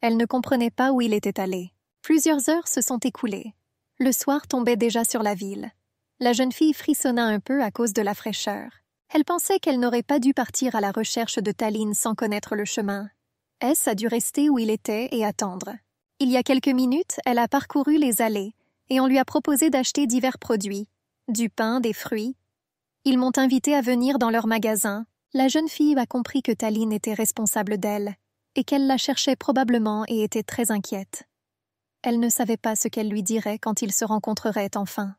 Elle ne comprenait pas où il était allé. Plusieurs heures se sont écoulées. Le soir tombait déjà sur la ville. La jeune fille frissonna un peu à cause de la fraîcheur. Elle pensait qu'elle n'aurait pas dû partir à la recherche de Tallinn sans connaître le chemin. S a dû rester où il était et attendre. Il y a quelques minutes, elle a parcouru les allées, et on lui a proposé d'acheter divers produits, du pain, des fruits. Ils m'ont invité à venir dans leur magasin. La jeune fille a compris que Taline était responsable d'elle, et qu'elle la cherchait probablement et était très inquiète. Elle ne savait pas ce qu'elle lui dirait quand ils se rencontreraient enfin.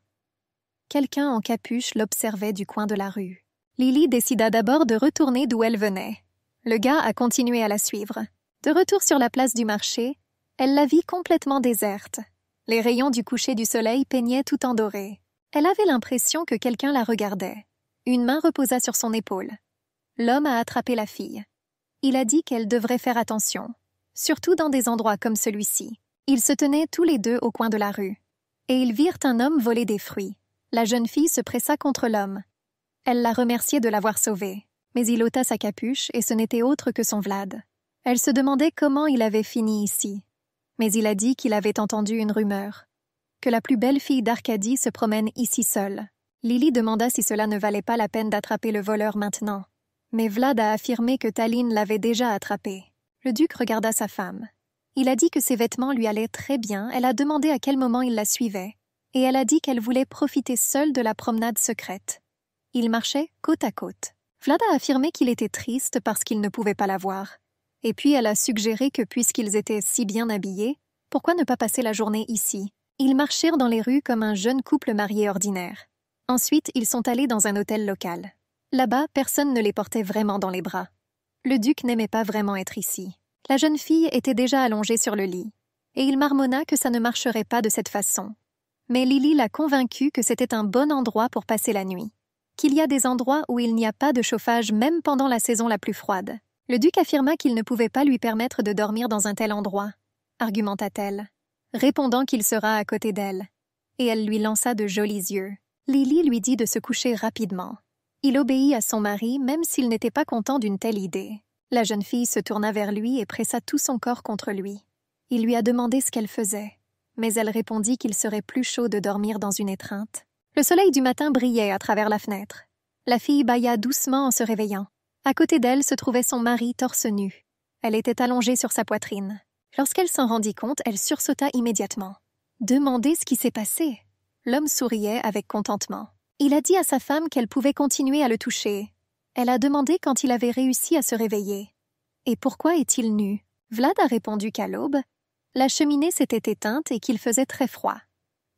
Quelqu'un en capuche l'observait du coin de la rue. Lily décida d'abord de retourner d'où elle venait. Le gars a continué à la suivre. De retour sur la place du marché, elle la vit complètement déserte. Les rayons du coucher du soleil peignaient tout en doré. Elle avait l'impression que quelqu'un la regardait. Une main reposa sur son épaule. L'homme a attrapé la fille. Il a dit qu'elle devrait faire attention, surtout dans des endroits comme celui-ci. Ils se tenaient tous les deux au coin de la rue. Et ils virent un homme voler des fruits. La jeune fille se pressa contre l'homme. Elle la remerciait de l'avoir sauvée, mais il ôta sa capuche et ce n'était autre que son Vlad. Elle se demandait comment il avait fini ici. Mais il a dit qu'il avait entendu une rumeur, que la plus belle fille d'Arcadie se promène ici seule. Lily demanda si cela ne valait pas la peine d'attraper le voleur maintenant. Mais Vlad a affirmé que Tallinn l'avait déjà attrapé. Le duc regarda sa femme. Il a dit que ses vêtements lui allaient très bien, elle a demandé à quel moment il la suivait, et elle a dit qu'elle voulait profiter seule de la promenade secrète. Ils marchaient côte à côte. Vlad a affirmé qu'il était triste parce qu'il ne pouvait pas la voir. Et puis elle a suggéré que puisqu'ils étaient si bien habillés, pourquoi ne pas passer la journée ici, ils marchèrent dans les rues comme un jeune couple marié ordinaire. Ensuite, ils sont allés dans un hôtel local. Là-bas, personne ne les portait vraiment dans les bras. Le duc n'aimait pas vraiment être ici. La jeune fille était déjà allongée sur le lit, et il marmonna que ça ne marcherait pas de cette façon. Mais Lily l'a convaincu que c'était un bon endroit pour passer la nuit, qu'il y a des endroits où il n'y a pas de chauffage même pendant la saison la plus froide. Le duc affirma qu'il ne pouvait pas lui permettre de dormir dans un tel endroit, argumenta-t-elle répondant qu'il sera à côté d'elle, et elle lui lança de jolis yeux. Lily lui dit de se coucher rapidement. Il obéit à son mari même s'il n'était pas content d'une telle idée. La jeune fille se tourna vers lui et pressa tout son corps contre lui. Il lui a demandé ce qu'elle faisait, mais elle répondit qu'il serait plus chaud de dormir dans une étreinte. Le soleil du matin brillait à travers la fenêtre. La fille bâilla doucement en se réveillant. À côté d'elle se trouvait son mari torse nu. Elle était allongée sur sa poitrine. Lorsqu'elle s'en rendit compte, elle sursauta immédiatement. Demandez ce qui s'est passé. L'homme souriait avec contentement. Il a dit à sa femme qu'elle pouvait continuer à le toucher. Elle a demandé quand il avait réussi à se réveiller. Et pourquoi est-il nu Vlad a répondu qu'à l'aube, la cheminée s'était éteinte et qu'il faisait très froid.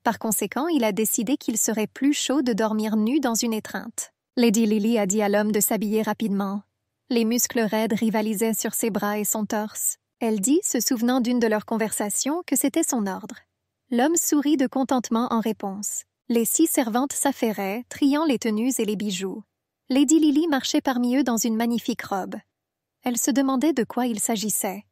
Par conséquent, il a décidé qu'il serait plus chaud de dormir nu dans une étreinte. Lady Lily a dit à l'homme de s'habiller rapidement. Les muscles raides rivalisaient sur ses bras et son torse. Elle dit, se souvenant d'une de leurs conversations, que c'était son ordre. L'homme sourit de contentement en réponse. Les six servantes s'affairaient, triant les tenues et les bijoux. Lady Lily marchait parmi eux dans une magnifique robe. Elle se demandait de quoi il s'agissait.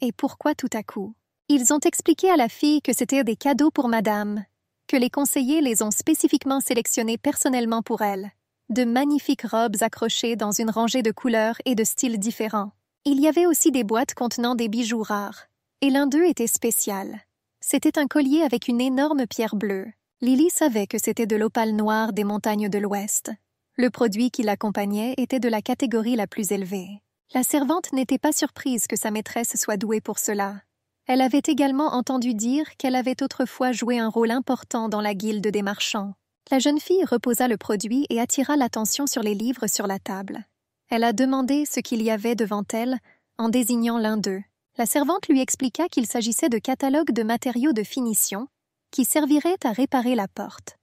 Et pourquoi tout à coup Ils ont expliqué à la fille que c'était des cadeaux pour madame, que les conseillers les ont spécifiquement sélectionnés personnellement pour elle. De magnifiques robes accrochées dans une rangée de couleurs et de styles différents. Il y avait aussi des boîtes contenant des bijoux rares, et l'un d'eux était spécial. C'était un collier avec une énorme pierre bleue. Lily savait que c'était de l'opale noire des montagnes de l'Ouest. Le produit qui l'accompagnait était de la catégorie la plus élevée. La servante n'était pas surprise que sa maîtresse soit douée pour cela. Elle avait également entendu dire qu'elle avait autrefois joué un rôle important dans la guilde des marchands. La jeune fille reposa le produit et attira l'attention sur les livres sur la table. Elle a demandé ce qu'il y avait devant elle en désignant l'un d'eux. La servante lui expliqua qu'il s'agissait de catalogues de matériaux de finition qui serviraient à réparer la porte.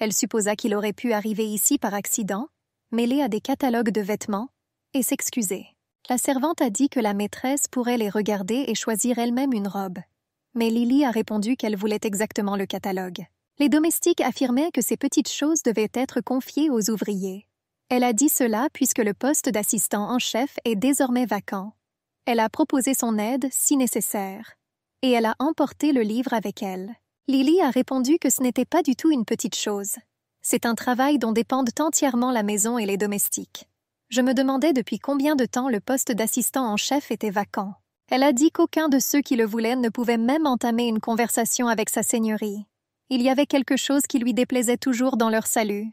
Elle supposa qu'il aurait pu arriver ici par accident, mêlé à des catalogues de vêtements, et s'excuser. La servante a dit que la maîtresse pourrait les regarder et choisir elle-même une robe. Mais Lily a répondu qu'elle voulait exactement le catalogue. Les domestiques affirmaient que ces petites choses devaient être confiées aux ouvriers. Elle a dit cela puisque le poste d'assistant en chef est désormais vacant. Elle a proposé son aide si nécessaire. Et elle a emporté le livre avec elle. Lily a répondu que ce n'était pas du tout une petite chose. C'est un travail dont dépendent entièrement la maison et les domestiques. Je me demandais depuis combien de temps le poste d'assistant en chef était vacant. Elle a dit qu'aucun de ceux qui le voulaient ne pouvait même entamer une conversation avec sa seigneurie. Il y avait quelque chose qui lui déplaisait toujours dans leur salut,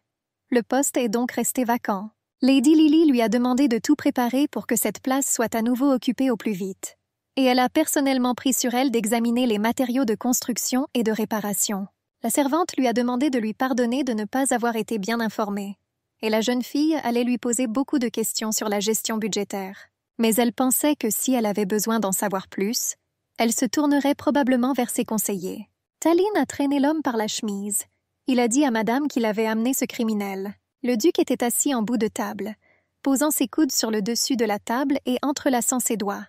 le poste est donc resté vacant. Lady Lily lui a demandé de tout préparer pour que cette place soit à nouveau occupée au plus vite. Et elle a personnellement pris sur elle d'examiner les matériaux de construction et de réparation. La servante lui a demandé de lui pardonner de ne pas avoir été bien informée. Et la jeune fille allait lui poser beaucoup de questions sur la gestion budgétaire. Mais elle pensait que si elle avait besoin d'en savoir plus, elle se tournerait probablement vers ses conseillers. Taline a traîné l'homme par la chemise il a dit à madame qu'il avait amené ce criminel. Le duc était assis en bout de table, posant ses coudes sur le dessus de la table et entrelaçant ses doigts.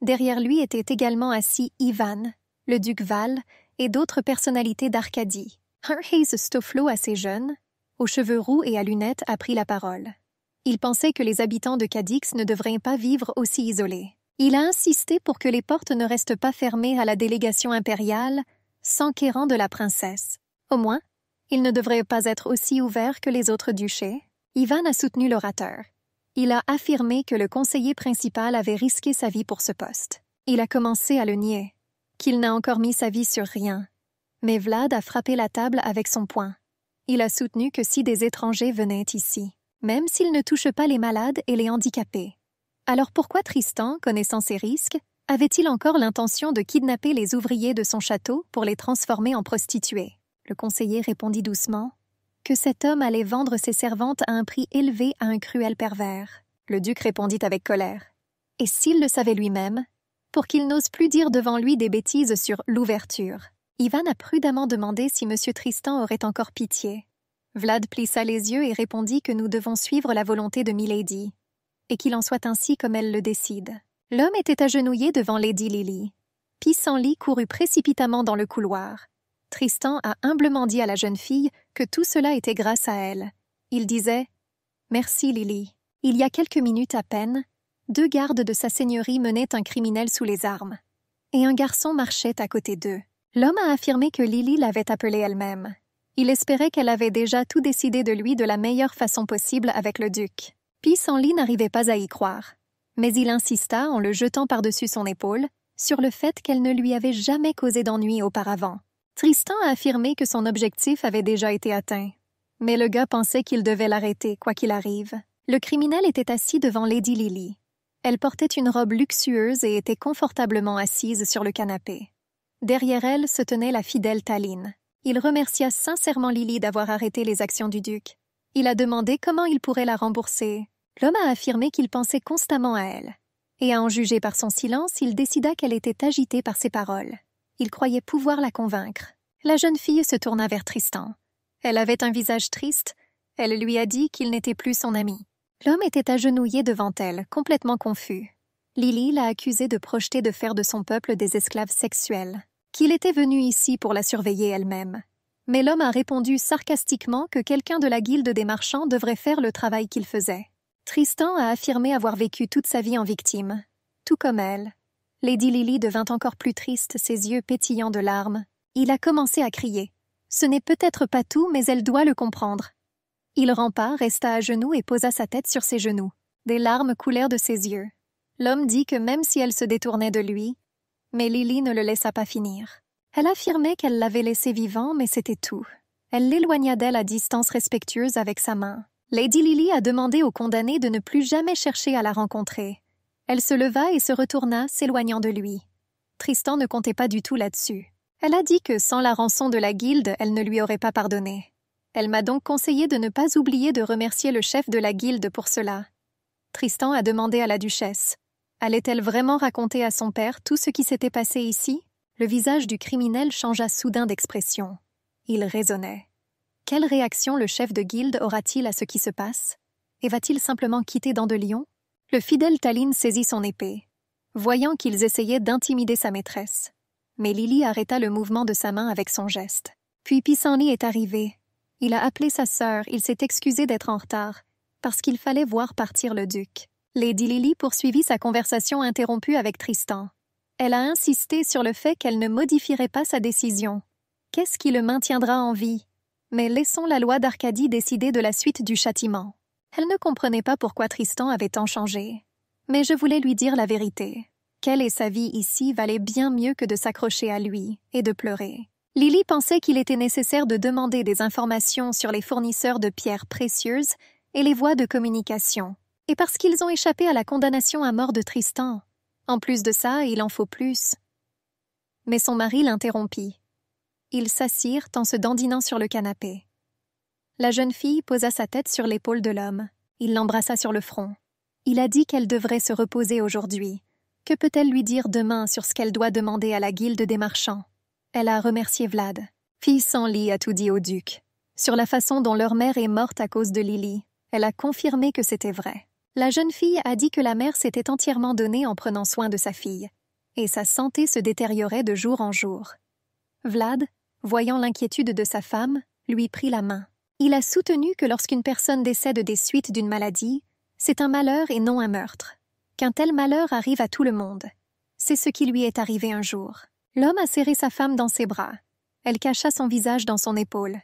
Derrière lui était également assis Ivan, le duc Val et d'autres personnalités d'Arcadie. stofflot Stoflo, assez jeune, aux cheveux roux et à lunettes, a pris la parole. Il pensait que les habitants de Cadix ne devraient pas vivre aussi isolés. Il a insisté pour que les portes ne restent pas fermées à la délégation impériale, s'enquérant de la princesse. Au moins, il ne devrait pas être aussi ouvert que les autres duchés. Ivan a soutenu l'orateur. Il a affirmé que le conseiller principal avait risqué sa vie pour ce poste. Il a commencé à le nier, qu'il n'a encore mis sa vie sur rien. Mais Vlad a frappé la table avec son poing. Il a soutenu que si des étrangers venaient ici, même s'ils ne touchent pas les malades et les handicapés, alors pourquoi Tristan, connaissant ces risques, avait-il encore l'intention de kidnapper les ouvriers de son château pour les transformer en prostituées le conseiller répondit doucement que cet homme allait vendre ses servantes à un prix élevé à un cruel pervers. Le duc répondit avec colère. Et s'il le savait lui-même, pour qu'il n'ose plus dire devant lui des bêtises sur l'ouverture. Ivan a prudemment demandé si M. Tristan aurait encore pitié. Vlad plissa les yeux et répondit que nous devons suivre la volonté de Milady, et qu'il en soit ainsi comme elle le décide. L'homme était agenouillé devant Lady Lily. Pissenlit courut précipitamment dans le couloir, Tristan a humblement dit à la jeune fille que tout cela était grâce à elle. Il disait Merci Lily. Il y a quelques minutes à peine, deux gardes de sa seigneurie menaient un criminel sous les armes. Et un garçon marchait à côté d'eux. L'homme a affirmé que Lily l'avait appelé elle-même. Il espérait qu'elle avait déjà tout décidé de lui de la meilleure façon possible avec le duc. lit n'arrivait pas à y croire. Mais il insista, en le jetant par-dessus son épaule, sur le fait qu'elle ne lui avait jamais causé d'ennui auparavant. Tristan a affirmé que son objectif avait déjà été atteint, mais le gars pensait qu'il devait l'arrêter, quoi qu'il arrive. Le criminel était assis devant Lady Lily. Elle portait une robe luxueuse et était confortablement assise sur le canapé. Derrière elle se tenait la fidèle Taline. Il remercia sincèrement Lily d'avoir arrêté les actions du duc. Il a demandé comment il pourrait la rembourser. L'homme a affirmé qu'il pensait constamment à elle. Et à en juger par son silence, il décida qu'elle était agitée par ses paroles. Il croyait pouvoir la convaincre. La jeune fille se tourna vers Tristan. Elle avait un visage triste. Elle lui a dit qu'il n'était plus son ami. L'homme était agenouillé devant elle, complètement confus. Lily l'a accusé de projeter de faire de son peuple des esclaves sexuels, qu'il était venu ici pour la surveiller elle-même. Mais l'homme a répondu sarcastiquement que quelqu'un de la guilde des marchands devrait faire le travail qu'il faisait. Tristan a affirmé avoir vécu toute sa vie en victime, tout comme elle, Lady Lily devint encore plus triste, ses yeux pétillant de larmes. Il a commencé à crier. Ce n'est peut-être pas tout, mais elle doit le comprendre. Il rampa, resta à genoux et posa sa tête sur ses genoux. Des larmes coulèrent de ses yeux. L'homme dit que même si elle se détournait de lui, mais Lily ne le laissa pas finir. Elle affirmait qu'elle l'avait laissé vivant, mais c'était tout. Elle l'éloigna d'elle à distance respectueuse avec sa main. Lady Lily a demandé au condamné de ne plus jamais chercher à la rencontrer. Elle se leva et se retourna, s'éloignant de lui. Tristan ne comptait pas du tout là-dessus. Elle a dit que sans la rançon de la guilde, elle ne lui aurait pas pardonné. Elle m'a donc conseillé de ne pas oublier de remercier le chef de la guilde pour cela. Tristan a demandé à la duchesse. Allait-elle vraiment raconter à son père tout ce qui s'était passé ici Le visage du criminel changea soudain d'expression. Il raisonnait. Quelle réaction le chef de guilde aura-t-il à ce qui se passe Et va-t-il simplement quitter Dandelion le fidèle Tallinn saisit son épée, voyant qu'ils essayaient d'intimider sa maîtresse. Mais Lily arrêta le mouvement de sa main avec son geste. Puis Pisani est arrivé. Il a appelé sa sœur, il s'est excusé d'être en retard, parce qu'il fallait voir partir le duc. Lady Lily poursuivit sa conversation interrompue avec Tristan. Elle a insisté sur le fait qu'elle ne modifierait pas sa décision. Qu'est-ce qui le maintiendra en vie Mais laissons la loi d'Arcadie décider de la suite du châtiment. Elle ne comprenait pas pourquoi Tristan avait tant changé. Mais je voulais lui dire la vérité, qu'elle et sa vie ici valaient bien mieux que de s'accrocher à lui et de pleurer. Lily pensait qu'il était nécessaire de demander des informations sur les fournisseurs de pierres précieuses et les voies de communication. Et parce qu'ils ont échappé à la condamnation à mort de Tristan. En plus de ça, il en faut plus. Mais son mari l'interrompit. Ils s'assirent en se dandinant sur le canapé. La jeune fille posa sa tête sur l'épaule de l'homme. Il l'embrassa sur le front. Il a dit qu'elle devrait se reposer aujourd'hui. Que peut-elle lui dire demain sur ce qu'elle doit demander à la guilde des marchands Elle a remercié Vlad. Fille sans lit a tout dit au duc. Sur la façon dont leur mère est morte à cause de Lily, elle a confirmé que c'était vrai. La jeune fille a dit que la mère s'était entièrement donnée en prenant soin de sa fille, et sa santé se détériorait de jour en jour. Vlad, voyant l'inquiétude de sa femme, lui prit la main il a soutenu que lorsqu'une personne décède des suites d'une maladie, c'est un malheur et non un meurtre, qu'un tel malheur arrive à tout le monde. C'est ce qui lui est arrivé un jour. L'homme a serré sa femme dans ses bras. Elle cacha son visage dans son épaule.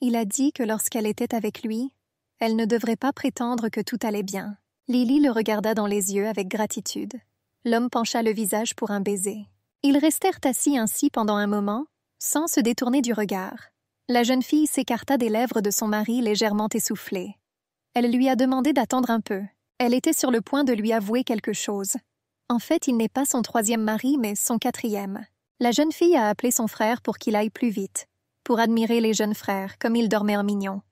Il a dit que lorsqu'elle était avec lui, elle ne devrait pas prétendre que tout allait bien. Lily le regarda dans les yeux avec gratitude. L'homme pencha le visage pour un baiser. Ils restèrent assis ainsi pendant un moment, sans se détourner du regard. La jeune fille s'écarta des lèvres de son mari légèrement essoufflé. Elle lui a demandé d'attendre un peu. Elle était sur le point de lui avouer quelque chose. En fait, il n'est pas son troisième mari, mais son quatrième. La jeune fille a appelé son frère pour qu'il aille plus vite, pour admirer les jeunes frères, comme ils dormaient en mignon.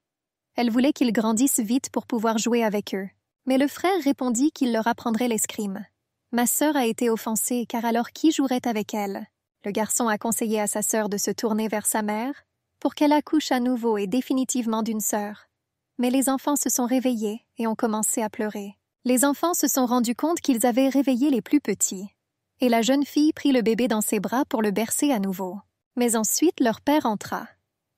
Elle voulait qu'ils grandissent vite pour pouvoir jouer avec eux. Mais le frère répondit qu'il leur apprendrait l'escrime. Ma sœur a été offensée, car alors qui jouerait avec elle Le garçon a conseillé à sa sœur de se tourner vers sa mère, pour qu'elle accouche à nouveau et définitivement d'une sœur. Mais les enfants se sont réveillés et ont commencé à pleurer. Les enfants se sont rendus compte qu'ils avaient réveillé les plus petits, et la jeune fille prit le bébé dans ses bras pour le bercer à nouveau. Mais ensuite leur père entra.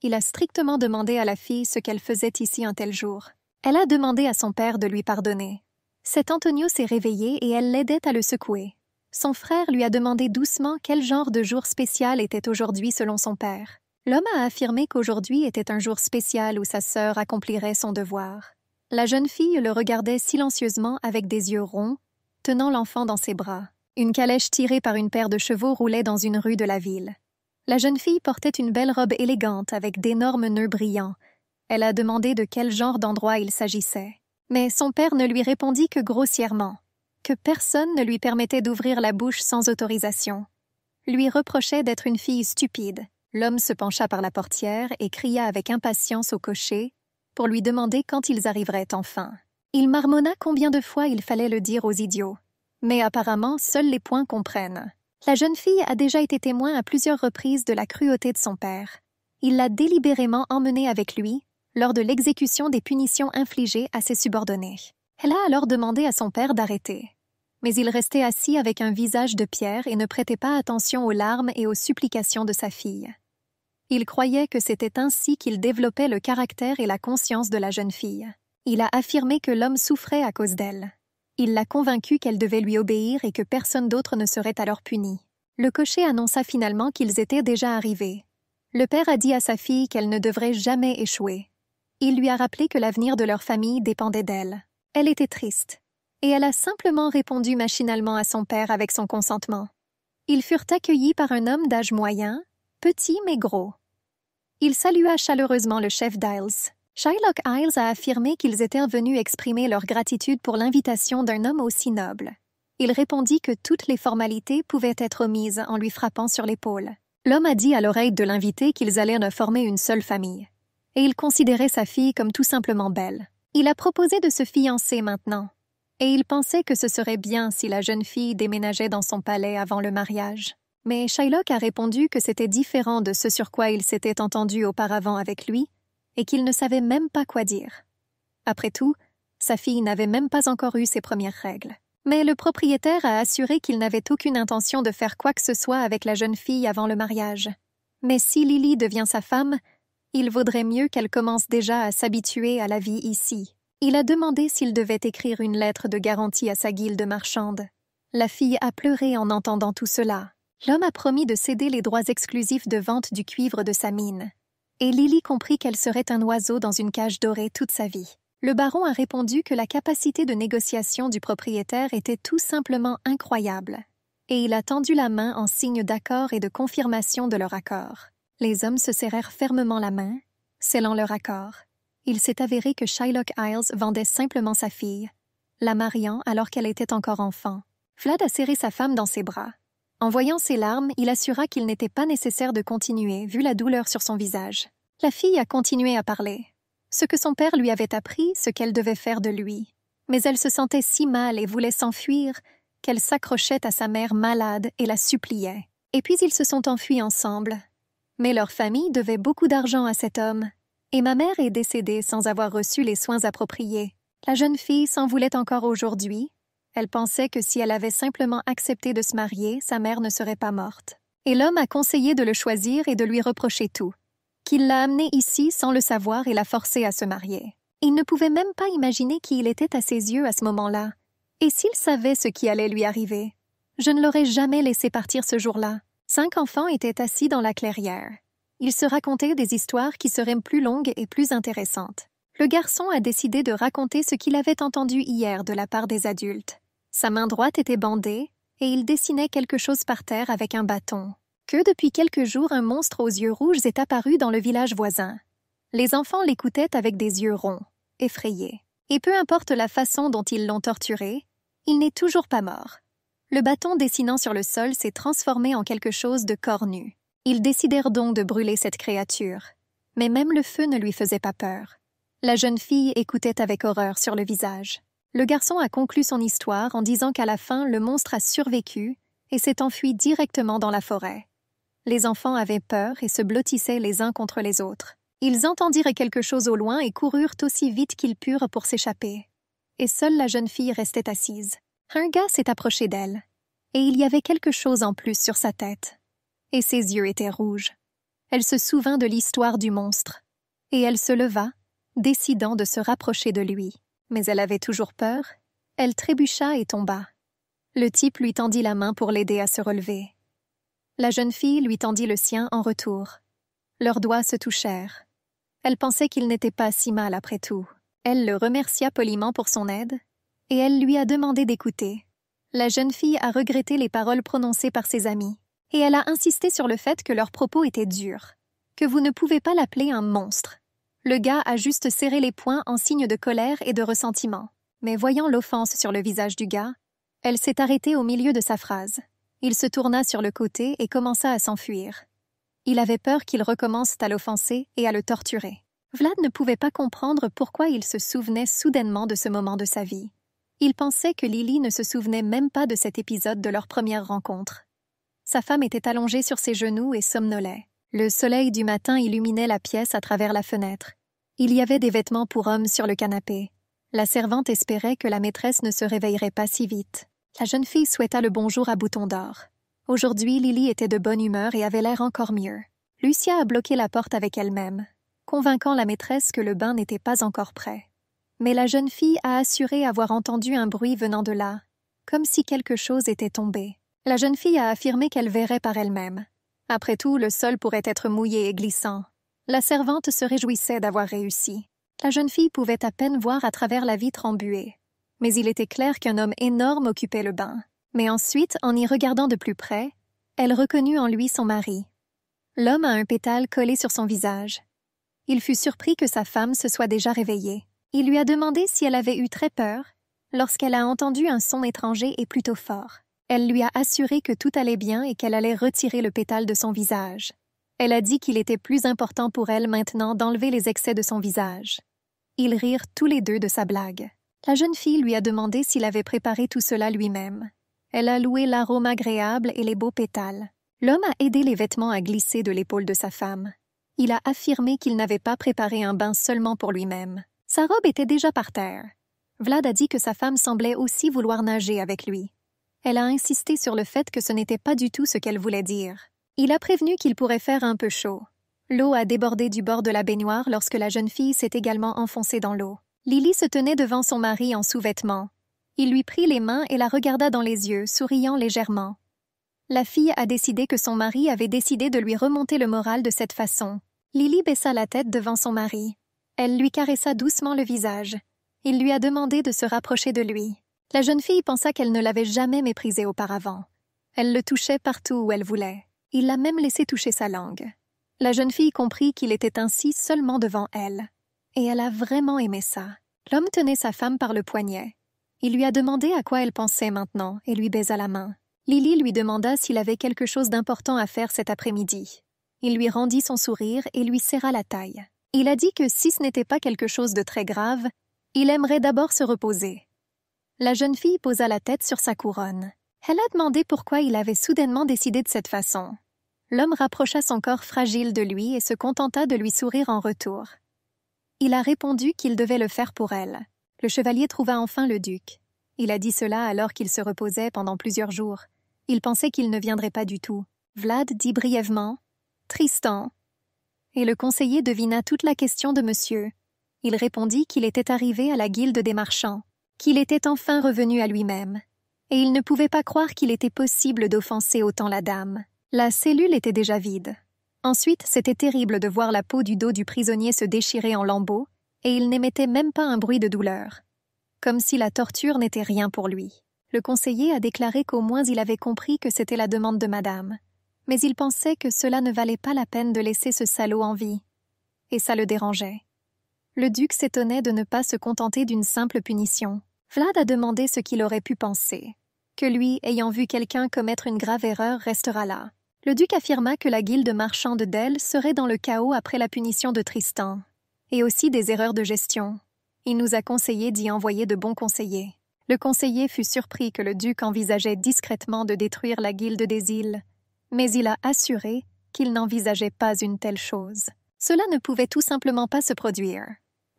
Il a strictement demandé à la fille ce qu'elle faisait ici un tel jour. Elle a demandé à son père de lui pardonner. Cet Antonio s'est réveillé et elle l'aidait à le secouer. Son frère lui a demandé doucement quel genre de jour spécial était aujourd'hui selon son père. L'homme a affirmé qu'aujourd'hui était un jour spécial où sa sœur accomplirait son devoir. La jeune fille le regardait silencieusement avec des yeux ronds, tenant l'enfant dans ses bras. Une calèche tirée par une paire de chevaux roulait dans une rue de la ville. La jeune fille portait une belle robe élégante avec d'énormes nœuds brillants. Elle a demandé de quel genre d'endroit il s'agissait. Mais son père ne lui répondit que grossièrement, que personne ne lui permettait d'ouvrir la bouche sans autorisation, lui reprochait d'être une fille stupide, L'homme se pencha par la portière et cria avec impatience au cocher pour lui demander quand ils arriveraient enfin. Il marmonna combien de fois il fallait le dire aux idiots. Mais apparemment, seuls les points comprennent. La jeune fille a déjà été témoin à plusieurs reprises de la cruauté de son père. Il l'a délibérément emmenée avec lui lors de l'exécution des punitions infligées à ses subordonnés. Elle a alors demandé à son père d'arrêter. Mais il restait assis avec un visage de pierre et ne prêtait pas attention aux larmes et aux supplications de sa fille. Il croyait que c'était ainsi qu'il développait le caractère et la conscience de la jeune fille. Il a affirmé que l'homme souffrait à cause d'elle. Il l'a convaincu qu'elle devait lui obéir et que personne d'autre ne serait alors puni. Le cocher annonça finalement qu'ils étaient déjà arrivés. Le père a dit à sa fille qu'elle ne devrait jamais échouer. Il lui a rappelé que l'avenir de leur famille dépendait d'elle. Elle était triste. Et elle a simplement répondu machinalement à son père avec son consentement. Ils furent accueillis par un homme d'âge moyen, petit mais gros. Il salua chaleureusement le chef d'Iles. Shylock Iles a affirmé qu'ils étaient venus exprimer leur gratitude pour l'invitation d'un homme aussi noble. Il répondit que toutes les formalités pouvaient être omises en lui frappant sur l'épaule. L'homme a dit à l'oreille de l'invité qu'ils allaient ne former une seule famille. Et il considérait sa fille comme tout simplement belle. Il a proposé de se fiancer maintenant. Et il pensait que ce serait bien si la jeune fille déménageait dans son palais avant le mariage. Mais Shylock a répondu que c'était différent de ce sur quoi il s'était entendu auparavant avec lui, et qu'il ne savait même pas quoi dire. Après tout, sa fille n'avait même pas encore eu ses premières règles. Mais le propriétaire a assuré qu'il n'avait aucune intention de faire quoi que ce soit avec la jeune fille avant le mariage. Mais si Lily devient sa femme, il vaudrait mieux qu'elle commence déjà à s'habituer à la vie ici. Il a demandé s'il devait écrire une lettre de garantie à sa guilde marchande. La fille a pleuré en entendant tout cela, L'homme a promis de céder les droits exclusifs de vente du cuivre de sa mine. Et Lily comprit qu'elle serait un oiseau dans une cage dorée toute sa vie. Le baron a répondu que la capacité de négociation du propriétaire était tout simplement incroyable. Et il a tendu la main en signe d'accord et de confirmation de leur accord. Les hommes se serrèrent fermement la main, scellant leur accord. Il s'est avéré que Shylock Isles vendait simplement sa fille, la mariant alors qu'elle était encore enfant. Vlad a serré sa femme dans ses bras, en voyant ses larmes, il assura qu'il n'était pas nécessaire de continuer, vu la douleur sur son visage. La fille a continué à parler. Ce que son père lui avait appris, ce qu'elle devait faire de lui. Mais elle se sentait si mal et voulait s'enfuir qu'elle s'accrochait à sa mère malade et la suppliait. Et puis ils se sont enfuis ensemble. Mais leur famille devait beaucoup d'argent à cet homme, et ma mère est décédée sans avoir reçu les soins appropriés. La jeune fille s'en voulait encore aujourd'hui, elle pensait que si elle avait simplement accepté de se marier, sa mère ne serait pas morte. Et l'homme a conseillé de le choisir et de lui reprocher tout. Qu'il l'a amenée ici sans le savoir et l'a forcée à se marier. Il ne pouvait même pas imaginer qui il était à ses yeux à ce moment-là. Et s'il savait ce qui allait lui arriver Je ne l'aurais jamais laissé partir ce jour-là. Cinq enfants étaient assis dans la clairière. Ils se racontaient des histoires qui seraient plus longues et plus intéressantes. Le garçon a décidé de raconter ce qu'il avait entendu hier de la part des adultes. Sa main droite était bandée, et il dessinait quelque chose par terre avec un bâton. Que depuis quelques jours un monstre aux yeux rouges est apparu dans le village voisin. Les enfants l'écoutaient avec des yeux ronds, effrayés. Et peu importe la façon dont ils l'ont torturé, il n'est toujours pas mort. Le bâton dessinant sur le sol s'est transformé en quelque chose de cornu. Ils décidèrent donc de brûler cette créature. Mais même le feu ne lui faisait pas peur. La jeune fille écoutait avec horreur sur le visage. Le garçon a conclu son histoire en disant qu'à la fin, le monstre a survécu et s'est enfui directement dans la forêt. Les enfants avaient peur et se blottissaient les uns contre les autres. Ils entendirent quelque chose au loin et coururent aussi vite qu'ils purent pour s'échapper. Et seule la jeune fille restait assise. Un gars s'est approché d'elle, et il y avait quelque chose en plus sur sa tête. Et ses yeux étaient rouges. Elle se souvint de l'histoire du monstre, et elle se leva, décidant de se rapprocher de lui mais elle avait toujours peur, elle trébucha et tomba. Le type lui tendit la main pour l'aider à se relever. La jeune fille lui tendit le sien en retour. Leurs doigts se touchèrent. Elle pensait qu'il n'était pas si mal après tout. Elle le remercia poliment pour son aide, et elle lui a demandé d'écouter. La jeune fille a regretté les paroles prononcées par ses amis, et elle a insisté sur le fait que leurs propos étaient durs, que vous ne pouvez pas l'appeler un monstre, le gars a juste serré les poings en signe de colère et de ressentiment. Mais voyant l'offense sur le visage du gars, elle s'est arrêtée au milieu de sa phrase. Il se tourna sur le côté et commença à s'enfuir. Il avait peur qu'il recommence à l'offenser et à le torturer. Vlad ne pouvait pas comprendre pourquoi il se souvenait soudainement de ce moment de sa vie. Il pensait que Lily ne se souvenait même pas de cet épisode de leur première rencontre. Sa femme était allongée sur ses genoux et somnolait. Le soleil du matin illuminait la pièce à travers la fenêtre. Il y avait des vêtements pour hommes sur le canapé. La servante espérait que la maîtresse ne se réveillerait pas si vite. La jeune fille souhaita le bonjour à Bouton d'Or. Aujourd'hui, Lily était de bonne humeur et avait l'air encore mieux. Lucia a bloqué la porte avec elle-même, convainquant la maîtresse que le bain n'était pas encore prêt. Mais la jeune fille a assuré avoir entendu un bruit venant de là, comme si quelque chose était tombé. La jeune fille a affirmé qu'elle verrait par elle-même, après tout, le sol pourrait être mouillé et glissant. La servante se réjouissait d'avoir réussi. La jeune fille pouvait à peine voir à travers la vitre embuée. Mais il était clair qu'un homme énorme occupait le bain. Mais ensuite, en y regardant de plus près, elle reconnut en lui son mari. L'homme a un pétale collé sur son visage. Il fut surpris que sa femme se soit déjà réveillée. Il lui a demandé si elle avait eu très peur lorsqu'elle a entendu un son étranger et plutôt fort. Elle lui a assuré que tout allait bien et qu'elle allait retirer le pétale de son visage. Elle a dit qu'il était plus important pour elle maintenant d'enlever les excès de son visage. Ils rirent tous les deux de sa blague. La jeune fille lui a demandé s'il avait préparé tout cela lui-même. Elle a loué l'arôme agréable et les beaux pétales. L'homme a aidé les vêtements à glisser de l'épaule de sa femme. Il a affirmé qu'il n'avait pas préparé un bain seulement pour lui-même. Sa robe était déjà par terre. Vlad a dit que sa femme semblait aussi vouloir nager avec lui. Elle a insisté sur le fait que ce n'était pas du tout ce qu'elle voulait dire. Il a prévenu qu'il pourrait faire un peu chaud. L'eau a débordé du bord de la baignoire lorsque la jeune fille s'est également enfoncée dans l'eau. Lily se tenait devant son mari en sous-vêtements. Il lui prit les mains et la regarda dans les yeux, souriant légèrement. La fille a décidé que son mari avait décidé de lui remonter le moral de cette façon. Lily baissa la tête devant son mari. Elle lui caressa doucement le visage. Il lui a demandé de se rapprocher de lui. La jeune fille pensa qu'elle ne l'avait jamais méprisé auparavant. Elle le touchait partout où elle voulait. Il l'a même laissé toucher sa langue. La jeune fille comprit qu'il était ainsi seulement devant elle. Et elle a vraiment aimé ça. L'homme tenait sa femme par le poignet. Il lui a demandé à quoi elle pensait maintenant et lui baisa la main. Lily lui demanda s'il avait quelque chose d'important à faire cet après-midi. Il lui rendit son sourire et lui serra la taille. Il a dit que si ce n'était pas quelque chose de très grave, il aimerait d'abord se reposer. La jeune fille posa la tête sur sa couronne. Elle a demandé pourquoi il avait soudainement décidé de cette façon. L'homme rapprocha son corps fragile de lui et se contenta de lui sourire en retour. Il a répondu qu'il devait le faire pour elle. Le chevalier trouva enfin le duc. Il a dit cela alors qu'il se reposait pendant plusieurs jours. Il pensait qu'il ne viendrait pas du tout. Vlad dit brièvement Tristan. Et le conseiller devina toute la question de monsieur. Il répondit qu'il était arrivé à la guilde des marchands qu'il était enfin revenu à lui-même, et il ne pouvait pas croire qu'il était possible d'offenser autant la dame. La cellule était déjà vide. Ensuite, c'était terrible de voir la peau du dos du prisonnier se déchirer en lambeaux, et il n'émettait même pas un bruit de douleur. Comme si la torture n'était rien pour lui. Le conseiller a déclaré qu'au moins il avait compris que c'était la demande de madame. Mais il pensait que cela ne valait pas la peine de laisser ce salaud en vie. Et ça le dérangeait. Le duc s'étonnait de ne pas se contenter d'une simple punition. Vlad a demandé ce qu'il aurait pu penser, que lui, ayant vu quelqu'un commettre une grave erreur, restera là. Le duc affirma que la guilde marchande d'Elle serait dans le chaos après la punition de Tristan, et aussi des erreurs de gestion. Il nous a conseillé d'y envoyer de bons conseillers. Le conseiller fut surpris que le duc envisageait discrètement de détruire la guilde des îles, mais il a assuré qu'il n'envisageait pas une telle chose. Cela ne pouvait tout simplement pas se produire.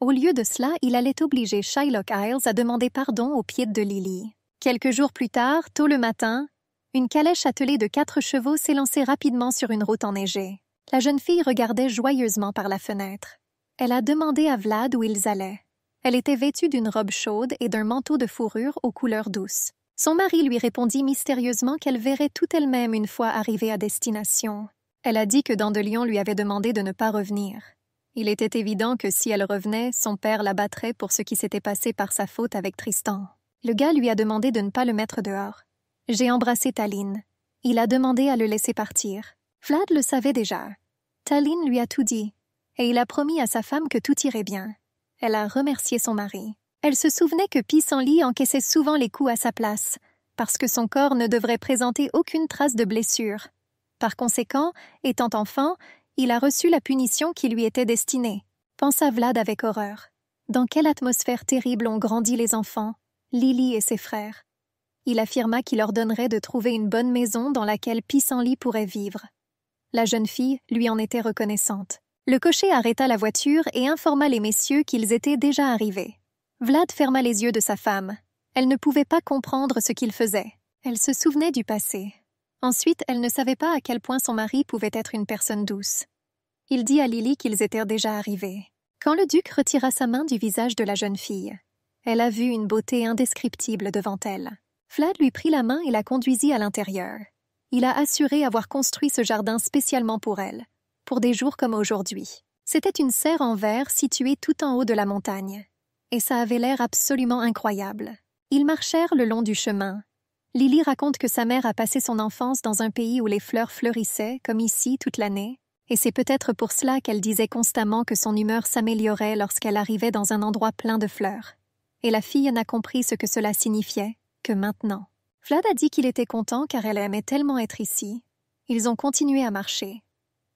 Au lieu de cela, il allait obliger Shylock Isles à demander pardon aux pieds de Lily. Quelques jours plus tard, tôt le matin, une calèche attelée de quatre chevaux s'élançait rapidement sur une route enneigée. La jeune fille regardait joyeusement par la fenêtre. Elle a demandé à Vlad où ils allaient. Elle était vêtue d'une robe chaude et d'un manteau de fourrure aux couleurs douces. Son mari lui répondit mystérieusement qu'elle verrait tout elle-même une fois arrivée à destination. Elle a dit que Dandelion lui avait demandé de ne pas revenir. Il était évident que si elle revenait, son père la battrait pour ce qui s'était passé par sa faute avec Tristan. Le gars lui a demandé de ne pas le mettre dehors. J'ai embrassé Taline. Il a demandé à le laisser partir. Vlad le savait déjà. Taline lui a tout dit, et il a promis à sa femme que tout irait bien. Elle a remercié son mari. Elle se souvenait que Pissenlit encaissait souvent les coups à sa place, parce que son corps ne devrait présenter aucune trace de blessure. Par conséquent, étant enfant, il a reçu la punition qui lui était destinée, pensa Vlad avec horreur. Dans quelle atmosphère terrible ont grandi les enfants, Lily et ses frères. Il affirma qu'il ordonnerait de trouver une bonne maison dans laquelle Pissenlit pourrait vivre. La jeune fille lui en était reconnaissante. Le cocher arrêta la voiture et informa les messieurs qu'ils étaient déjà arrivés. Vlad ferma les yeux de sa femme. Elle ne pouvait pas comprendre ce qu'il faisait. Elle se souvenait du passé, Ensuite, elle ne savait pas à quel point son mari pouvait être une personne douce. Il dit à Lily qu'ils étaient déjà arrivés. Quand le duc retira sa main du visage de la jeune fille, elle a vu une beauté indescriptible devant elle. Vlad lui prit la main et la conduisit à l'intérieur. Il a assuré avoir construit ce jardin spécialement pour elle, pour des jours comme aujourd'hui. C'était une serre en verre située tout en haut de la montagne, et ça avait l'air absolument incroyable. Ils marchèrent le long du chemin, Lily raconte que sa mère a passé son enfance dans un pays où les fleurs fleurissaient, comme ici, toute l'année, et c'est peut-être pour cela qu'elle disait constamment que son humeur s'améliorait lorsqu'elle arrivait dans un endroit plein de fleurs. Et la fille n'a compris ce que cela signifiait que maintenant. Vlad a dit qu'il était content car elle aimait tellement être ici. Ils ont continué à marcher.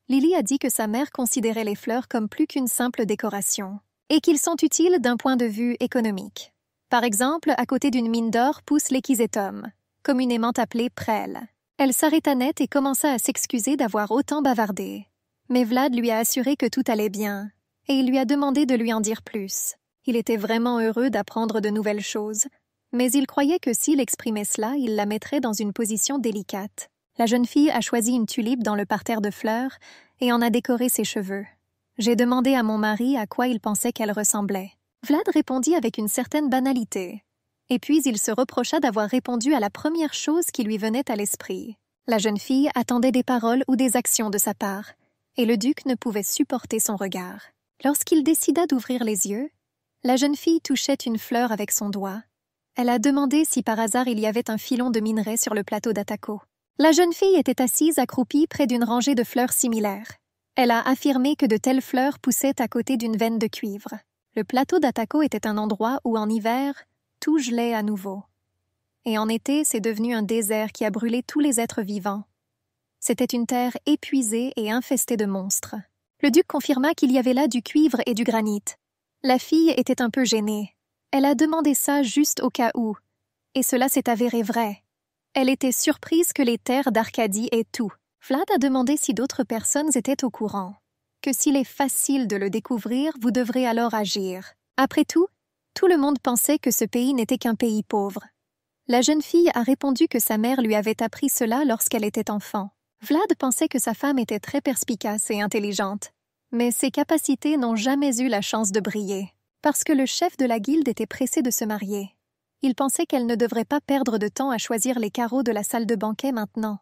Lily a dit que sa mère considérait les fleurs comme plus qu'une simple décoration, et qu'ils sont utiles d'un point de vue économique. Par exemple, à côté d'une mine d'or pousse l'équisétum, communément appelée Prêle. Elle s'arrêta net et commença à s'excuser d'avoir autant bavardé. Mais Vlad lui a assuré que tout allait bien, et il lui a demandé de lui en dire plus. Il était vraiment heureux d'apprendre de nouvelles choses, mais il croyait que s'il exprimait cela, il la mettrait dans une position délicate. La jeune fille a choisi une tulipe dans le parterre de fleurs et en a décoré ses cheveux. J'ai demandé à mon mari à quoi il pensait qu'elle ressemblait. Vlad répondit avec une certaine banalité. Et puis il se reprocha d'avoir répondu à la première chose qui lui venait à l'esprit. La jeune fille attendait des paroles ou des actions de sa part, et le duc ne pouvait supporter son regard. Lorsqu'il décida d'ouvrir les yeux, la jeune fille touchait une fleur avec son doigt. Elle a demandé si par hasard il y avait un filon de minerai sur le plateau d'Ataco. La jeune fille était assise accroupie près d'une rangée de fleurs similaires. Elle a affirmé que de telles fleurs poussaient à côté d'une veine de cuivre. Le plateau d'Ataco était un endroit où, en hiver, tout gelait à nouveau. Et en été, c'est devenu un désert qui a brûlé tous les êtres vivants. C'était une terre épuisée et infestée de monstres. Le duc confirma qu'il y avait là du cuivre et du granit. La fille était un peu gênée. Elle a demandé ça juste au cas où, et cela s'est avéré vrai. Elle était surprise que les terres d'Arcadie aient tout. Vlad a demandé si d'autres personnes étaient au courant. Que s'il est facile de le découvrir, vous devrez alors agir. Après tout, tout le monde pensait que ce pays n'était qu'un pays pauvre. La jeune fille a répondu que sa mère lui avait appris cela lorsqu'elle était enfant. Vlad pensait que sa femme était très perspicace et intelligente, mais ses capacités n'ont jamais eu la chance de briller, parce que le chef de la guilde était pressé de se marier. Il pensait qu'elle ne devrait pas perdre de temps à choisir les carreaux de la salle de banquet maintenant.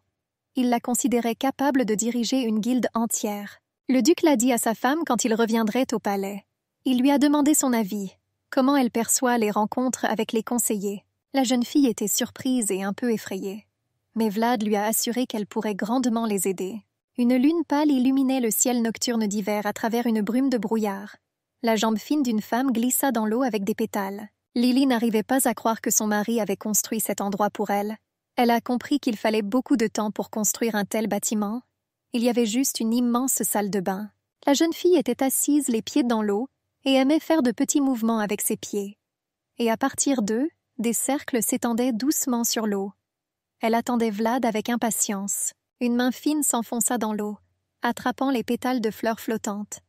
Il la considérait capable de diriger une guilde entière. Le duc l'a dit à sa femme quand il reviendrait au palais. Il lui a demandé son avis, comment elle perçoit les rencontres avec les conseillers. La jeune fille était surprise et un peu effrayée. Mais Vlad lui a assuré qu'elle pourrait grandement les aider. Une lune pâle illuminait le ciel nocturne d'hiver à travers une brume de brouillard. La jambe fine d'une femme glissa dans l'eau avec des pétales. Lily n'arrivait pas à croire que son mari avait construit cet endroit pour elle. Elle a compris qu'il fallait beaucoup de temps pour construire un tel bâtiment. Il y avait juste une immense salle de bain. La jeune fille était assise les pieds dans l'eau, et aimait faire de petits mouvements avec ses pieds. Et à partir d'eux, des cercles s'étendaient doucement sur l'eau. Elle attendait Vlad avec impatience. Une main fine s'enfonça dans l'eau, attrapant les pétales de fleurs flottantes.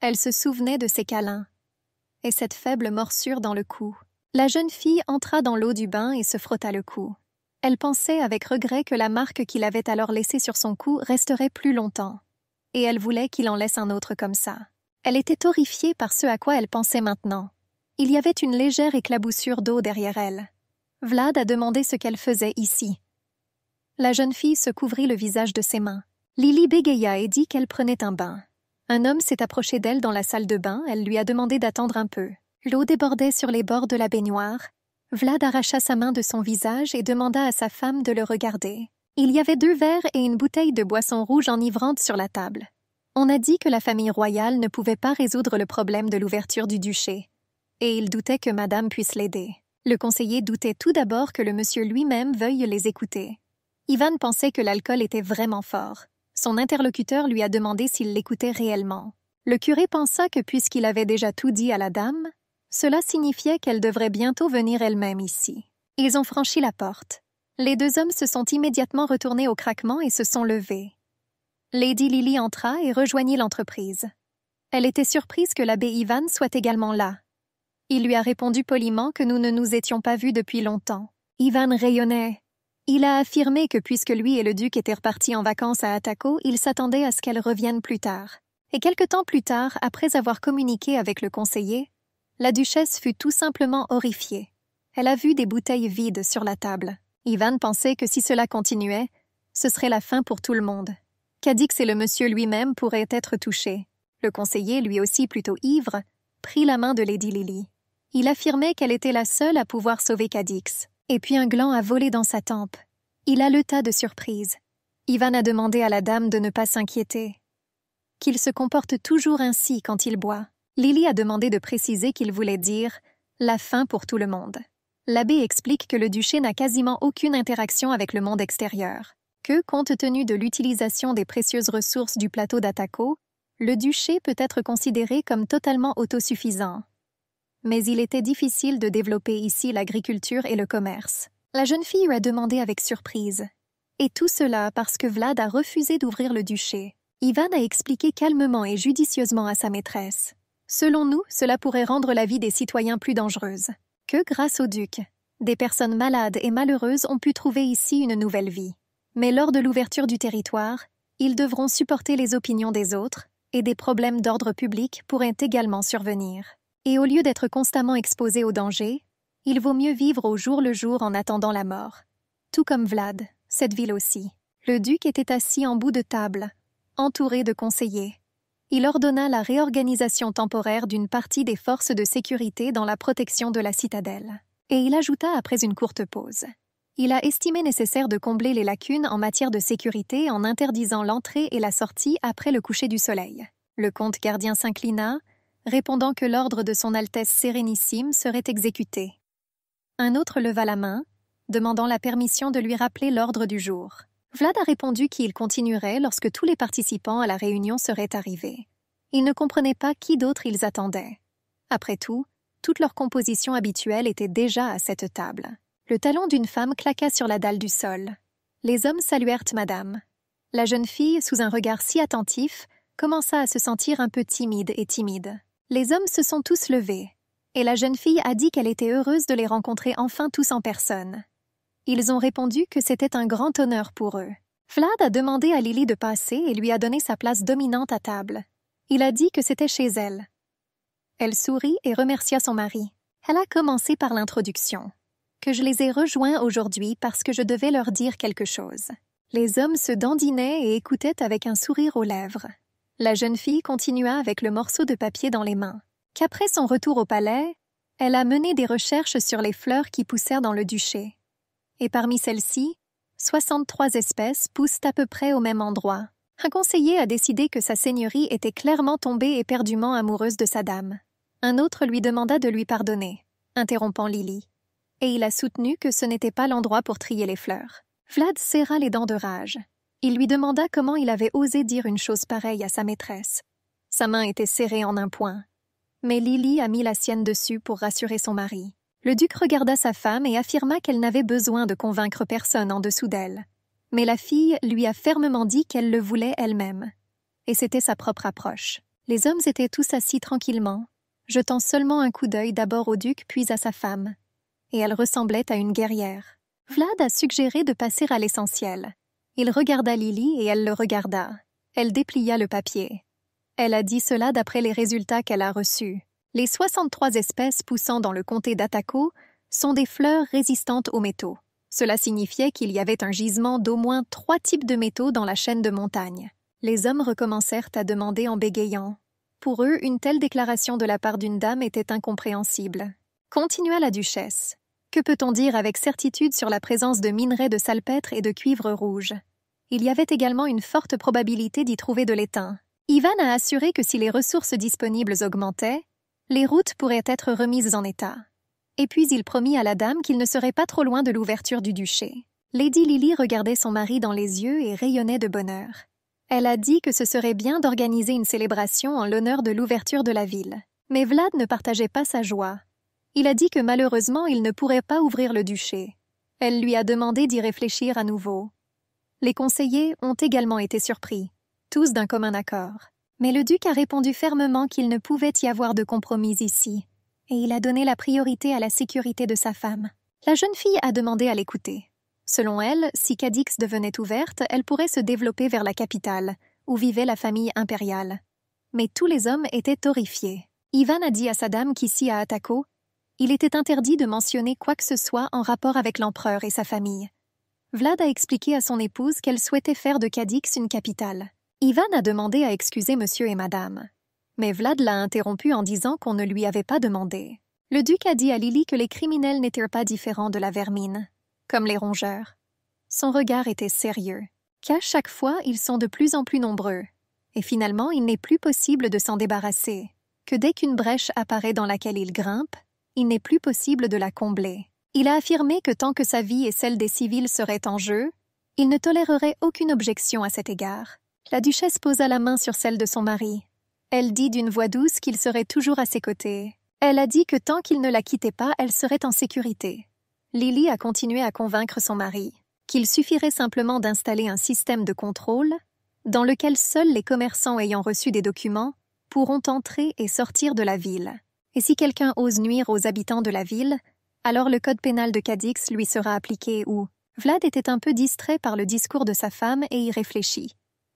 Elle se souvenait de ses câlins. Et cette faible morsure dans le cou. La jeune fille entra dans l'eau du bain et se frotta le cou. Elle pensait avec regret que la marque qu'il avait alors laissée sur son cou resterait plus longtemps. Et elle voulait qu'il en laisse un autre comme ça. Elle était horrifiée par ce à quoi elle pensait maintenant. Il y avait une légère éclaboussure d'eau derrière elle. Vlad a demandé ce qu'elle faisait ici. La jeune fille se couvrit le visage de ses mains. Lily bégaya et dit qu'elle prenait un bain. Un homme s'est approché d'elle dans la salle de bain, elle lui a demandé d'attendre un peu. L'eau débordait sur les bords de la baignoire. Vlad arracha sa main de son visage et demanda à sa femme de le regarder. Il y avait deux verres et une bouteille de boisson rouge enivrante sur la table on a dit que la famille royale ne pouvait pas résoudre le problème de l'ouverture du duché, et il doutait que Madame puisse l'aider. Le conseiller doutait tout d'abord que le monsieur lui-même veuille les écouter. Ivan pensait que l'alcool était vraiment fort. Son interlocuteur lui a demandé s'il l'écoutait réellement. Le curé pensa que puisqu'il avait déjà tout dit à la dame, cela signifiait qu'elle devrait bientôt venir elle-même ici. Ils ont franchi la porte. Les deux hommes se sont immédiatement retournés au craquement et se sont levés. Lady Lily entra et rejoignit l'entreprise. Elle était surprise que l'abbé Ivan soit également là. Il lui a répondu poliment que nous ne nous étions pas vus depuis longtemps. Ivan rayonnait. Il a affirmé que puisque lui et le duc étaient repartis en vacances à Ataco, il s'attendait à ce qu'elle revienne plus tard. Et quelque temps plus tard, après avoir communiqué avec le conseiller, la duchesse fut tout simplement horrifiée. Elle a vu des bouteilles vides sur la table. Ivan pensait que si cela continuait, ce serait la fin pour tout le monde. Cadix et le monsieur lui-même pourraient être touchés. Le conseiller, lui aussi plutôt ivre, prit la main de Lady Lily. Il affirmait qu'elle était la seule à pouvoir sauver Cadix. Et puis un gland a volé dans sa tempe. Il haleta de surprise. Ivan a demandé à la dame de ne pas s'inquiéter. Qu'il se comporte toujours ainsi quand il boit. Lily a demandé de préciser qu'il voulait dire la fin pour tout le monde. L'abbé explique que le duché n'a quasiment aucune interaction avec le monde extérieur que, compte tenu de l'utilisation des précieuses ressources du plateau d'Ataco, le duché peut être considéré comme totalement autosuffisant. Mais il était difficile de développer ici l'agriculture et le commerce. La jeune fille lui a demandé avec surprise. Et tout cela parce que Vlad a refusé d'ouvrir le duché. Ivan a expliqué calmement et judicieusement à sa maîtresse. Selon nous, cela pourrait rendre la vie des citoyens plus dangereuse. Que grâce au duc, des personnes malades et malheureuses ont pu trouver ici une nouvelle vie mais lors de l'ouverture du territoire, ils devront supporter les opinions des autres, et des problèmes d'ordre public pourraient également survenir. Et au lieu d'être constamment exposés au danger, il vaut mieux vivre au jour le jour en attendant la mort. Tout comme Vlad, cette ville aussi. Le duc était assis en bout de table, entouré de conseillers. Il ordonna la réorganisation temporaire d'une partie des forces de sécurité dans la protection de la citadelle. Et il ajouta après une courte pause il a estimé nécessaire de combler les lacunes en matière de sécurité en interdisant l'entrée et la sortie après le coucher du soleil. Le comte gardien s'inclina, répondant que l'ordre de Son Altesse Sérénissime serait exécuté. Un autre leva la main, demandant la permission de lui rappeler l'ordre du jour. Vlad a répondu qu'il continuerait lorsque tous les participants à la réunion seraient arrivés. Il ne comprenait pas qui d'autre ils attendaient. Après tout, toute leur composition habituelle était déjà à cette table. Le talon d'une femme claqua sur la dalle du sol. Les hommes saluèrent Madame. La jeune fille, sous un regard si attentif, commença à se sentir un peu timide et timide. Les hommes se sont tous levés, et la jeune fille a dit qu'elle était heureuse de les rencontrer enfin tous en personne. Ils ont répondu que c'était un grand honneur pour eux. Vlad a demandé à Lily de passer et lui a donné sa place dominante à table. Il a dit que c'était chez elle. Elle sourit et remercia son mari. Elle a commencé par l'introduction que je les ai rejoints aujourd'hui parce que je devais leur dire quelque chose. Les hommes se dandinaient et écoutaient avec un sourire aux lèvres. La jeune fille continua avec le morceau de papier dans les mains. Qu'après son retour au palais, elle a mené des recherches sur les fleurs qui poussèrent dans le duché. Et parmi celles-ci, 63 espèces poussent à peu près au même endroit. Un conseiller a décidé que sa seigneurie était clairement tombée éperdument amoureuse de sa dame. Un autre lui demanda de lui pardonner, interrompant Lily et il a soutenu que ce n'était pas l'endroit pour trier les fleurs. Vlad serra les dents de rage. Il lui demanda comment il avait osé dire une chose pareille à sa maîtresse. Sa main était serrée en un point. Mais Lily a mis la sienne dessus pour rassurer son mari. Le duc regarda sa femme et affirma qu'elle n'avait besoin de convaincre personne en dessous d'elle. Mais la fille lui a fermement dit qu'elle le voulait elle-même. Et c'était sa propre approche. Les hommes étaient tous assis tranquillement, jetant seulement un coup d'œil d'abord au duc puis à sa femme, et elle ressemblait à une guerrière. Vlad a suggéré de passer à l'essentiel. Il regarda Lily et elle le regarda. Elle déplia le papier. Elle a dit cela d'après les résultats qu'elle a reçus. Les 63 espèces poussant dans le comté d'Ataco sont des fleurs résistantes aux métaux. Cela signifiait qu'il y avait un gisement d'au moins trois types de métaux dans la chaîne de montagne. Les hommes recommencèrent à demander en bégayant. Pour eux, une telle déclaration de la part d'une dame était incompréhensible. Continua la duchesse. Que peut-on dire avec certitude sur la présence de minerais de salpêtre et de cuivre rouge Il y avait également une forte probabilité d'y trouver de l'étain. Ivan a assuré que si les ressources disponibles augmentaient, les routes pourraient être remises en état. Et puis il promit à la dame qu'il ne serait pas trop loin de l'ouverture du duché. Lady Lily regardait son mari dans les yeux et rayonnait de bonheur. Elle a dit que ce serait bien d'organiser une célébration en l'honneur de l'ouverture de la ville. Mais Vlad ne partageait pas sa joie il a dit que malheureusement il ne pourrait pas ouvrir le duché. Elle lui a demandé d'y réfléchir à nouveau. Les conseillers ont également été surpris, tous d'un commun accord. Mais le duc a répondu fermement qu'il ne pouvait y avoir de compromis ici, et il a donné la priorité à la sécurité de sa femme. La jeune fille a demandé à l'écouter. Selon elle, si Cadix devenait ouverte, elle pourrait se développer vers la capitale, où vivait la famille impériale. Mais tous les hommes étaient horrifiés. Ivan a dit à sa dame qu'ici à Ataco, il était interdit de mentionner quoi que ce soit en rapport avec l'empereur et sa famille. Vlad a expliqué à son épouse qu'elle souhaitait faire de Cadix une capitale. Ivan a demandé à excuser monsieur et madame. Mais Vlad l'a interrompu en disant qu'on ne lui avait pas demandé. Le duc a dit à Lily que les criminels n'étaient pas différents de la vermine, comme les rongeurs. Son regard était sérieux, qu'à chaque fois ils sont de plus en plus nombreux, et finalement il n'est plus possible de s'en débarrasser, que dès qu'une brèche apparaît dans laquelle ils grimpent, il n'est plus possible de la combler. Il a affirmé que tant que sa vie et celle des civils seraient en jeu, il ne tolérerait aucune objection à cet égard. La duchesse posa la main sur celle de son mari. Elle dit d'une voix douce qu'il serait toujours à ses côtés. Elle a dit que tant qu'il ne la quittait pas, elle serait en sécurité. Lily a continué à convaincre son mari qu'il suffirait simplement d'installer un système de contrôle dans lequel seuls les commerçants ayant reçu des documents pourront entrer et sortir de la ville et si quelqu'un ose nuire aux habitants de la ville, alors le code pénal de Cadix lui sera appliqué ou Vlad était un peu distrait par le discours de sa femme et y réfléchit.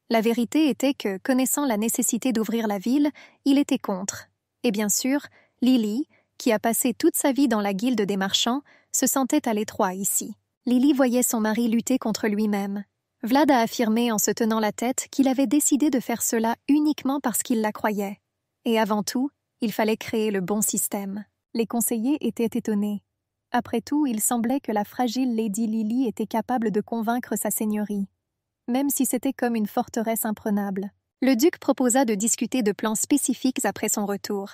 La vérité était que, connaissant la nécessité d'ouvrir la ville, il était contre. Et bien sûr, Lily, qui a passé toute sa vie dans la guilde des marchands, se sentait à l'étroit ici. Lily voyait son mari lutter contre lui-même. Vlad a affirmé en se tenant la tête qu'il avait décidé de faire cela uniquement parce qu'il la croyait. Et avant tout, il fallait créer le bon système. Les conseillers étaient étonnés. Après tout, il semblait que la fragile Lady Lily était capable de convaincre sa seigneurie, même si c'était comme une forteresse imprenable. Le duc proposa de discuter de plans spécifiques après son retour.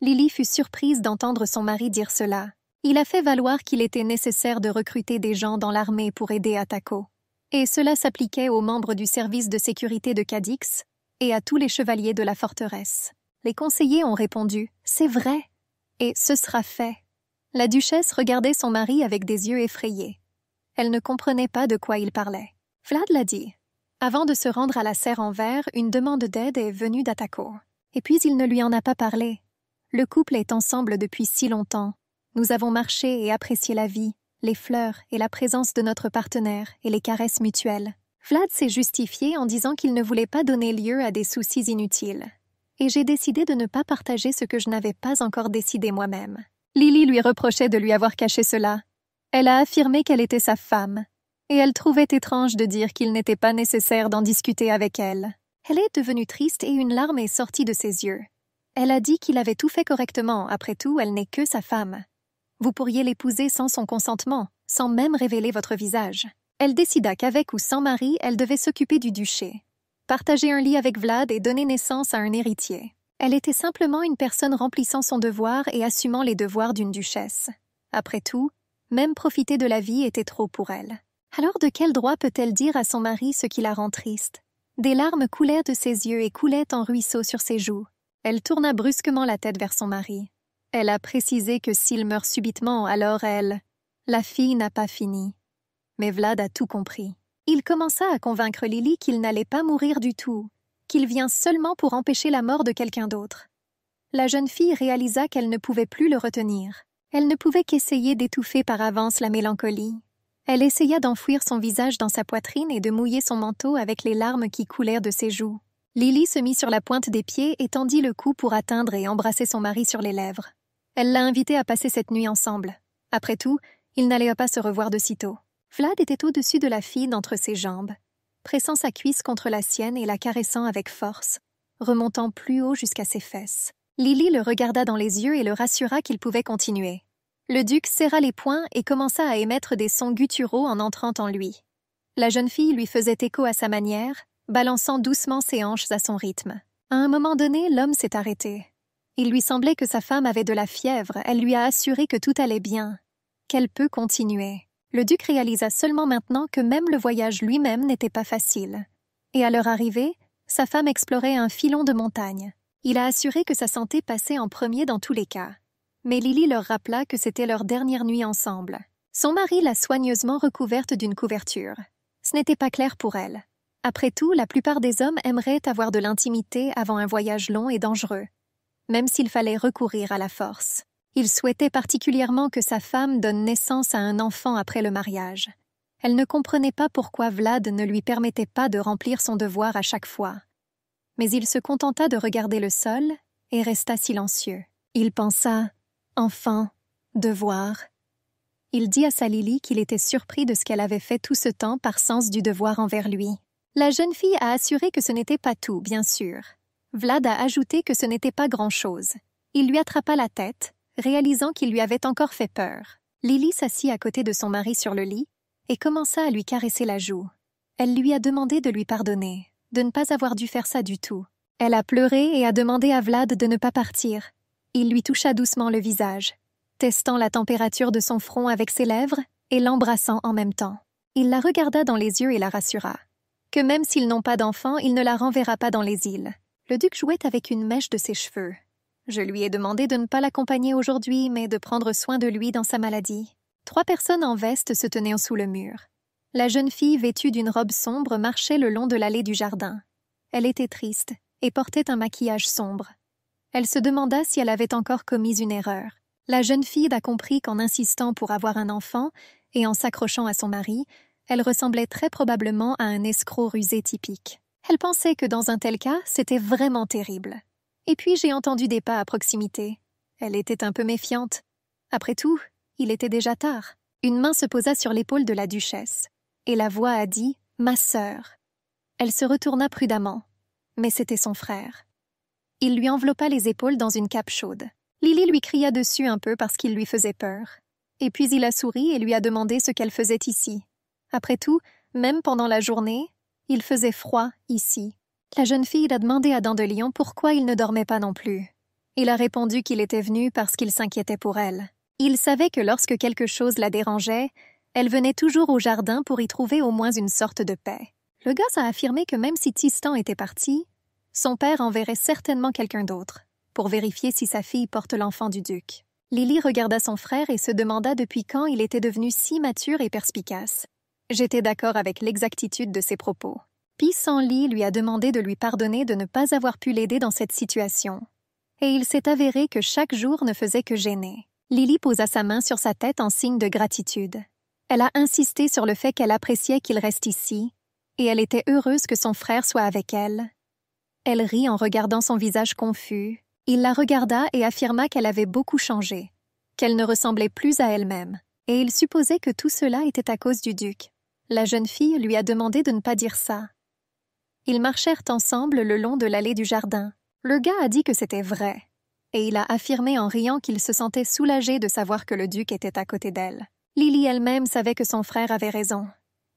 Lily fut surprise d'entendre son mari dire cela. Il a fait valoir qu'il était nécessaire de recruter des gens dans l'armée pour aider Atako. Et cela s'appliquait aux membres du service de sécurité de Cadix et à tous les chevaliers de la forteresse. Les conseillers ont répondu C'est vrai et ce sera fait. La duchesse regardait son mari avec des yeux effrayés. Elle ne comprenait pas de quoi il parlait. Vlad l'a dit. Avant de se rendre à la serre en verre, une demande d'aide est venue d'Atako. Et puis il ne lui en a pas parlé. Le couple est ensemble depuis si longtemps. Nous avons marché et apprécié la vie, les fleurs et la présence de notre partenaire et les caresses mutuelles. Vlad s'est justifié en disant qu'il ne voulait pas donner lieu à des soucis inutiles et j'ai décidé de ne pas partager ce que je n'avais pas encore décidé moi-même. Lily lui reprochait de lui avoir caché cela. Elle a affirmé qu'elle était sa femme, et elle trouvait étrange de dire qu'il n'était pas nécessaire d'en discuter avec elle. Elle est devenue triste et une larme est sortie de ses yeux. Elle a dit qu'il avait tout fait correctement, après tout, elle n'est que sa femme. Vous pourriez l'épouser sans son consentement, sans même révéler votre visage. Elle décida qu'avec ou sans mari, elle devait s'occuper du duché partager un lit avec Vlad et donner naissance à un héritier. Elle était simplement une personne remplissant son devoir et assumant les devoirs d'une duchesse. Après tout, même profiter de la vie était trop pour elle. Alors de quel droit peut-elle dire à son mari ce qui la rend triste Des larmes coulèrent de ses yeux et coulaient en ruisseaux sur ses joues. Elle tourna brusquement la tête vers son mari. Elle a précisé que s'il meurt subitement, alors elle... La fille n'a pas fini. Mais Vlad a tout compris. Il commença à convaincre Lily qu'il n'allait pas mourir du tout, qu'il vient seulement pour empêcher la mort de quelqu'un d'autre. La jeune fille réalisa qu'elle ne pouvait plus le retenir. Elle ne pouvait qu'essayer d'étouffer par avance la mélancolie. Elle essaya d'enfouir son visage dans sa poitrine et de mouiller son manteau avec les larmes qui coulèrent de ses joues. Lily se mit sur la pointe des pieds et tendit le cou pour atteindre et embrasser son mari sur les lèvres. Elle l'a invité à passer cette nuit ensemble. Après tout, il n'allait pas se revoir de sitôt. Vlad était au-dessus de la fille d'entre ses jambes, pressant sa cuisse contre la sienne et la caressant avec force, remontant plus haut jusqu'à ses fesses. Lily le regarda dans les yeux et le rassura qu'il pouvait continuer. Le duc serra les poings et commença à émettre des sons gutturaux en entrant en lui. La jeune fille lui faisait écho à sa manière, balançant doucement ses hanches à son rythme. À un moment donné, l'homme s'est arrêté. Il lui semblait que sa femme avait de la fièvre, elle lui a assuré que tout allait bien, qu'elle peut continuer le duc réalisa seulement maintenant que même le voyage lui-même n'était pas facile. Et à leur arrivée, sa femme explorait un filon de montagne. Il a assuré que sa santé passait en premier dans tous les cas. Mais Lily leur rappela que c'était leur dernière nuit ensemble. Son mari l'a soigneusement recouverte d'une couverture. Ce n'était pas clair pour elle. Après tout, la plupart des hommes aimeraient avoir de l'intimité avant un voyage long et dangereux, même s'il fallait recourir à la force. Il souhaitait particulièrement que sa femme donne naissance à un enfant après le mariage. Elle ne comprenait pas pourquoi Vlad ne lui permettait pas de remplir son devoir à chaque fois. Mais il se contenta de regarder le sol et resta silencieux. Il pensa Enfin, devoir. Il dit à sa Lily qu'il était surpris de ce qu'elle avait fait tout ce temps par sens du devoir envers lui. La jeune fille a assuré que ce n'était pas tout, bien sûr. Vlad a ajouté que ce n'était pas grand-chose. Il lui attrapa la tête, réalisant qu'il lui avait encore fait peur. Lily s'assit à côté de son mari sur le lit et commença à lui caresser la joue. Elle lui a demandé de lui pardonner, de ne pas avoir dû faire ça du tout. Elle a pleuré et a demandé à Vlad de ne pas partir. Il lui toucha doucement le visage, testant la température de son front avec ses lèvres et l'embrassant en même temps. Il la regarda dans les yeux et la rassura. Que même s'ils n'ont pas d'enfant, il ne la renverra pas dans les îles. Le duc jouait avec une mèche de ses cheveux, je lui ai demandé de ne pas l'accompagner aujourd'hui, mais de prendre soin de lui dans sa maladie. Trois personnes en veste se tenaient sous le mur. La jeune fille vêtue d'une robe sombre marchait le long de l'allée du jardin. Elle était triste et portait un maquillage sombre. Elle se demanda si elle avait encore commis une erreur. La jeune fille a compris qu'en insistant pour avoir un enfant et en s'accrochant à son mari, elle ressemblait très probablement à un escroc rusé typique. Elle pensait que dans un tel cas, c'était vraiment terrible. Et puis j'ai entendu des pas à proximité. Elle était un peu méfiante. Après tout, il était déjà tard. Une main se posa sur l'épaule de la duchesse, et la voix a dit Ma sœur. Elle se retourna prudemment, mais c'était son frère. Il lui enveloppa les épaules dans une cape chaude. Lily lui cria dessus un peu parce qu'il lui faisait peur. Et puis il a souri et lui a demandé ce qu'elle faisait ici. Après tout, même pendant la journée, il faisait froid ici la jeune fille l'a demandé à Dandelion pourquoi il ne dormait pas non plus. Il a répondu qu'il était venu parce qu'il s'inquiétait pour elle. Il savait que lorsque quelque chose la dérangeait, elle venait toujours au jardin pour y trouver au moins une sorte de paix. Le gars a affirmé que même si Tistan était parti, son père enverrait certainement quelqu'un d'autre, pour vérifier si sa fille porte l'enfant du duc. Lily regarda son frère et se demanda depuis quand il était devenu si mature et perspicace. J'étais d'accord avec l'exactitude de ses propos lit lui a demandé de lui pardonner de ne pas avoir pu l'aider dans cette situation. Et il s'est avéré que chaque jour ne faisait que gêner. Lily posa sa main sur sa tête en signe de gratitude. Elle a insisté sur le fait qu'elle appréciait qu'il reste ici, et elle était heureuse que son frère soit avec elle. Elle rit en regardant son visage confus. Il la regarda et affirma qu'elle avait beaucoup changé, qu'elle ne ressemblait plus à elle-même, et il supposait que tout cela était à cause du duc. La jeune fille lui a demandé de ne pas dire ça, ils marchèrent ensemble le long de l'allée du jardin. Le gars a dit que c'était vrai, et il a affirmé en riant qu'il se sentait soulagé de savoir que le duc était à côté d'elle. Lily elle-même savait que son frère avait raison.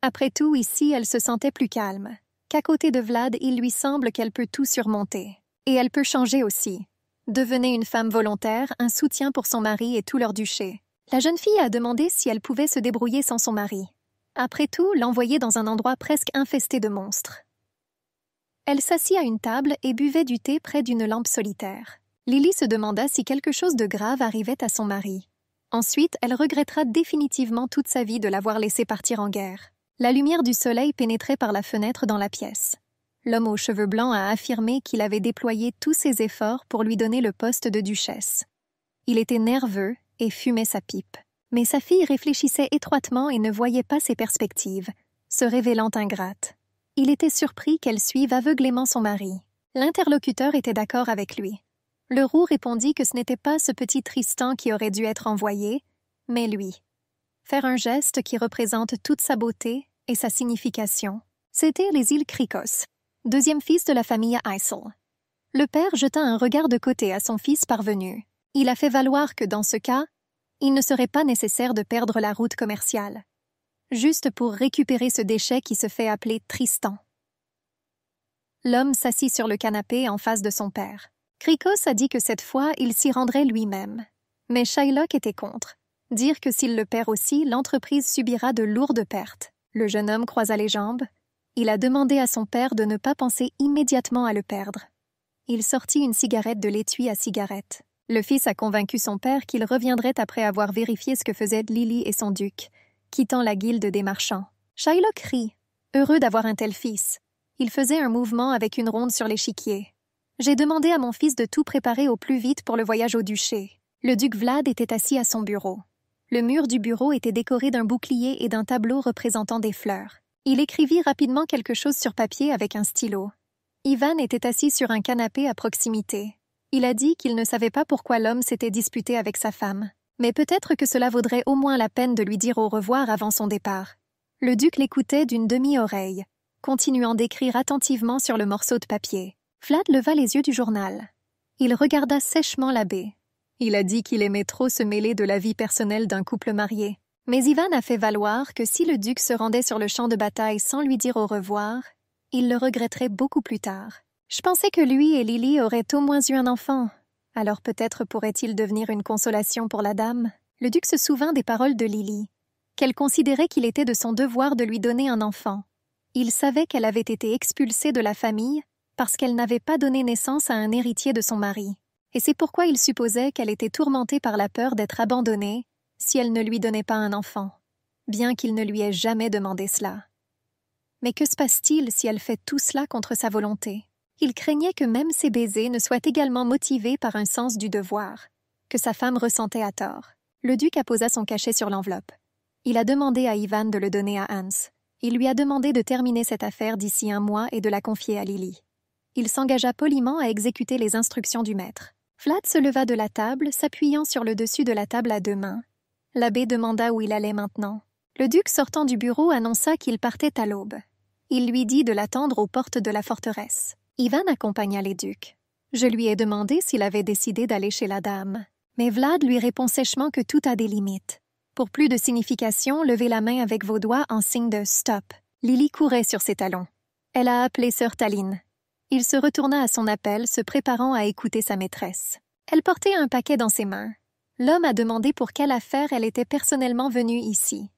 Après tout, ici, elle se sentait plus calme, qu'à côté de Vlad, il lui semble qu'elle peut tout surmonter. Et elle peut changer aussi. Devenez une femme volontaire, un soutien pour son mari et tout leur duché. La jeune fille a demandé si elle pouvait se débrouiller sans son mari. Après tout, l'envoyer dans un endroit presque infesté de monstres. Elle s'assit à une table et buvait du thé près d'une lampe solitaire. Lily se demanda si quelque chose de grave arrivait à son mari. Ensuite, elle regrettera définitivement toute sa vie de l'avoir laissé partir en guerre. La lumière du soleil pénétrait par la fenêtre dans la pièce. L'homme aux cheveux blancs a affirmé qu'il avait déployé tous ses efforts pour lui donner le poste de duchesse. Il était nerveux et fumait sa pipe. Mais sa fille réfléchissait étroitement et ne voyait pas ses perspectives, se révélant ingrate il était surpris qu'elle suive aveuglément son mari. L'interlocuteur était d'accord avec lui. Leroux répondit que ce n'était pas ce petit Tristan qui aurait dû être envoyé, mais lui. Faire un geste qui représente toute sa beauté et sa signification. C'était les îles Cricos, deuxième fils de la famille Eisel. Le père jeta un regard de côté à son fils parvenu. Il a fait valoir que dans ce cas, il ne serait pas nécessaire de perdre la route commerciale juste pour récupérer ce déchet qui se fait appeler Tristan. L'homme s'assit sur le canapé en face de son père. Krikos a dit que cette fois, il s'y rendrait lui-même. Mais Shylock était contre. Dire que s'il le perd aussi, l'entreprise subira de lourdes pertes. Le jeune homme croisa les jambes. Il a demandé à son père de ne pas penser immédiatement à le perdre. Il sortit une cigarette de l'étui à cigarette. Le fils a convaincu son père qu'il reviendrait après avoir vérifié ce que faisaient Lily et son duc, quittant la guilde des marchands. Shylock rit, heureux d'avoir un tel fils. Il faisait un mouvement avec une ronde sur l'échiquier. J'ai demandé à mon fils de tout préparer au plus vite pour le voyage au duché. Le duc Vlad était assis à son bureau. Le mur du bureau était décoré d'un bouclier et d'un tableau représentant des fleurs. Il écrivit rapidement quelque chose sur papier avec un stylo. Ivan était assis sur un canapé à proximité. Il a dit qu'il ne savait pas pourquoi l'homme s'était disputé avec sa femme. Mais peut-être que cela vaudrait au moins la peine de lui dire au revoir avant son départ. Le duc l'écoutait d'une demi-oreille, continuant d'écrire attentivement sur le morceau de papier. Vlad leva les yeux du journal. Il regarda sèchement l'abbé. Il a dit qu'il aimait trop se mêler de la vie personnelle d'un couple marié. Mais Ivan a fait valoir que si le duc se rendait sur le champ de bataille sans lui dire au revoir, il le regretterait beaucoup plus tard. Je pensais que lui et Lily auraient au moins eu un enfant, alors peut-être pourrait-il devenir une consolation pour la dame. Le duc se souvint des paroles de Lily, qu'elle considérait qu'il était de son devoir de lui donner un enfant. Il savait qu'elle avait été expulsée de la famille parce qu'elle n'avait pas donné naissance à un héritier de son mari, et c'est pourquoi il supposait qu'elle était tourmentée par la peur d'être abandonnée si elle ne lui donnait pas un enfant, bien qu'il ne lui ait jamais demandé cela. Mais que se passe-t-il si elle fait tout cela contre sa volonté il craignait que même ses baisers ne soient également motivés par un sens du devoir, que sa femme ressentait à tort. Le duc apposa son cachet sur l'enveloppe. Il a demandé à Ivan de le donner à Hans. Il lui a demandé de terminer cette affaire d'ici un mois et de la confier à Lily. Il s'engagea poliment à exécuter les instructions du maître. Vlad se leva de la table, s'appuyant sur le dessus de la table à deux mains. L'abbé demanda où il allait maintenant. Le duc sortant du bureau annonça qu'il partait à l'aube. Il lui dit de l'attendre aux portes de la forteresse. Ivan accompagna les ducs. Je lui ai demandé s'il avait décidé d'aller chez la dame, mais Vlad lui répond sèchement que tout a des limites. Pour plus de signification, levez la main avec vos doigts en signe de stop. Lily courait sur ses talons. Elle a appelé sœur Taline. Il se retourna à son appel, se préparant à écouter sa maîtresse. Elle portait un paquet dans ses mains. L'homme a demandé pour quelle affaire elle était personnellement venue ici.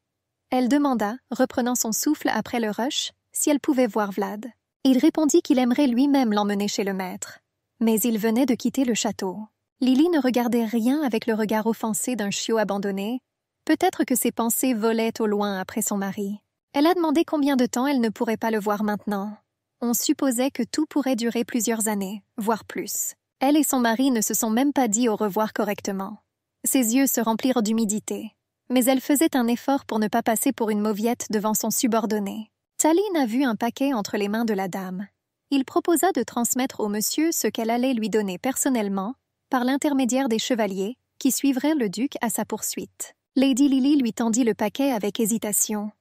Elle demanda, reprenant son souffle après le rush, si elle pouvait voir Vlad. Il répondit qu'il aimerait lui-même l'emmener chez le maître. Mais il venait de quitter le château. Lily ne regardait rien avec le regard offensé d'un chiot abandonné. Peut-être que ses pensées volaient au loin après son mari. Elle a demandé combien de temps elle ne pourrait pas le voir maintenant. On supposait que tout pourrait durer plusieurs années, voire plus. Elle et son mari ne se sont même pas dit au revoir correctement. Ses yeux se remplirent d'humidité, mais elle faisait un effort pour ne pas passer pour une mauviette devant son subordonné. Saline a vu un paquet entre les mains de la dame. Il proposa de transmettre au monsieur ce qu'elle allait lui donner personnellement, par l'intermédiaire des chevaliers, qui suivraient le duc à sa poursuite. Lady Lily lui tendit le paquet avec hésitation.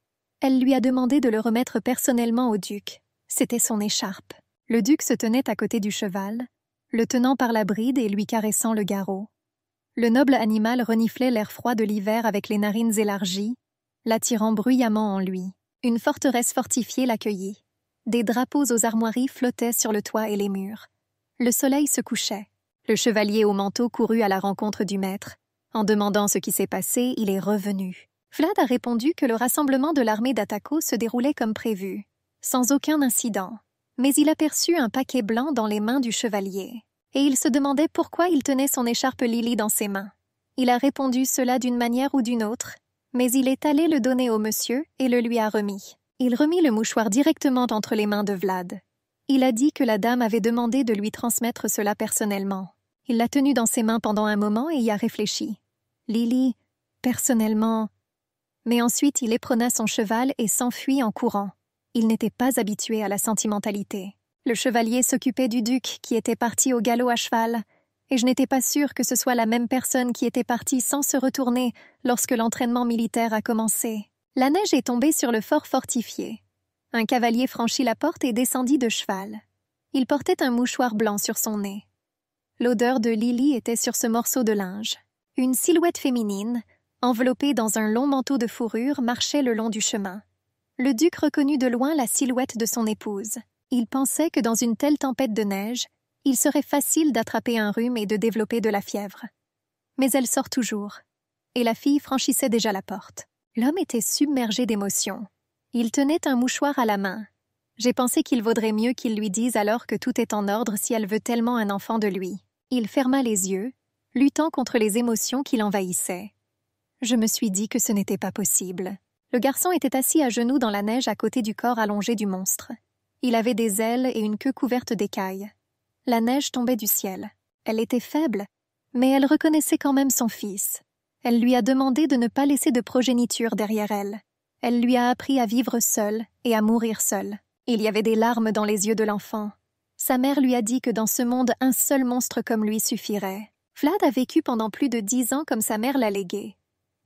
Elle lui a demandé de le remettre personnellement au duc. C'était son écharpe. Le duc se tenait à côté du cheval, le tenant par la bride et lui caressant le garrot. Le noble animal reniflait l'air froid de l'hiver avec les narines élargies, l'attirant bruyamment en lui. Une forteresse fortifiée l'accueillit. Des drapeaux aux armoiries flottaient sur le toit et les murs. Le soleil se couchait. Le chevalier au manteau courut à la rencontre du maître. En demandant ce qui s'est passé, il est revenu. Vlad a répondu que le rassemblement de l'armée d'Atako se déroulait comme prévu, sans aucun incident. Mais il aperçut un paquet blanc dans les mains du chevalier, et il se demandait pourquoi il tenait son écharpe Lily dans ses mains. Il a répondu cela d'une manière ou d'une autre, mais il est allé le donner au monsieur et le lui a remis. Il remit le mouchoir directement entre les mains de Vlad. Il a dit que la dame avait demandé de lui transmettre cela personnellement. Il l'a tenu dans ses mains pendant un moment et y a réfléchi. Lily, personnellement. Mais ensuite il éperonna son cheval et s'enfuit en courant. Il n'était pas habitué à la sentimentalité. Le chevalier s'occupait du duc qui était parti au galop à cheval, et je n'étais pas sûre que ce soit la même personne qui était partie sans se retourner lorsque l'entraînement militaire a commencé. La neige est tombée sur le fort fortifié. Un cavalier franchit la porte et descendit de cheval. Il portait un mouchoir blanc sur son nez. L'odeur de Lily était sur ce morceau de linge. Une silhouette féminine, enveloppée dans un long manteau de fourrure, marchait le long du chemin. Le duc reconnut de loin la silhouette de son épouse. Il pensait que dans une telle tempête de neige, il serait facile d'attraper un rhume et de développer de la fièvre. Mais elle sort toujours, et la fille franchissait déjà la porte. L'homme était submergé d'émotions. Il tenait un mouchoir à la main. J'ai pensé qu'il vaudrait mieux qu'il lui dise alors que tout est en ordre si elle veut tellement un enfant de lui. Il ferma les yeux, luttant contre les émotions qui l'envahissaient. Je me suis dit que ce n'était pas possible. Le garçon était assis à genoux dans la neige à côté du corps allongé du monstre. Il avait des ailes et une queue couverte d'écailles. La neige tombait du ciel. Elle était faible, mais elle reconnaissait quand même son fils. Elle lui a demandé de ne pas laisser de progéniture derrière elle. Elle lui a appris à vivre seule et à mourir seule. Il y avait des larmes dans les yeux de l'enfant. Sa mère lui a dit que dans ce monde un seul monstre comme lui suffirait. Vlad a vécu pendant plus de dix ans comme sa mère l'a légué.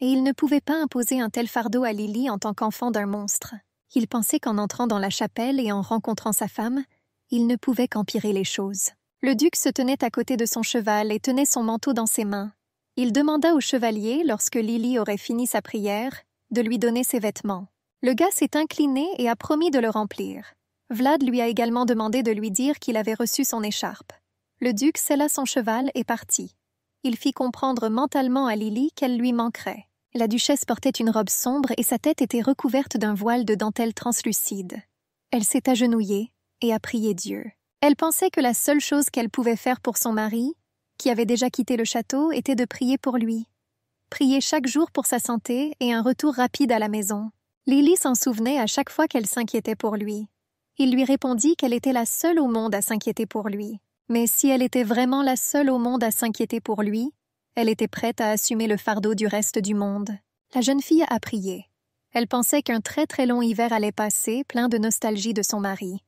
Et il ne pouvait pas imposer un tel fardeau à Lily en tant qu'enfant d'un monstre. Il pensait qu'en entrant dans la chapelle et en rencontrant sa femme, il ne pouvait qu'empirer les choses. Le duc se tenait à côté de son cheval et tenait son manteau dans ses mains. Il demanda au chevalier, lorsque Lily aurait fini sa prière, de lui donner ses vêtements. Le gars s'est incliné et a promis de le remplir. Vlad lui a également demandé de lui dire qu'il avait reçu son écharpe. Le duc sella son cheval et partit. Il fit comprendre mentalement à Lily qu'elle lui manquerait. La duchesse portait une robe sombre et sa tête était recouverte d'un voile de dentelle translucide. Elle s'est agenouillée, à prier Dieu. Elle pensait que la seule chose qu'elle pouvait faire pour son mari, qui avait déjà quitté le château, était de prier pour lui. Prier chaque jour pour sa santé et un retour rapide à la maison. Lily s'en souvenait à chaque fois qu'elle s'inquiétait pour lui. Il lui répondit qu'elle était la seule au monde à s'inquiéter pour lui. Mais si elle était vraiment la seule au monde à s'inquiéter pour lui, elle était prête à assumer le fardeau du reste du monde. La jeune fille a prié. Elle pensait qu'un très très long hiver allait passer, plein de nostalgie de son mari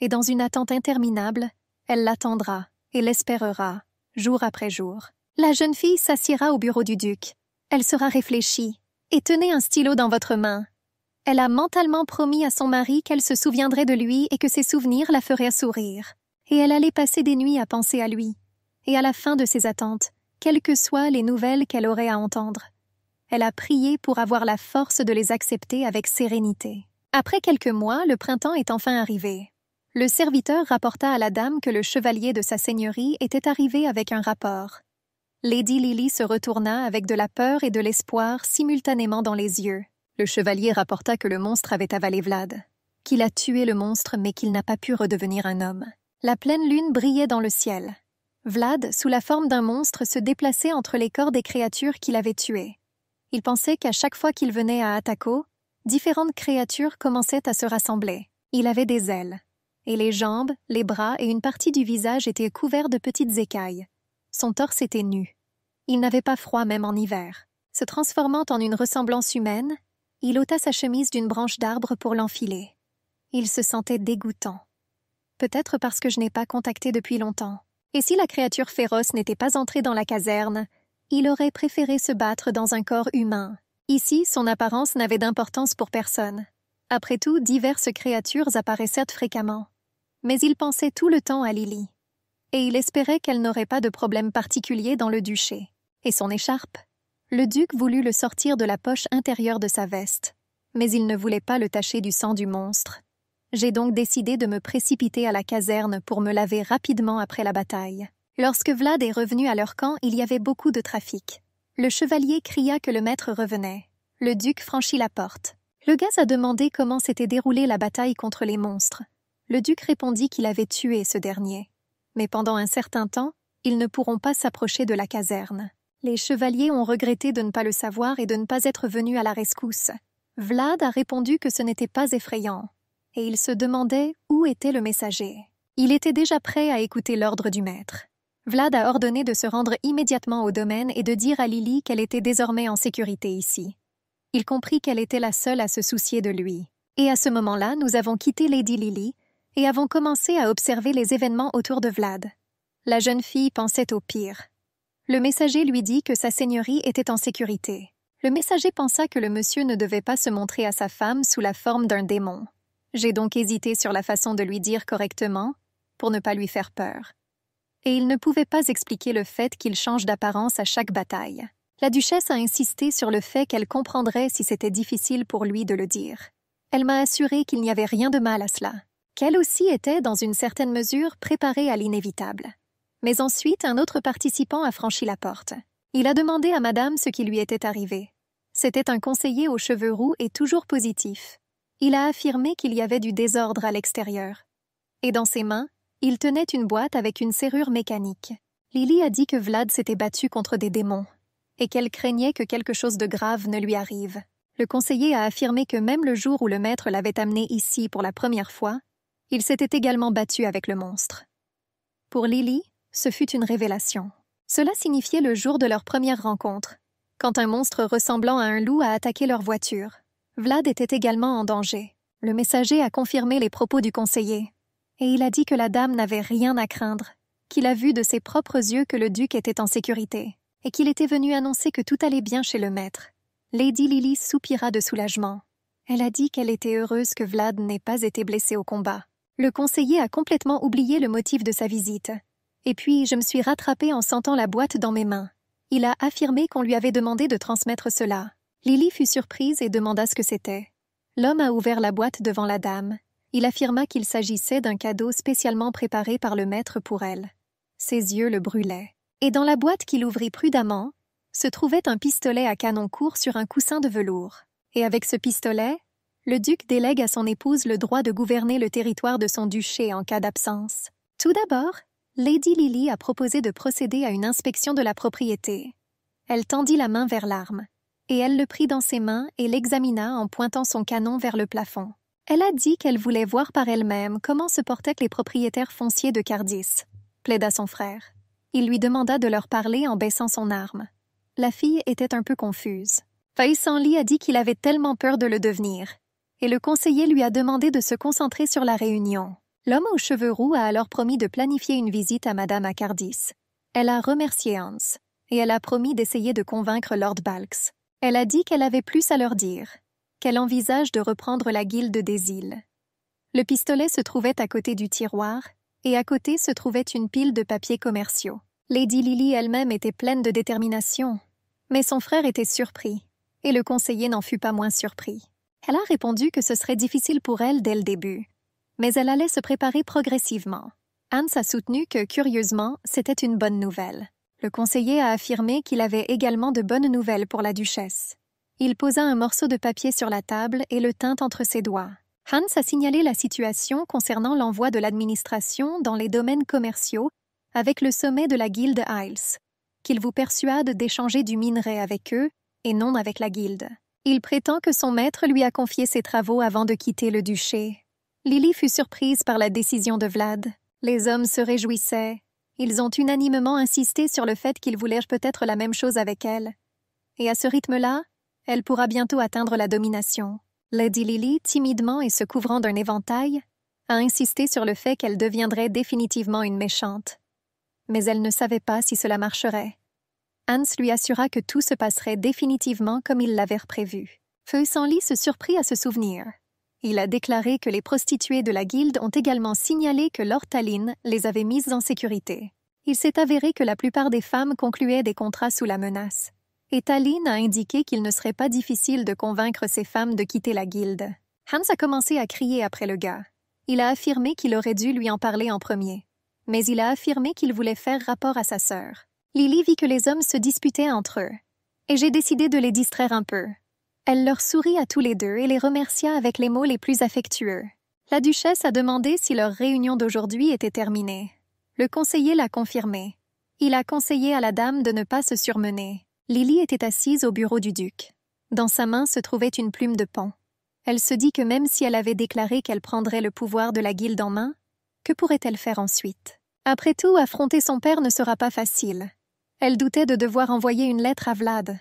et dans une attente interminable, elle l'attendra et l'espérera, jour après jour. La jeune fille s'assiera au bureau du duc. Elle sera réfléchie, et tenez un stylo dans votre main. Elle a mentalement promis à son mari qu'elle se souviendrait de lui et que ses souvenirs la feraient sourire. Et elle allait passer des nuits à penser à lui, et à la fin de ses attentes, quelles que soient les nouvelles qu'elle aurait à entendre. Elle a prié pour avoir la force de les accepter avec sérénité. Après quelques mois, le printemps est enfin arrivé le serviteur rapporta à la dame que le chevalier de sa seigneurie était arrivé avec un rapport. Lady Lily se retourna avec de la peur et de l'espoir simultanément dans les yeux. Le chevalier rapporta que le monstre avait avalé Vlad, qu'il a tué le monstre mais qu'il n'a pas pu redevenir un homme. La pleine lune brillait dans le ciel. Vlad, sous la forme d'un monstre, se déplaçait entre les corps des créatures qu'il avait tuées. Il pensait qu'à chaque fois qu'il venait à Atako, différentes créatures commençaient à se rassembler. Il avait des ailes et les jambes, les bras et une partie du visage étaient couverts de petites écailles. Son torse était nu. Il n'avait pas froid même en hiver. Se transformant en une ressemblance humaine, il ôta sa chemise d'une branche d'arbre pour l'enfiler. Il se sentait dégoûtant. Peut-être parce que je n'ai pas contacté depuis longtemps. Et si la créature féroce n'était pas entrée dans la caserne, il aurait préféré se battre dans un corps humain. Ici, son apparence n'avait d'importance pour personne. Après tout, diverses créatures apparaissaient fréquemment mais il pensait tout le temps à Lily. Et il espérait qu'elle n'aurait pas de problème particulier dans le duché. Et son écharpe Le duc voulut le sortir de la poche intérieure de sa veste, mais il ne voulait pas le tacher du sang du monstre. J'ai donc décidé de me précipiter à la caserne pour me laver rapidement après la bataille. Lorsque Vlad est revenu à leur camp, il y avait beaucoup de trafic. Le chevalier cria que le maître revenait. Le duc franchit la porte. Le gaz a demandé comment s'était déroulée la bataille contre les monstres le duc répondit qu'il avait tué ce dernier. Mais pendant un certain temps, ils ne pourront pas s'approcher de la caserne. Les chevaliers ont regretté de ne pas le savoir et de ne pas être venus à la rescousse. Vlad a répondu que ce n'était pas effrayant, et il se demandait où était le messager. Il était déjà prêt à écouter l'ordre du maître. Vlad a ordonné de se rendre immédiatement au domaine et de dire à Lily qu'elle était désormais en sécurité ici. Il comprit qu'elle était la seule à se soucier de lui. Et à ce moment-là, nous avons quitté Lady Lily et avons commencé à observer les événements autour de Vlad. La jeune fille pensait au pire. Le messager lui dit que sa seigneurie était en sécurité. Le messager pensa que le monsieur ne devait pas se montrer à sa femme sous la forme d'un démon. J'ai donc hésité sur la façon de lui dire correctement, pour ne pas lui faire peur. Et il ne pouvait pas expliquer le fait qu'il change d'apparence à chaque bataille. La duchesse a insisté sur le fait qu'elle comprendrait si c'était difficile pour lui de le dire. Elle m'a assuré qu'il n'y avait rien de mal à cela qu'elle aussi était, dans une certaine mesure, préparée à l'inévitable. Mais ensuite, un autre participant a franchi la porte. Il a demandé à madame ce qui lui était arrivé. C'était un conseiller aux cheveux roux et toujours positif. Il a affirmé qu'il y avait du désordre à l'extérieur. Et dans ses mains, il tenait une boîte avec une serrure mécanique. Lily a dit que Vlad s'était battu contre des démons, et qu'elle craignait que quelque chose de grave ne lui arrive. Le conseiller a affirmé que même le jour où le maître l'avait amené ici pour la première fois, il s'était également battu avec le monstre. Pour Lily, ce fut une révélation. Cela signifiait le jour de leur première rencontre, quand un monstre ressemblant à un loup a attaqué leur voiture. Vlad était également en danger. Le messager a confirmé les propos du conseiller, et il a dit que la dame n'avait rien à craindre, qu'il a vu de ses propres yeux que le duc était en sécurité, et qu'il était venu annoncer que tout allait bien chez le maître. Lady Lily soupira de soulagement. Elle a dit qu'elle était heureuse que Vlad n'ait pas été blessé au combat. Le conseiller a complètement oublié le motif de sa visite. Et puis, je me suis rattrapée en sentant la boîte dans mes mains. Il a affirmé qu'on lui avait demandé de transmettre cela. Lily fut surprise et demanda ce que c'était. L'homme a ouvert la boîte devant la dame. Il affirma qu'il s'agissait d'un cadeau spécialement préparé par le maître pour elle. Ses yeux le brûlaient. Et dans la boîte qu'il ouvrit prudemment, se trouvait un pistolet à canon court sur un coussin de velours. Et avec ce pistolet, le duc délègue à son épouse le droit de gouverner le territoire de son duché en cas d'absence. Tout d'abord, Lady Lily a proposé de procéder à une inspection de la propriété. Elle tendit la main vers l'arme, et elle le prit dans ses mains et l'examina en pointant son canon vers le plafond. Elle a dit qu'elle voulait voir par elle-même comment se portaient les propriétaires fonciers de Cardis, plaida son frère. Il lui demanda de leur parler en baissant son arme. La fille était un peu confuse. Faïsanli a dit qu'il avait tellement peur de le devenir, et le conseiller lui a demandé de se concentrer sur la réunion. L'homme aux cheveux roux a alors promis de planifier une visite à Madame Acardis. Elle a remercié Hans, et elle a promis d'essayer de convaincre Lord Balks. Elle a dit qu'elle avait plus à leur dire, qu'elle envisage de reprendre la guilde des îles. Le pistolet se trouvait à côté du tiroir, et à côté se trouvait une pile de papiers commerciaux. Lady Lily elle-même était pleine de détermination, mais son frère était surpris, et le conseiller n'en fut pas moins surpris. Elle a répondu que ce serait difficile pour elle dès le début, mais elle allait se préparer progressivement. Hans a soutenu que, curieusement, c'était une bonne nouvelle. Le conseiller a affirmé qu'il avait également de bonnes nouvelles pour la duchesse. Il posa un morceau de papier sur la table et le tint entre ses doigts. Hans a signalé la situation concernant l'envoi de l'administration dans les domaines commerciaux avec le sommet de la Guilde Isles, qu'il vous persuade d'échanger du minerai avec eux et non avec la Guilde. Il prétend que son maître lui a confié ses travaux avant de quitter le duché. Lily fut surprise par la décision de Vlad. Les hommes se réjouissaient. Ils ont unanimement insisté sur le fait qu'ils voulaient peut-être la même chose avec elle. Et à ce rythme-là, elle pourra bientôt atteindre la domination. Lady Lily, timidement et se couvrant d'un éventail, a insisté sur le fait qu'elle deviendrait définitivement une méchante. Mais elle ne savait pas si cela marcherait. Hans lui assura que tout se passerait définitivement comme il l'avait prévu. Feu sans se surprit à ce souvenir. Il a déclaré que les prostituées de la guilde ont également signalé que Lord Tallinn les avait mises en sécurité. Il s'est avéré que la plupart des femmes concluaient des contrats sous la menace. Et Tallinn a indiqué qu'il ne serait pas difficile de convaincre ces femmes de quitter la guilde. Hans a commencé à crier après le gars. Il a affirmé qu'il aurait dû lui en parler en premier. Mais il a affirmé qu'il voulait faire rapport à sa sœur. Lily vit que les hommes se disputaient entre eux, et j'ai décidé de les distraire un peu. Elle leur sourit à tous les deux et les remercia avec les mots les plus affectueux. La duchesse a demandé si leur réunion d'aujourd'hui était terminée. Le conseiller l'a confirmé. Il a conseillé à la dame de ne pas se surmener. Lily était assise au bureau du duc. Dans sa main se trouvait une plume de pan. Elle se dit que même si elle avait déclaré qu'elle prendrait le pouvoir de la guilde en main, que pourrait-elle faire ensuite Après tout, affronter son père ne sera pas facile. Elle doutait de devoir envoyer une lettre à Vlad.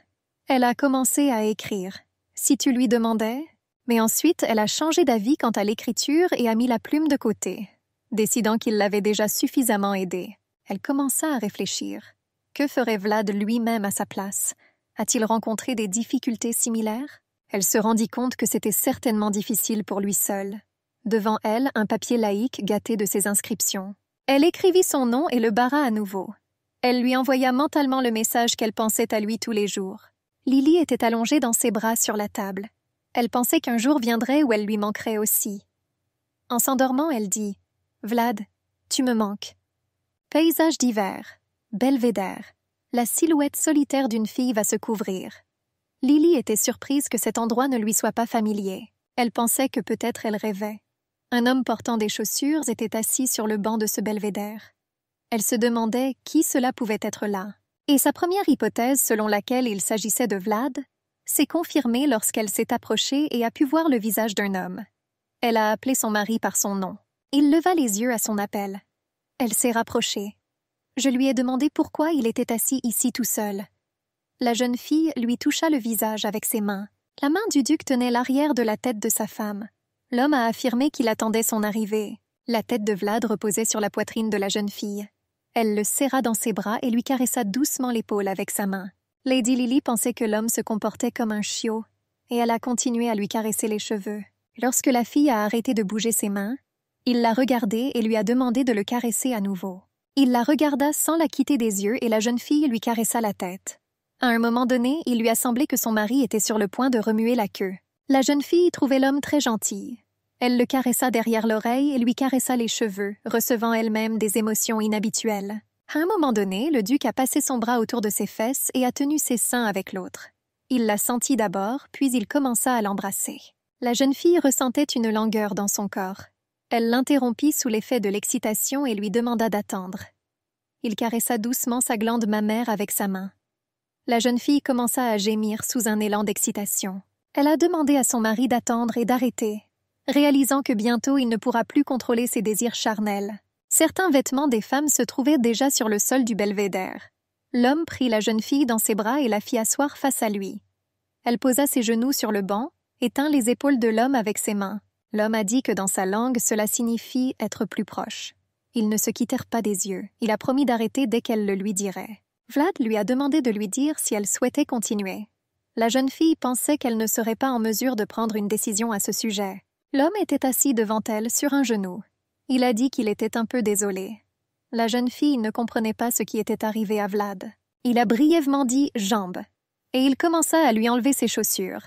Elle a commencé à écrire. Si tu lui demandais, mais ensuite elle a changé d'avis quant à l'écriture et a mis la plume de côté, décidant qu'il l'avait déjà suffisamment aidée. Elle commença à réfléchir. Que ferait Vlad lui-même à sa place A-t-il rencontré des difficultés similaires Elle se rendit compte que c'était certainement difficile pour lui seul. Devant elle, un papier laïque gâté de ses inscriptions. Elle écrivit son nom et le barra à nouveau. Elle lui envoya mentalement le message qu'elle pensait à lui tous les jours. Lily était allongée dans ses bras sur la table. Elle pensait qu'un jour viendrait où elle lui manquerait aussi. En s'endormant, elle dit Vlad, tu me manques. Paysage d'hiver, belvédère, la silhouette solitaire d'une fille va se couvrir. Lily était surprise que cet endroit ne lui soit pas familier. Elle pensait que peut-être elle rêvait. Un homme portant des chaussures était assis sur le banc de ce belvédère. Elle se demandait qui cela pouvait être là. Et sa première hypothèse selon laquelle il s'agissait de Vlad s'est confirmée lorsqu'elle s'est approchée et a pu voir le visage d'un homme. Elle a appelé son mari par son nom. Il leva les yeux à son appel. Elle s'est rapprochée. Je lui ai demandé pourquoi il était assis ici tout seul. La jeune fille lui toucha le visage avec ses mains. La main du duc tenait l'arrière de la tête de sa femme. L'homme a affirmé qu'il attendait son arrivée. La tête de Vlad reposait sur la poitrine de la jeune fille. Elle le serra dans ses bras et lui caressa doucement l'épaule avec sa main. Lady Lily pensait que l'homme se comportait comme un chiot, et elle a continué à lui caresser les cheveux. Lorsque la fille a arrêté de bouger ses mains, il l'a regardée et lui a demandé de le caresser à nouveau. Il la regarda sans la quitter des yeux et la jeune fille lui caressa la tête. À un moment donné, il lui a semblé que son mari était sur le point de remuer la queue. La jeune fille trouvait l'homme très gentil, elle le caressa derrière l'oreille et lui caressa les cheveux, recevant elle-même des émotions inhabituelles. À un moment donné, le duc a passé son bras autour de ses fesses et a tenu ses seins avec l'autre. Il la sentit d'abord, puis il commença à l'embrasser. La jeune fille ressentait une langueur dans son corps. Elle l'interrompit sous l'effet de l'excitation et lui demanda d'attendre. Il caressa doucement sa glande mammaire avec sa main. La jeune fille commença à gémir sous un élan d'excitation. Elle a demandé à son mari d'attendre et d'arrêter, réalisant que bientôt il ne pourra plus contrôler ses désirs charnels. Certains vêtements des femmes se trouvaient déjà sur le sol du belvédère. L'homme prit la jeune fille dans ses bras et la fit asseoir face à lui. Elle posa ses genoux sur le banc et tint les épaules de l'homme avec ses mains. L'homme a dit que dans sa langue cela signifie être plus proche. Ils ne se quittèrent pas des yeux. Il a promis d'arrêter dès qu'elle le lui dirait. Vlad lui a demandé de lui dire si elle souhaitait continuer. La jeune fille pensait qu'elle ne serait pas en mesure de prendre une décision à ce sujet. L'homme était assis devant elle sur un genou. Il a dit qu'il était un peu désolé. La jeune fille ne comprenait pas ce qui était arrivé à Vlad. Il a brièvement dit jambes, et il commença à lui enlever ses chaussures.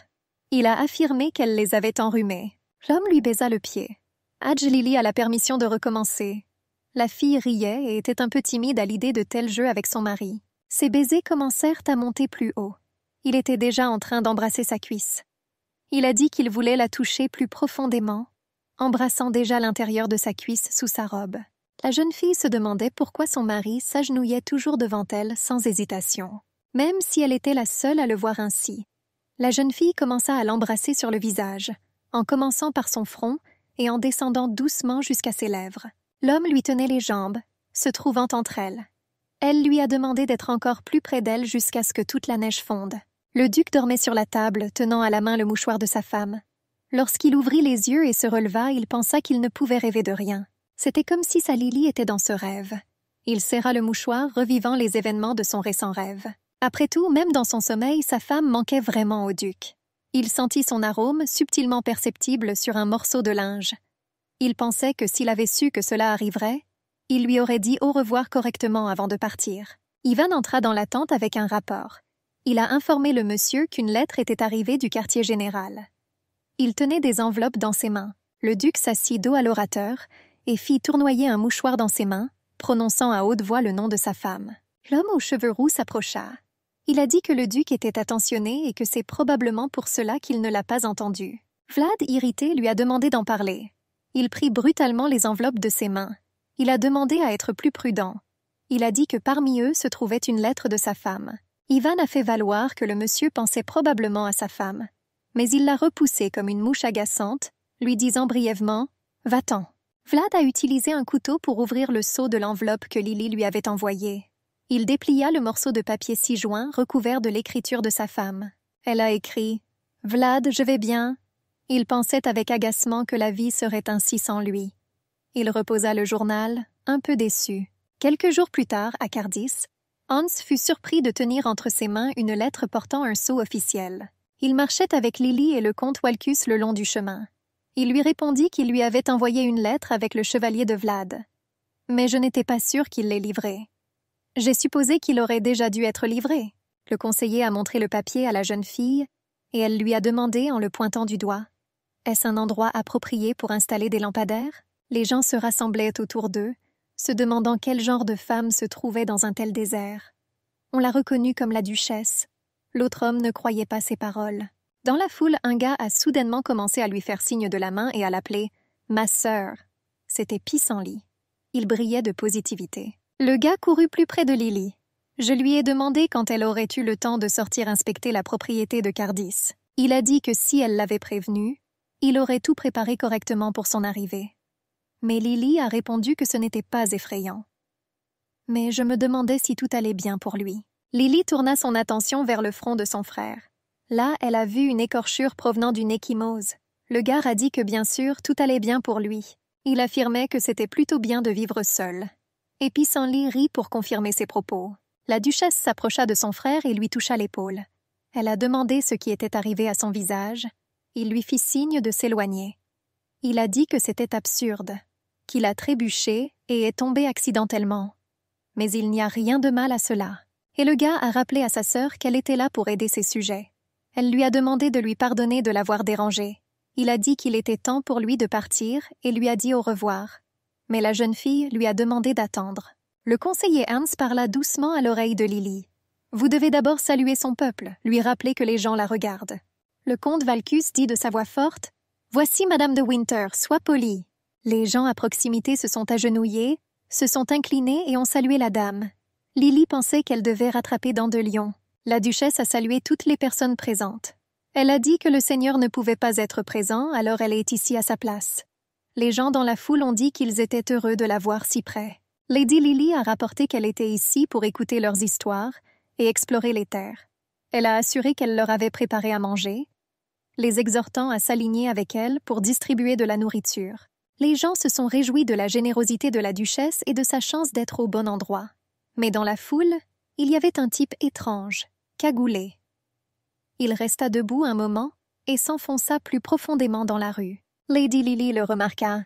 Il a affirmé qu'elle les avait enrhumées. L'homme lui baisa le pied. Adjlili a la permission de recommencer. La fille riait et était un peu timide à l'idée de tel jeu avec son mari. Ses baisers commencèrent à monter plus haut. Il était déjà en train d'embrasser sa cuisse. Il a dit qu'il voulait la toucher plus profondément, embrassant déjà l'intérieur de sa cuisse sous sa robe. La jeune fille se demandait pourquoi son mari s'agenouillait toujours devant elle sans hésitation. Même si elle était la seule à le voir ainsi, la jeune fille commença à l'embrasser sur le visage, en commençant par son front et en descendant doucement jusqu'à ses lèvres. L'homme lui tenait les jambes, se trouvant entre elles. Elle lui a demandé d'être encore plus près d'elle jusqu'à ce que toute la neige fonde. Le duc dormait sur la table, tenant à la main le mouchoir de sa femme. Lorsqu'il ouvrit les yeux et se releva, il pensa qu'il ne pouvait rêver de rien. C'était comme si sa Lily était dans ce rêve. Il serra le mouchoir, revivant les événements de son récent rêve. Après tout, même dans son sommeil, sa femme manquait vraiment au duc. Il sentit son arôme, subtilement perceptible, sur un morceau de linge. Il pensait que s'il avait su que cela arriverait, il lui aurait dit au revoir correctement avant de partir. Ivan entra dans la tente avec un rapport il a informé le monsieur qu'une lettre était arrivée du quartier général. Il tenait des enveloppes dans ses mains. Le duc s'assit dos à l'orateur et fit tournoyer un mouchoir dans ses mains, prononçant à haute voix le nom de sa femme. L'homme aux cheveux roux s'approcha. Il a dit que le duc était attentionné et que c'est probablement pour cela qu'il ne l'a pas entendu. Vlad, irrité, lui a demandé d'en parler. Il prit brutalement les enveloppes de ses mains. Il a demandé à être plus prudent. Il a dit que parmi eux se trouvait une lettre de sa femme. Ivan a fait valoir que le monsieur pensait probablement à sa femme, mais il l'a repoussée comme une mouche agaçante, lui disant brièvement Va-t'en. Vlad a utilisé un couteau pour ouvrir le seau de l'enveloppe que Lily lui avait envoyée. Il déplia le morceau de papier si joint recouvert de l'écriture de sa femme. Elle a écrit Vlad, je vais bien. Il pensait avec agacement que la vie serait ainsi sans lui. Il reposa le journal, un peu déçu. Quelques jours plus tard, à Cardis, Hans fut surpris de tenir entre ses mains une lettre portant un sceau officiel. Il marchait avec Lily et le comte Walcus le long du chemin. Il lui répondit qu'il lui avait envoyé une lettre avec le chevalier de Vlad. Mais je n'étais pas sûr qu'il l'ait livrée. J'ai supposé qu'il aurait déjà dû être livré. Le conseiller a montré le papier à la jeune fille, et elle lui a demandé en le pointant du doigt. Est-ce un endroit approprié pour installer des lampadaires Les gens se rassemblaient autour d'eux, se demandant quel genre de femme se trouvait dans un tel désert. On la reconnut comme la duchesse. L'autre homme ne croyait pas ses paroles. Dans la foule, un gars a soudainement commencé à lui faire signe de la main et à l'appeler Ma sœur. C'était Pissenlit. Il brillait de positivité. Le gars courut plus près de Lily. Je lui ai demandé quand elle aurait eu le temps de sortir inspecter la propriété de Cardis. Il a dit que si elle l'avait prévenu, il aurait tout préparé correctement pour son arrivée mais Lily a répondu que ce n'était pas effrayant. Mais je me demandais si tout allait bien pour lui. Lily tourna son attention vers le front de son frère. Là, elle a vu une écorchure provenant d'une échymose. Le gars a dit que bien sûr, tout allait bien pour lui. Il affirmait que c'était plutôt bien de vivre seul. Et Pissenlit rit pour confirmer ses propos. La duchesse s'approcha de son frère et lui toucha l'épaule. Elle a demandé ce qui était arrivé à son visage. Il lui fit signe de s'éloigner. Il a dit que c'était absurde, qu'il a trébuché et est tombé accidentellement. Mais il n'y a rien de mal à cela. Et le gars a rappelé à sa sœur qu'elle était là pour aider ses sujets. Elle lui a demandé de lui pardonner de l'avoir dérangé. Il a dit qu'il était temps pour lui de partir et lui a dit au revoir. Mais la jeune fille lui a demandé d'attendre. Le conseiller Hans parla doucement à l'oreille de Lily. Vous devez d'abord saluer son peuple, lui rappeler que les gens la regardent. Le comte Valcus dit de sa voix forte Voici Madame de Winter, sois polie. Les gens à proximité se sont agenouillés, se sont inclinés et ont salué la dame. Lily pensait qu'elle devait rattraper dans de La duchesse a salué toutes les personnes présentes. Elle a dit que le seigneur ne pouvait pas être présent, alors elle est ici à sa place. Les gens dans la foule ont dit qu'ils étaient heureux de la voir si près. Lady Lily a rapporté qu'elle était ici pour écouter leurs histoires et explorer les terres. Elle a assuré qu'elle leur avait préparé à manger, les exhortant à s'aligner avec elle pour distribuer de la nourriture les gens se sont réjouis de la générosité de la duchesse et de sa chance d'être au bon endroit. Mais dans la foule, il y avait un type étrange, cagoulé. Il resta debout un moment et s'enfonça plus profondément dans la rue. Lady Lily le remarqua.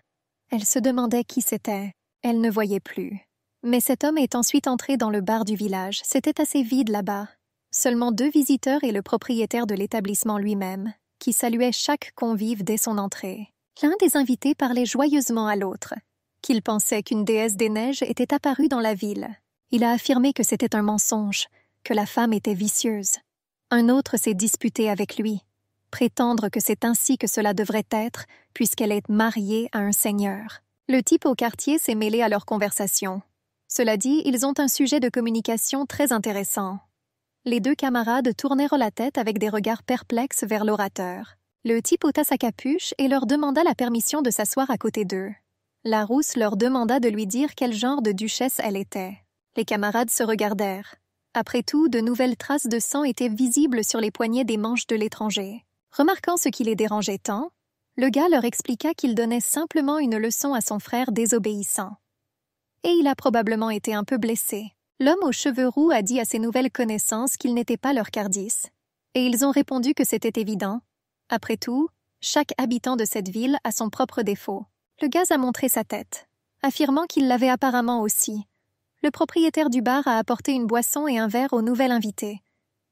Elle se demandait qui c'était. Elle ne voyait plus. Mais cet homme est ensuite entré dans le bar du village. C'était assez vide là-bas. Seulement deux visiteurs et le propriétaire de l'établissement lui-même, qui saluait chaque convive dès son entrée l'un des invités parlait joyeusement à l'autre, qu'il pensait qu'une déesse des neiges était apparue dans la ville. Il a affirmé que c'était un mensonge, que la femme était vicieuse. Un autre s'est disputé avec lui, prétendre que c'est ainsi que cela devrait être, puisqu'elle est mariée à un seigneur. Le type au quartier s'est mêlé à leur conversation. Cela dit, ils ont un sujet de communication très intéressant. Les deux camarades tournèrent la tête avec des regards perplexes vers l'orateur. Le type ôta sa capuche et leur demanda la permission de s'asseoir à côté d'eux. La rousse leur demanda de lui dire quel genre de duchesse elle était. Les camarades se regardèrent. Après tout, de nouvelles traces de sang étaient visibles sur les poignets des manches de l'étranger. Remarquant ce qui les dérangeait tant, le gars leur expliqua qu'il donnait simplement une leçon à son frère désobéissant. Et il a probablement été un peu blessé. L'homme aux cheveux roux a dit à ses nouvelles connaissances qu'il n'était pas leur cardis. Et ils ont répondu que c'était évident, après tout, chaque habitant de cette ville a son propre défaut. Le gaz a montré sa tête, affirmant qu'il l'avait apparemment aussi. Le propriétaire du bar a apporté une boisson et un verre au nouvel invité.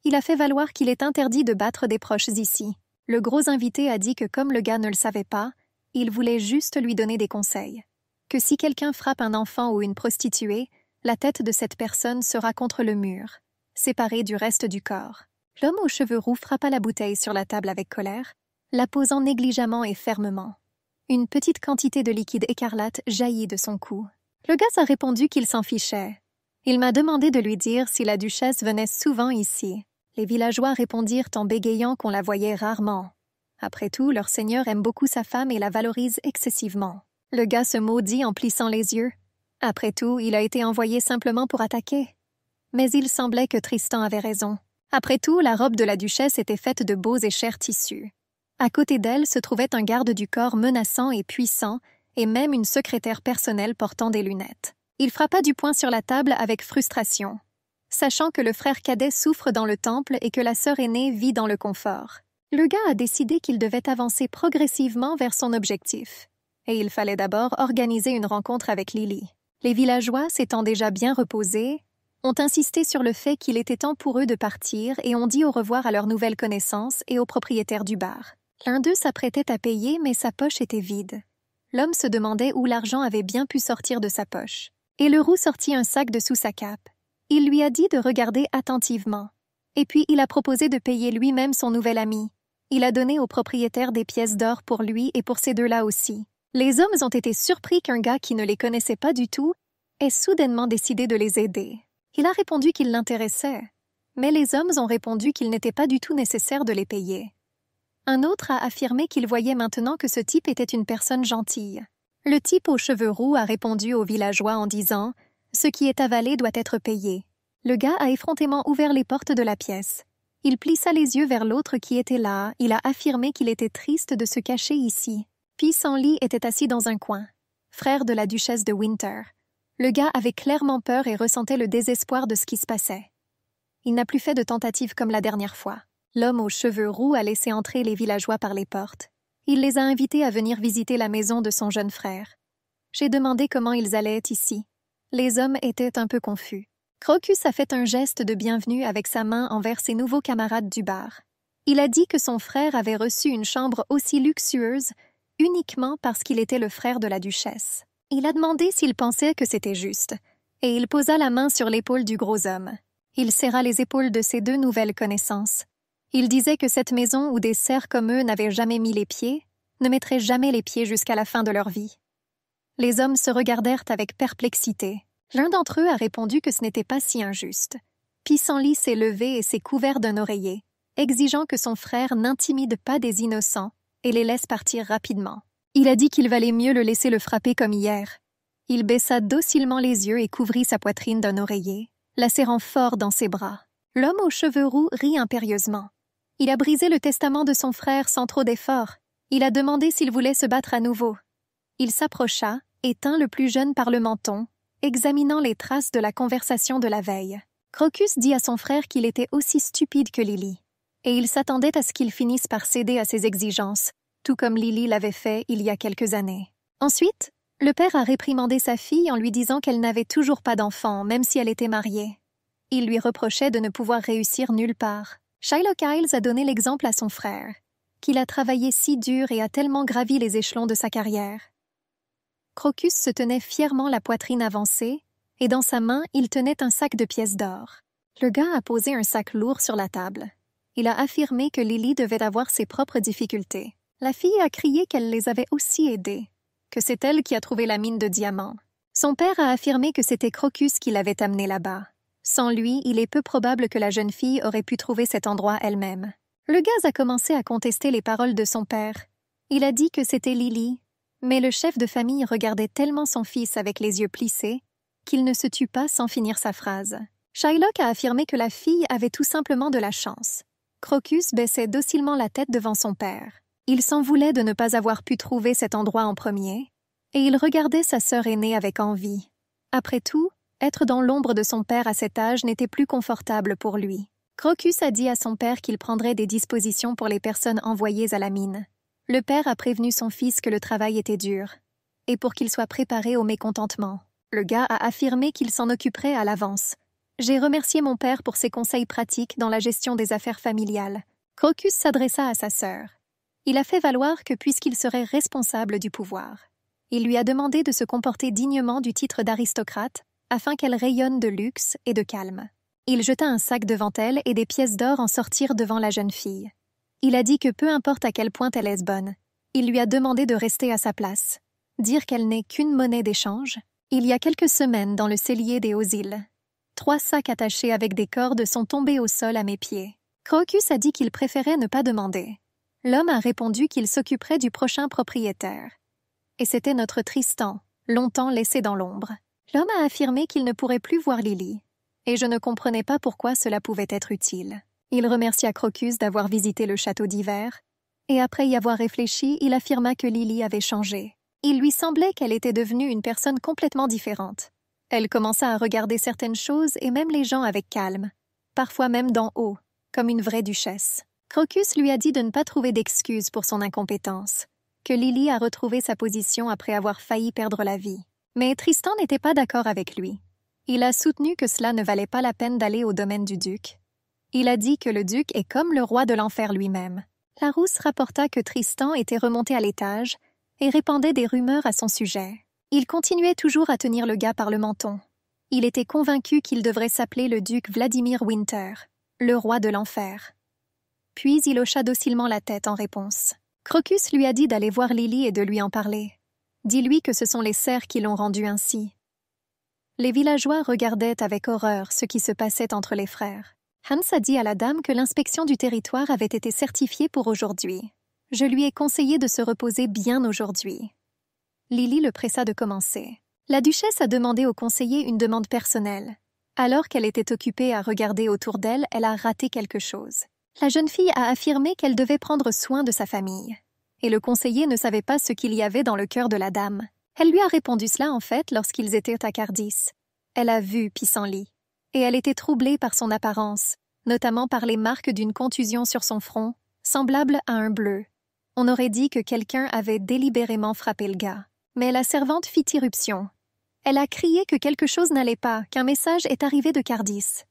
Il a fait valoir qu'il est interdit de battre des proches ici. Le gros invité a dit que comme le gars ne le savait pas, il voulait juste lui donner des conseils. Que si quelqu'un frappe un enfant ou une prostituée, la tête de cette personne sera contre le mur, séparée du reste du corps. L'homme aux cheveux roux frappa la bouteille sur la table avec colère, la posant négligemment et fermement. Une petite quantité de liquide écarlate jaillit de son cou. Le gars a répondu qu'il s'en fichait. Il m'a demandé de lui dire si la duchesse venait souvent ici. Les villageois répondirent en bégayant qu'on la voyait rarement. Après tout, leur seigneur aime beaucoup sa femme et la valorise excessivement. Le gars se maudit en plissant les yeux. Après tout, il a été envoyé simplement pour attaquer. Mais il semblait que Tristan avait raison. Après tout, la robe de la duchesse était faite de beaux et chers tissus. À côté d'elle se trouvait un garde du corps menaçant et puissant, et même une secrétaire personnelle portant des lunettes. Il frappa du poing sur la table avec frustration, sachant que le frère cadet souffre dans le temple et que la sœur aînée vit dans le confort. Le gars a décidé qu'il devait avancer progressivement vers son objectif. Et il fallait d'abord organiser une rencontre avec Lily. Les villageois s'étant déjà bien reposés, ont insisté sur le fait qu'il était temps pour eux de partir et ont dit au revoir à leurs nouvelles connaissances et au propriétaire du bar. L'un d'eux s'apprêtait à payer, mais sa poche était vide. L'homme se demandait où l'argent avait bien pu sortir de sa poche. Et le roux sortit un sac de sous sa cape. Il lui a dit de regarder attentivement. Et puis il a proposé de payer lui-même son nouvel ami. Il a donné au propriétaire des pièces d'or pour lui et pour ces deux-là aussi. Les hommes ont été surpris qu'un gars qui ne les connaissait pas du tout ait soudainement décidé de les aider. Il a répondu qu'il l'intéressait, mais les hommes ont répondu qu'il n'était pas du tout nécessaire de les payer. Un autre a affirmé qu'il voyait maintenant que ce type était une personne gentille. Le type aux cheveux roux a répondu aux villageois en disant Ce qui est avalé doit être payé. Le gars a effrontément ouvert les portes de la pièce. Il plissa les yeux vers l'autre qui était là, il a affirmé qu'il était triste de se cacher ici. Puis lit était assis dans un coin, frère de la duchesse de Winter. Le gars avait clairement peur et ressentait le désespoir de ce qui se passait. Il n'a plus fait de tentative comme la dernière fois. L'homme aux cheveux roux a laissé entrer les villageois par les portes. Il les a invités à venir visiter la maison de son jeune frère. J'ai demandé comment ils allaient être ici. Les hommes étaient un peu confus. Crocus a fait un geste de bienvenue avec sa main envers ses nouveaux camarades du bar. Il a dit que son frère avait reçu une chambre aussi luxueuse uniquement parce qu'il était le frère de la duchesse. Il a demandé s'il pensait que c'était juste, et il posa la main sur l'épaule du gros homme. Il serra les épaules de ses deux nouvelles connaissances. Il disait que cette maison où des cerfs comme eux n'avaient jamais mis les pieds ne mettrait jamais les pieds jusqu'à la fin de leur vie. Les hommes se regardèrent avec perplexité. L'un d'entre eux a répondu que ce n'était pas si injuste. Pissenlit s'est levé et s'est couvert d'un oreiller, exigeant que son frère n'intimide pas des innocents et les laisse partir rapidement. Il a dit qu'il valait mieux le laisser le frapper comme hier. Il baissa docilement les yeux et couvrit sa poitrine d'un oreiller, la serrant fort dans ses bras. L'homme aux cheveux roux rit impérieusement. Il a brisé le testament de son frère sans trop d'efforts. Il a demandé s'il voulait se battre à nouveau. Il s'approcha et le plus jeune par le menton, examinant les traces de la conversation de la veille. Crocus dit à son frère qu'il était aussi stupide que Lily, et il s'attendait à ce qu'il finisse par céder à ses exigences, tout comme Lily l'avait fait il y a quelques années. Ensuite, le père a réprimandé sa fille en lui disant qu'elle n'avait toujours pas d'enfant, même si elle était mariée. Il lui reprochait de ne pouvoir réussir nulle part. Shylock Isles a donné l'exemple à son frère, qu'il a travaillé si dur et a tellement gravi les échelons de sa carrière. Crocus se tenait fièrement la poitrine avancée, et dans sa main, il tenait un sac de pièces d'or. Le gars a posé un sac lourd sur la table. Il a affirmé que Lily devait avoir ses propres difficultés. La fille a crié qu'elle les avait aussi aidés, que c'est elle qui a trouvé la mine de diamants. Son père a affirmé que c'était Crocus qui l'avait amenée là-bas. Sans lui, il est peu probable que la jeune fille aurait pu trouver cet endroit elle-même. Le gaz a commencé à contester les paroles de son père. Il a dit que c'était Lily, mais le chef de famille regardait tellement son fils avec les yeux plissés qu'il ne se tut pas sans finir sa phrase. Shylock a affirmé que la fille avait tout simplement de la chance. Crocus baissait docilement la tête devant son père. Il s'en voulait de ne pas avoir pu trouver cet endroit en premier, et il regardait sa sœur aînée avec envie. Après tout, être dans l'ombre de son père à cet âge n'était plus confortable pour lui. Crocus a dit à son père qu'il prendrait des dispositions pour les personnes envoyées à la mine. Le père a prévenu son fils que le travail était dur, et pour qu'il soit préparé au mécontentement. Le gars a affirmé qu'il s'en occuperait à l'avance. J'ai remercié mon père pour ses conseils pratiques dans la gestion des affaires familiales. Crocus s'adressa à sa sœur il a fait valoir que puisqu'il serait responsable du pouvoir, il lui a demandé de se comporter dignement du titre d'aristocrate afin qu'elle rayonne de luxe et de calme. Il jeta un sac devant elle et des pièces d'or en sortirent devant la jeune fille. Il a dit que peu importe à quel point elle est bonne, il lui a demandé de rester à sa place, dire qu'elle n'est qu'une monnaie d'échange. Il y a quelques semaines, dans le cellier des Hauts-Îles, trois sacs attachés avec des cordes sont tombés au sol à mes pieds. Crocus a dit qu'il préférait ne pas demander. L'homme a répondu qu'il s'occuperait du prochain propriétaire. Et c'était notre Tristan, longtemps laissé dans l'ombre. L'homme a affirmé qu'il ne pourrait plus voir Lily, et je ne comprenais pas pourquoi cela pouvait être utile. Il remercia Crocus d'avoir visité le château d'hiver, et après y avoir réfléchi, il affirma que Lily avait changé. Il lui semblait qu'elle était devenue une personne complètement différente. Elle commença à regarder certaines choses et même les gens avec calme, parfois même d'en haut, comme une vraie duchesse. Crocus lui a dit de ne pas trouver d'excuses pour son incompétence, que Lily a retrouvé sa position après avoir failli perdre la vie. Mais Tristan n'était pas d'accord avec lui. Il a soutenu que cela ne valait pas la peine d'aller au domaine du duc. Il a dit que le duc est comme le roi de l'enfer lui-même. Larousse rapporta que Tristan était remonté à l'étage et répandait des rumeurs à son sujet. Il continuait toujours à tenir le gars par le menton. Il était convaincu qu'il devrait s'appeler le duc Vladimir Winter, le roi de l'enfer. Puis il hocha docilement la tête en réponse. Crocus lui a dit d'aller voir Lily et de lui en parler. Dis-lui que ce sont les serres qui l'ont rendu ainsi. Les villageois regardaient avec horreur ce qui se passait entre les frères. Hans a dit à la dame que l'inspection du territoire avait été certifiée pour aujourd'hui. Je lui ai conseillé de se reposer bien aujourd'hui. Lily le pressa de commencer. La duchesse a demandé au conseiller une demande personnelle. Alors qu'elle était occupée à regarder autour d'elle, elle a raté quelque chose. La jeune fille a affirmé qu'elle devait prendre soin de sa famille. Et le conseiller ne savait pas ce qu'il y avait dans le cœur de la dame. Elle lui a répondu cela en fait lorsqu'ils étaient à Cardis. Elle a vu Pissenlit. Et elle était troublée par son apparence, notamment par les marques d'une contusion sur son front, semblable à un bleu. On aurait dit que quelqu'un avait délibérément frappé le gars. Mais la servante fit irruption. Elle a crié que quelque chose n'allait pas, qu'un message est arrivé de Cardis.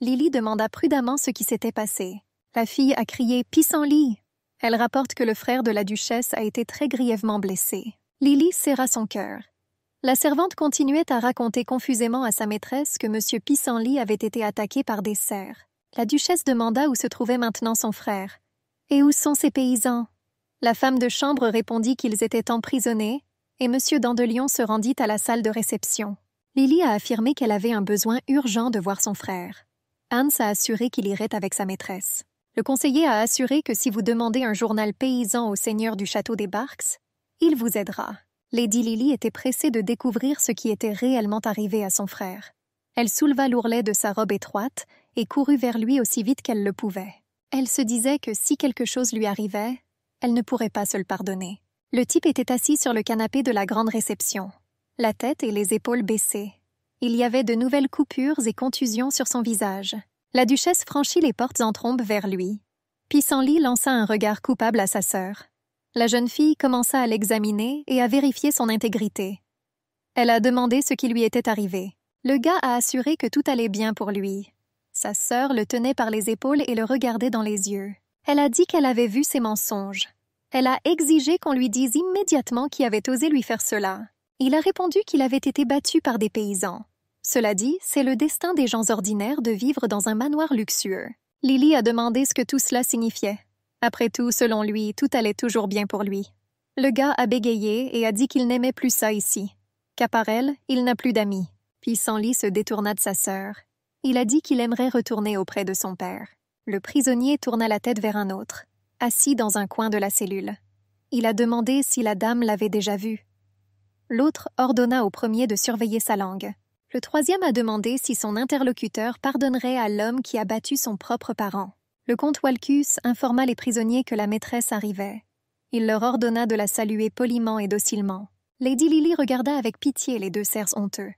Lily demanda prudemment ce qui s'était passé. La fille a crié Pissenlit. Elle rapporte que le frère de la duchesse a été très grièvement blessé. Lily serra son cœur. La servante continuait à raconter confusément à sa maîtresse que M. Pissenlit avait été attaqué par des serres. La duchesse demanda où se trouvait maintenant son frère. Et où sont ces paysans La femme de chambre répondit qu'ils étaient emprisonnés, et M. Dandelion se rendit à la salle de réception. Lily a affirmé qu'elle avait un besoin urgent de voir son frère. Hans a assuré qu'il irait avec sa maîtresse. Le conseiller a assuré que si vous demandez un journal paysan au seigneur du château des Barks, il vous aidera. Lady Lily était pressée de découvrir ce qui était réellement arrivé à son frère. Elle souleva l'ourlet de sa robe étroite et courut vers lui aussi vite qu'elle le pouvait. Elle se disait que si quelque chose lui arrivait, elle ne pourrait pas se le pardonner. Le type était assis sur le canapé de la grande réception, la tête et les épaules baissées. Il y avait de nouvelles coupures et contusions sur son visage, la duchesse franchit les portes en trombe vers lui. Pissenlit lança un regard coupable à sa sœur. La jeune fille commença à l'examiner et à vérifier son intégrité. Elle a demandé ce qui lui était arrivé. Le gars a assuré que tout allait bien pour lui. Sa sœur le tenait par les épaules et le regardait dans les yeux. Elle a dit qu'elle avait vu ses mensonges. Elle a exigé qu'on lui dise immédiatement qui avait osé lui faire cela. Il a répondu qu'il avait été battu par des paysans. Cela dit, c'est le destin des gens ordinaires de vivre dans un manoir luxueux. Lily a demandé ce que tout cela signifiait. Après tout, selon lui, tout allait toujours bien pour lui. Le gars a bégayé et a dit qu'il n'aimait plus ça ici. Qu'à part elle, il n'a plus d'amis. Puis Sanli se détourna de sa sœur. Il a dit qu'il aimerait retourner auprès de son père. Le prisonnier tourna la tête vers un autre, assis dans un coin de la cellule. Il a demandé si la dame l'avait déjà vu. L'autre ordonna au premier de surveiller sa langue. Le troisième a demandé si son interlocuteur pardonnerait à l'homme qui a battu son propre parent. Le comte Walcus informa les prisonniers que la maîtresse arrivait. Il leur ordonna de la saluer poliment et docilement. Lady Lily regarda avec pitié les deux cerfs honteux.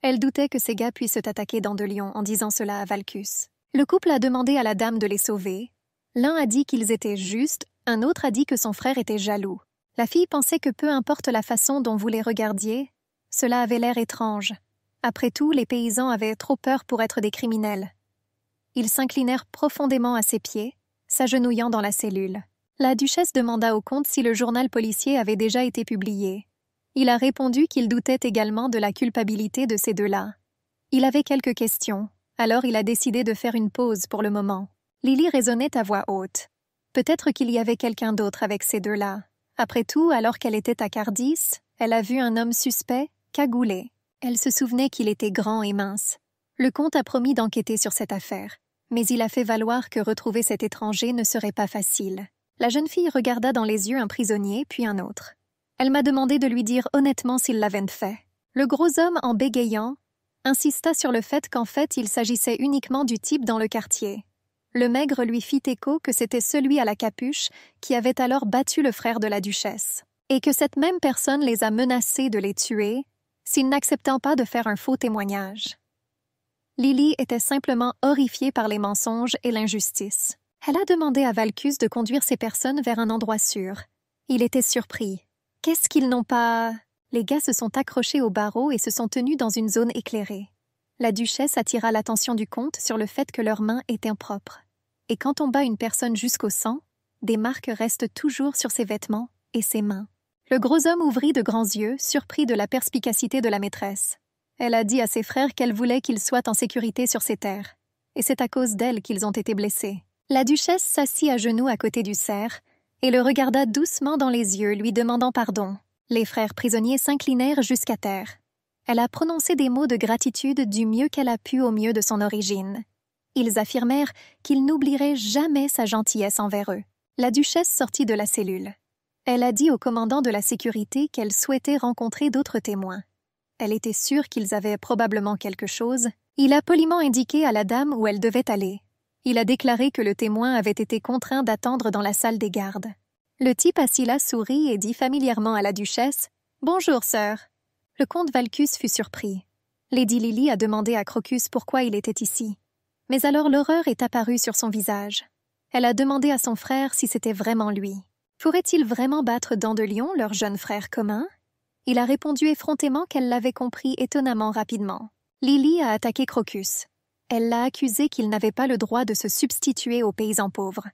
Elle doutait que ces gars puissent attaquer Dandelion en disant cela à Valcus. Le couple a demandé à la dame de les sauver. L'un a dit qu'ils étaient justes, un autre a dit que son frère était jaloux. La fille pensait que peu importe la façon dont vous les regardiez, cela avait l'air étrange, après tout, les paysans avaient trop peur pour être des criminels. Ils s'inclinèrent profondément à ses pieds, s'agenouillant dans la cellule. La duchesse demanda au comte si le journal policier avait déjà été publié. Il a répondu qu'il doutait également de la culpabilité de ces deux-là. Il avait quelques questions, alors il a décidé de faire une pause pour le moment. Lily raisonnait à voix haute. Peut-être qu'il y avait quelqu'un d'autre avec ces deux-là. Après tout, alors qu'elle était à Cardis, elle a vu un homme suspect, cagoulé. Elle se souvenait qu'il était grand et mince. Le comte a promis d'enquêter sur cette affaire, mais il a fait valoir que retrouver cet étranger ne serait pas facile. La jeune fille regarda dans les yeux un prisonnier, puis un autre. Elle m'a demandé de lui dire honnêtement s'il l'avait fait. Le gros homme, en bégayant, insista sur le fait qu'en fait il s'agissait uniquement du type dans le quartier. Le maigre lui fit écho que c'était celui à la capuche qui avait alors battu le frère de la duchesse, et que cette même personne les a menacés de les tuer s'il n'acceptant pas de faire un faux témoignage. Lily était simplement horrifiée par les mensonges et l'injustice. Elle a demandé à Valcus de conduire ces personnes vers un endroit sûr. Il était surpris. Qu'est-ce qu'ils n'ont pas Les gars se sont accrochés aux barreaux et se sont tenus dans une zone éclairée. La duchesse attira l'attention du comte sur le fait que leurs mains étaient propres. Et quand on bat une personne jusqu'au sang, des marques restent toujours sur ses vêtements et ses mains. Le gros homme ouvrit de grands yeux, surpris de la perspicacité de la maîtresse. Elle a dit à ses frères qu'elle voulait qu'ils soient en sécurité sur ces terres, et c'est à cause d'elle qu'ils ont été blessés. La duchesse s'assit à genoux à côté du cerf et le regarda doucement dans les yeux, lui demandant pardon. Les frères prisonniers s'inclinèrent jusqu'à terre. Elle a prononcé des mots de gratitude du mieux qu'elle a pu au mieux de son origine. Ils affirmèrent qu'ils n'oublieraient jamais sa gentillesse envers eux. La duchesse sortit de la cellule. Elle a dit au commandant de la sécurité qu'elle souhaitait rencontrer d'autres témoins. Elle était sûre qu'ils avaient probablement quelque chose. Il a poliment indiqué à la dame où elle devait aller. Il a déclaré que le témoin avait été contraint d'attendre dans la salle des gardes. Le type assis là sourit et dit familièrement à la duchesse Bonjour, sœur. Le comte Valcus fut surpris. Lady Lily a demandé à Crocus pourquoi il était ici. Mais alors l'horreur est apparue sur son visage. Elle a demandé à son frère si c'était vraiment lui. Pourrait-il vraiment battre Dandelion, leur jeune frère commun Il a répondu effrontément qu'elle l'avait compris étonnamment rapidement. Lily a attaqué Crocus. Elle l'a accusé qu'il n'avait pas le droit de se substituer aux paysans pauvres,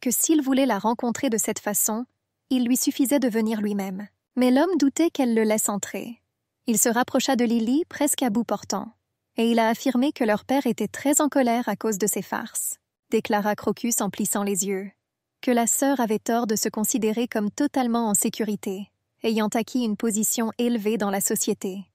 que s'il voulait la rencontrer de cette façon, il lui suffisait de venir lui-même. Mais l'homme doutait qu'elle le laisse entrer. Il se rapprocha de Lily presque à bout portant, et il a affirmé que leur père était très en colère à cause de ses farces, déclara Crocus en plissant les yeux que la sœur avait tort de se considérer comme totalement en sécurité, ayant acquis une position élevée dans la société.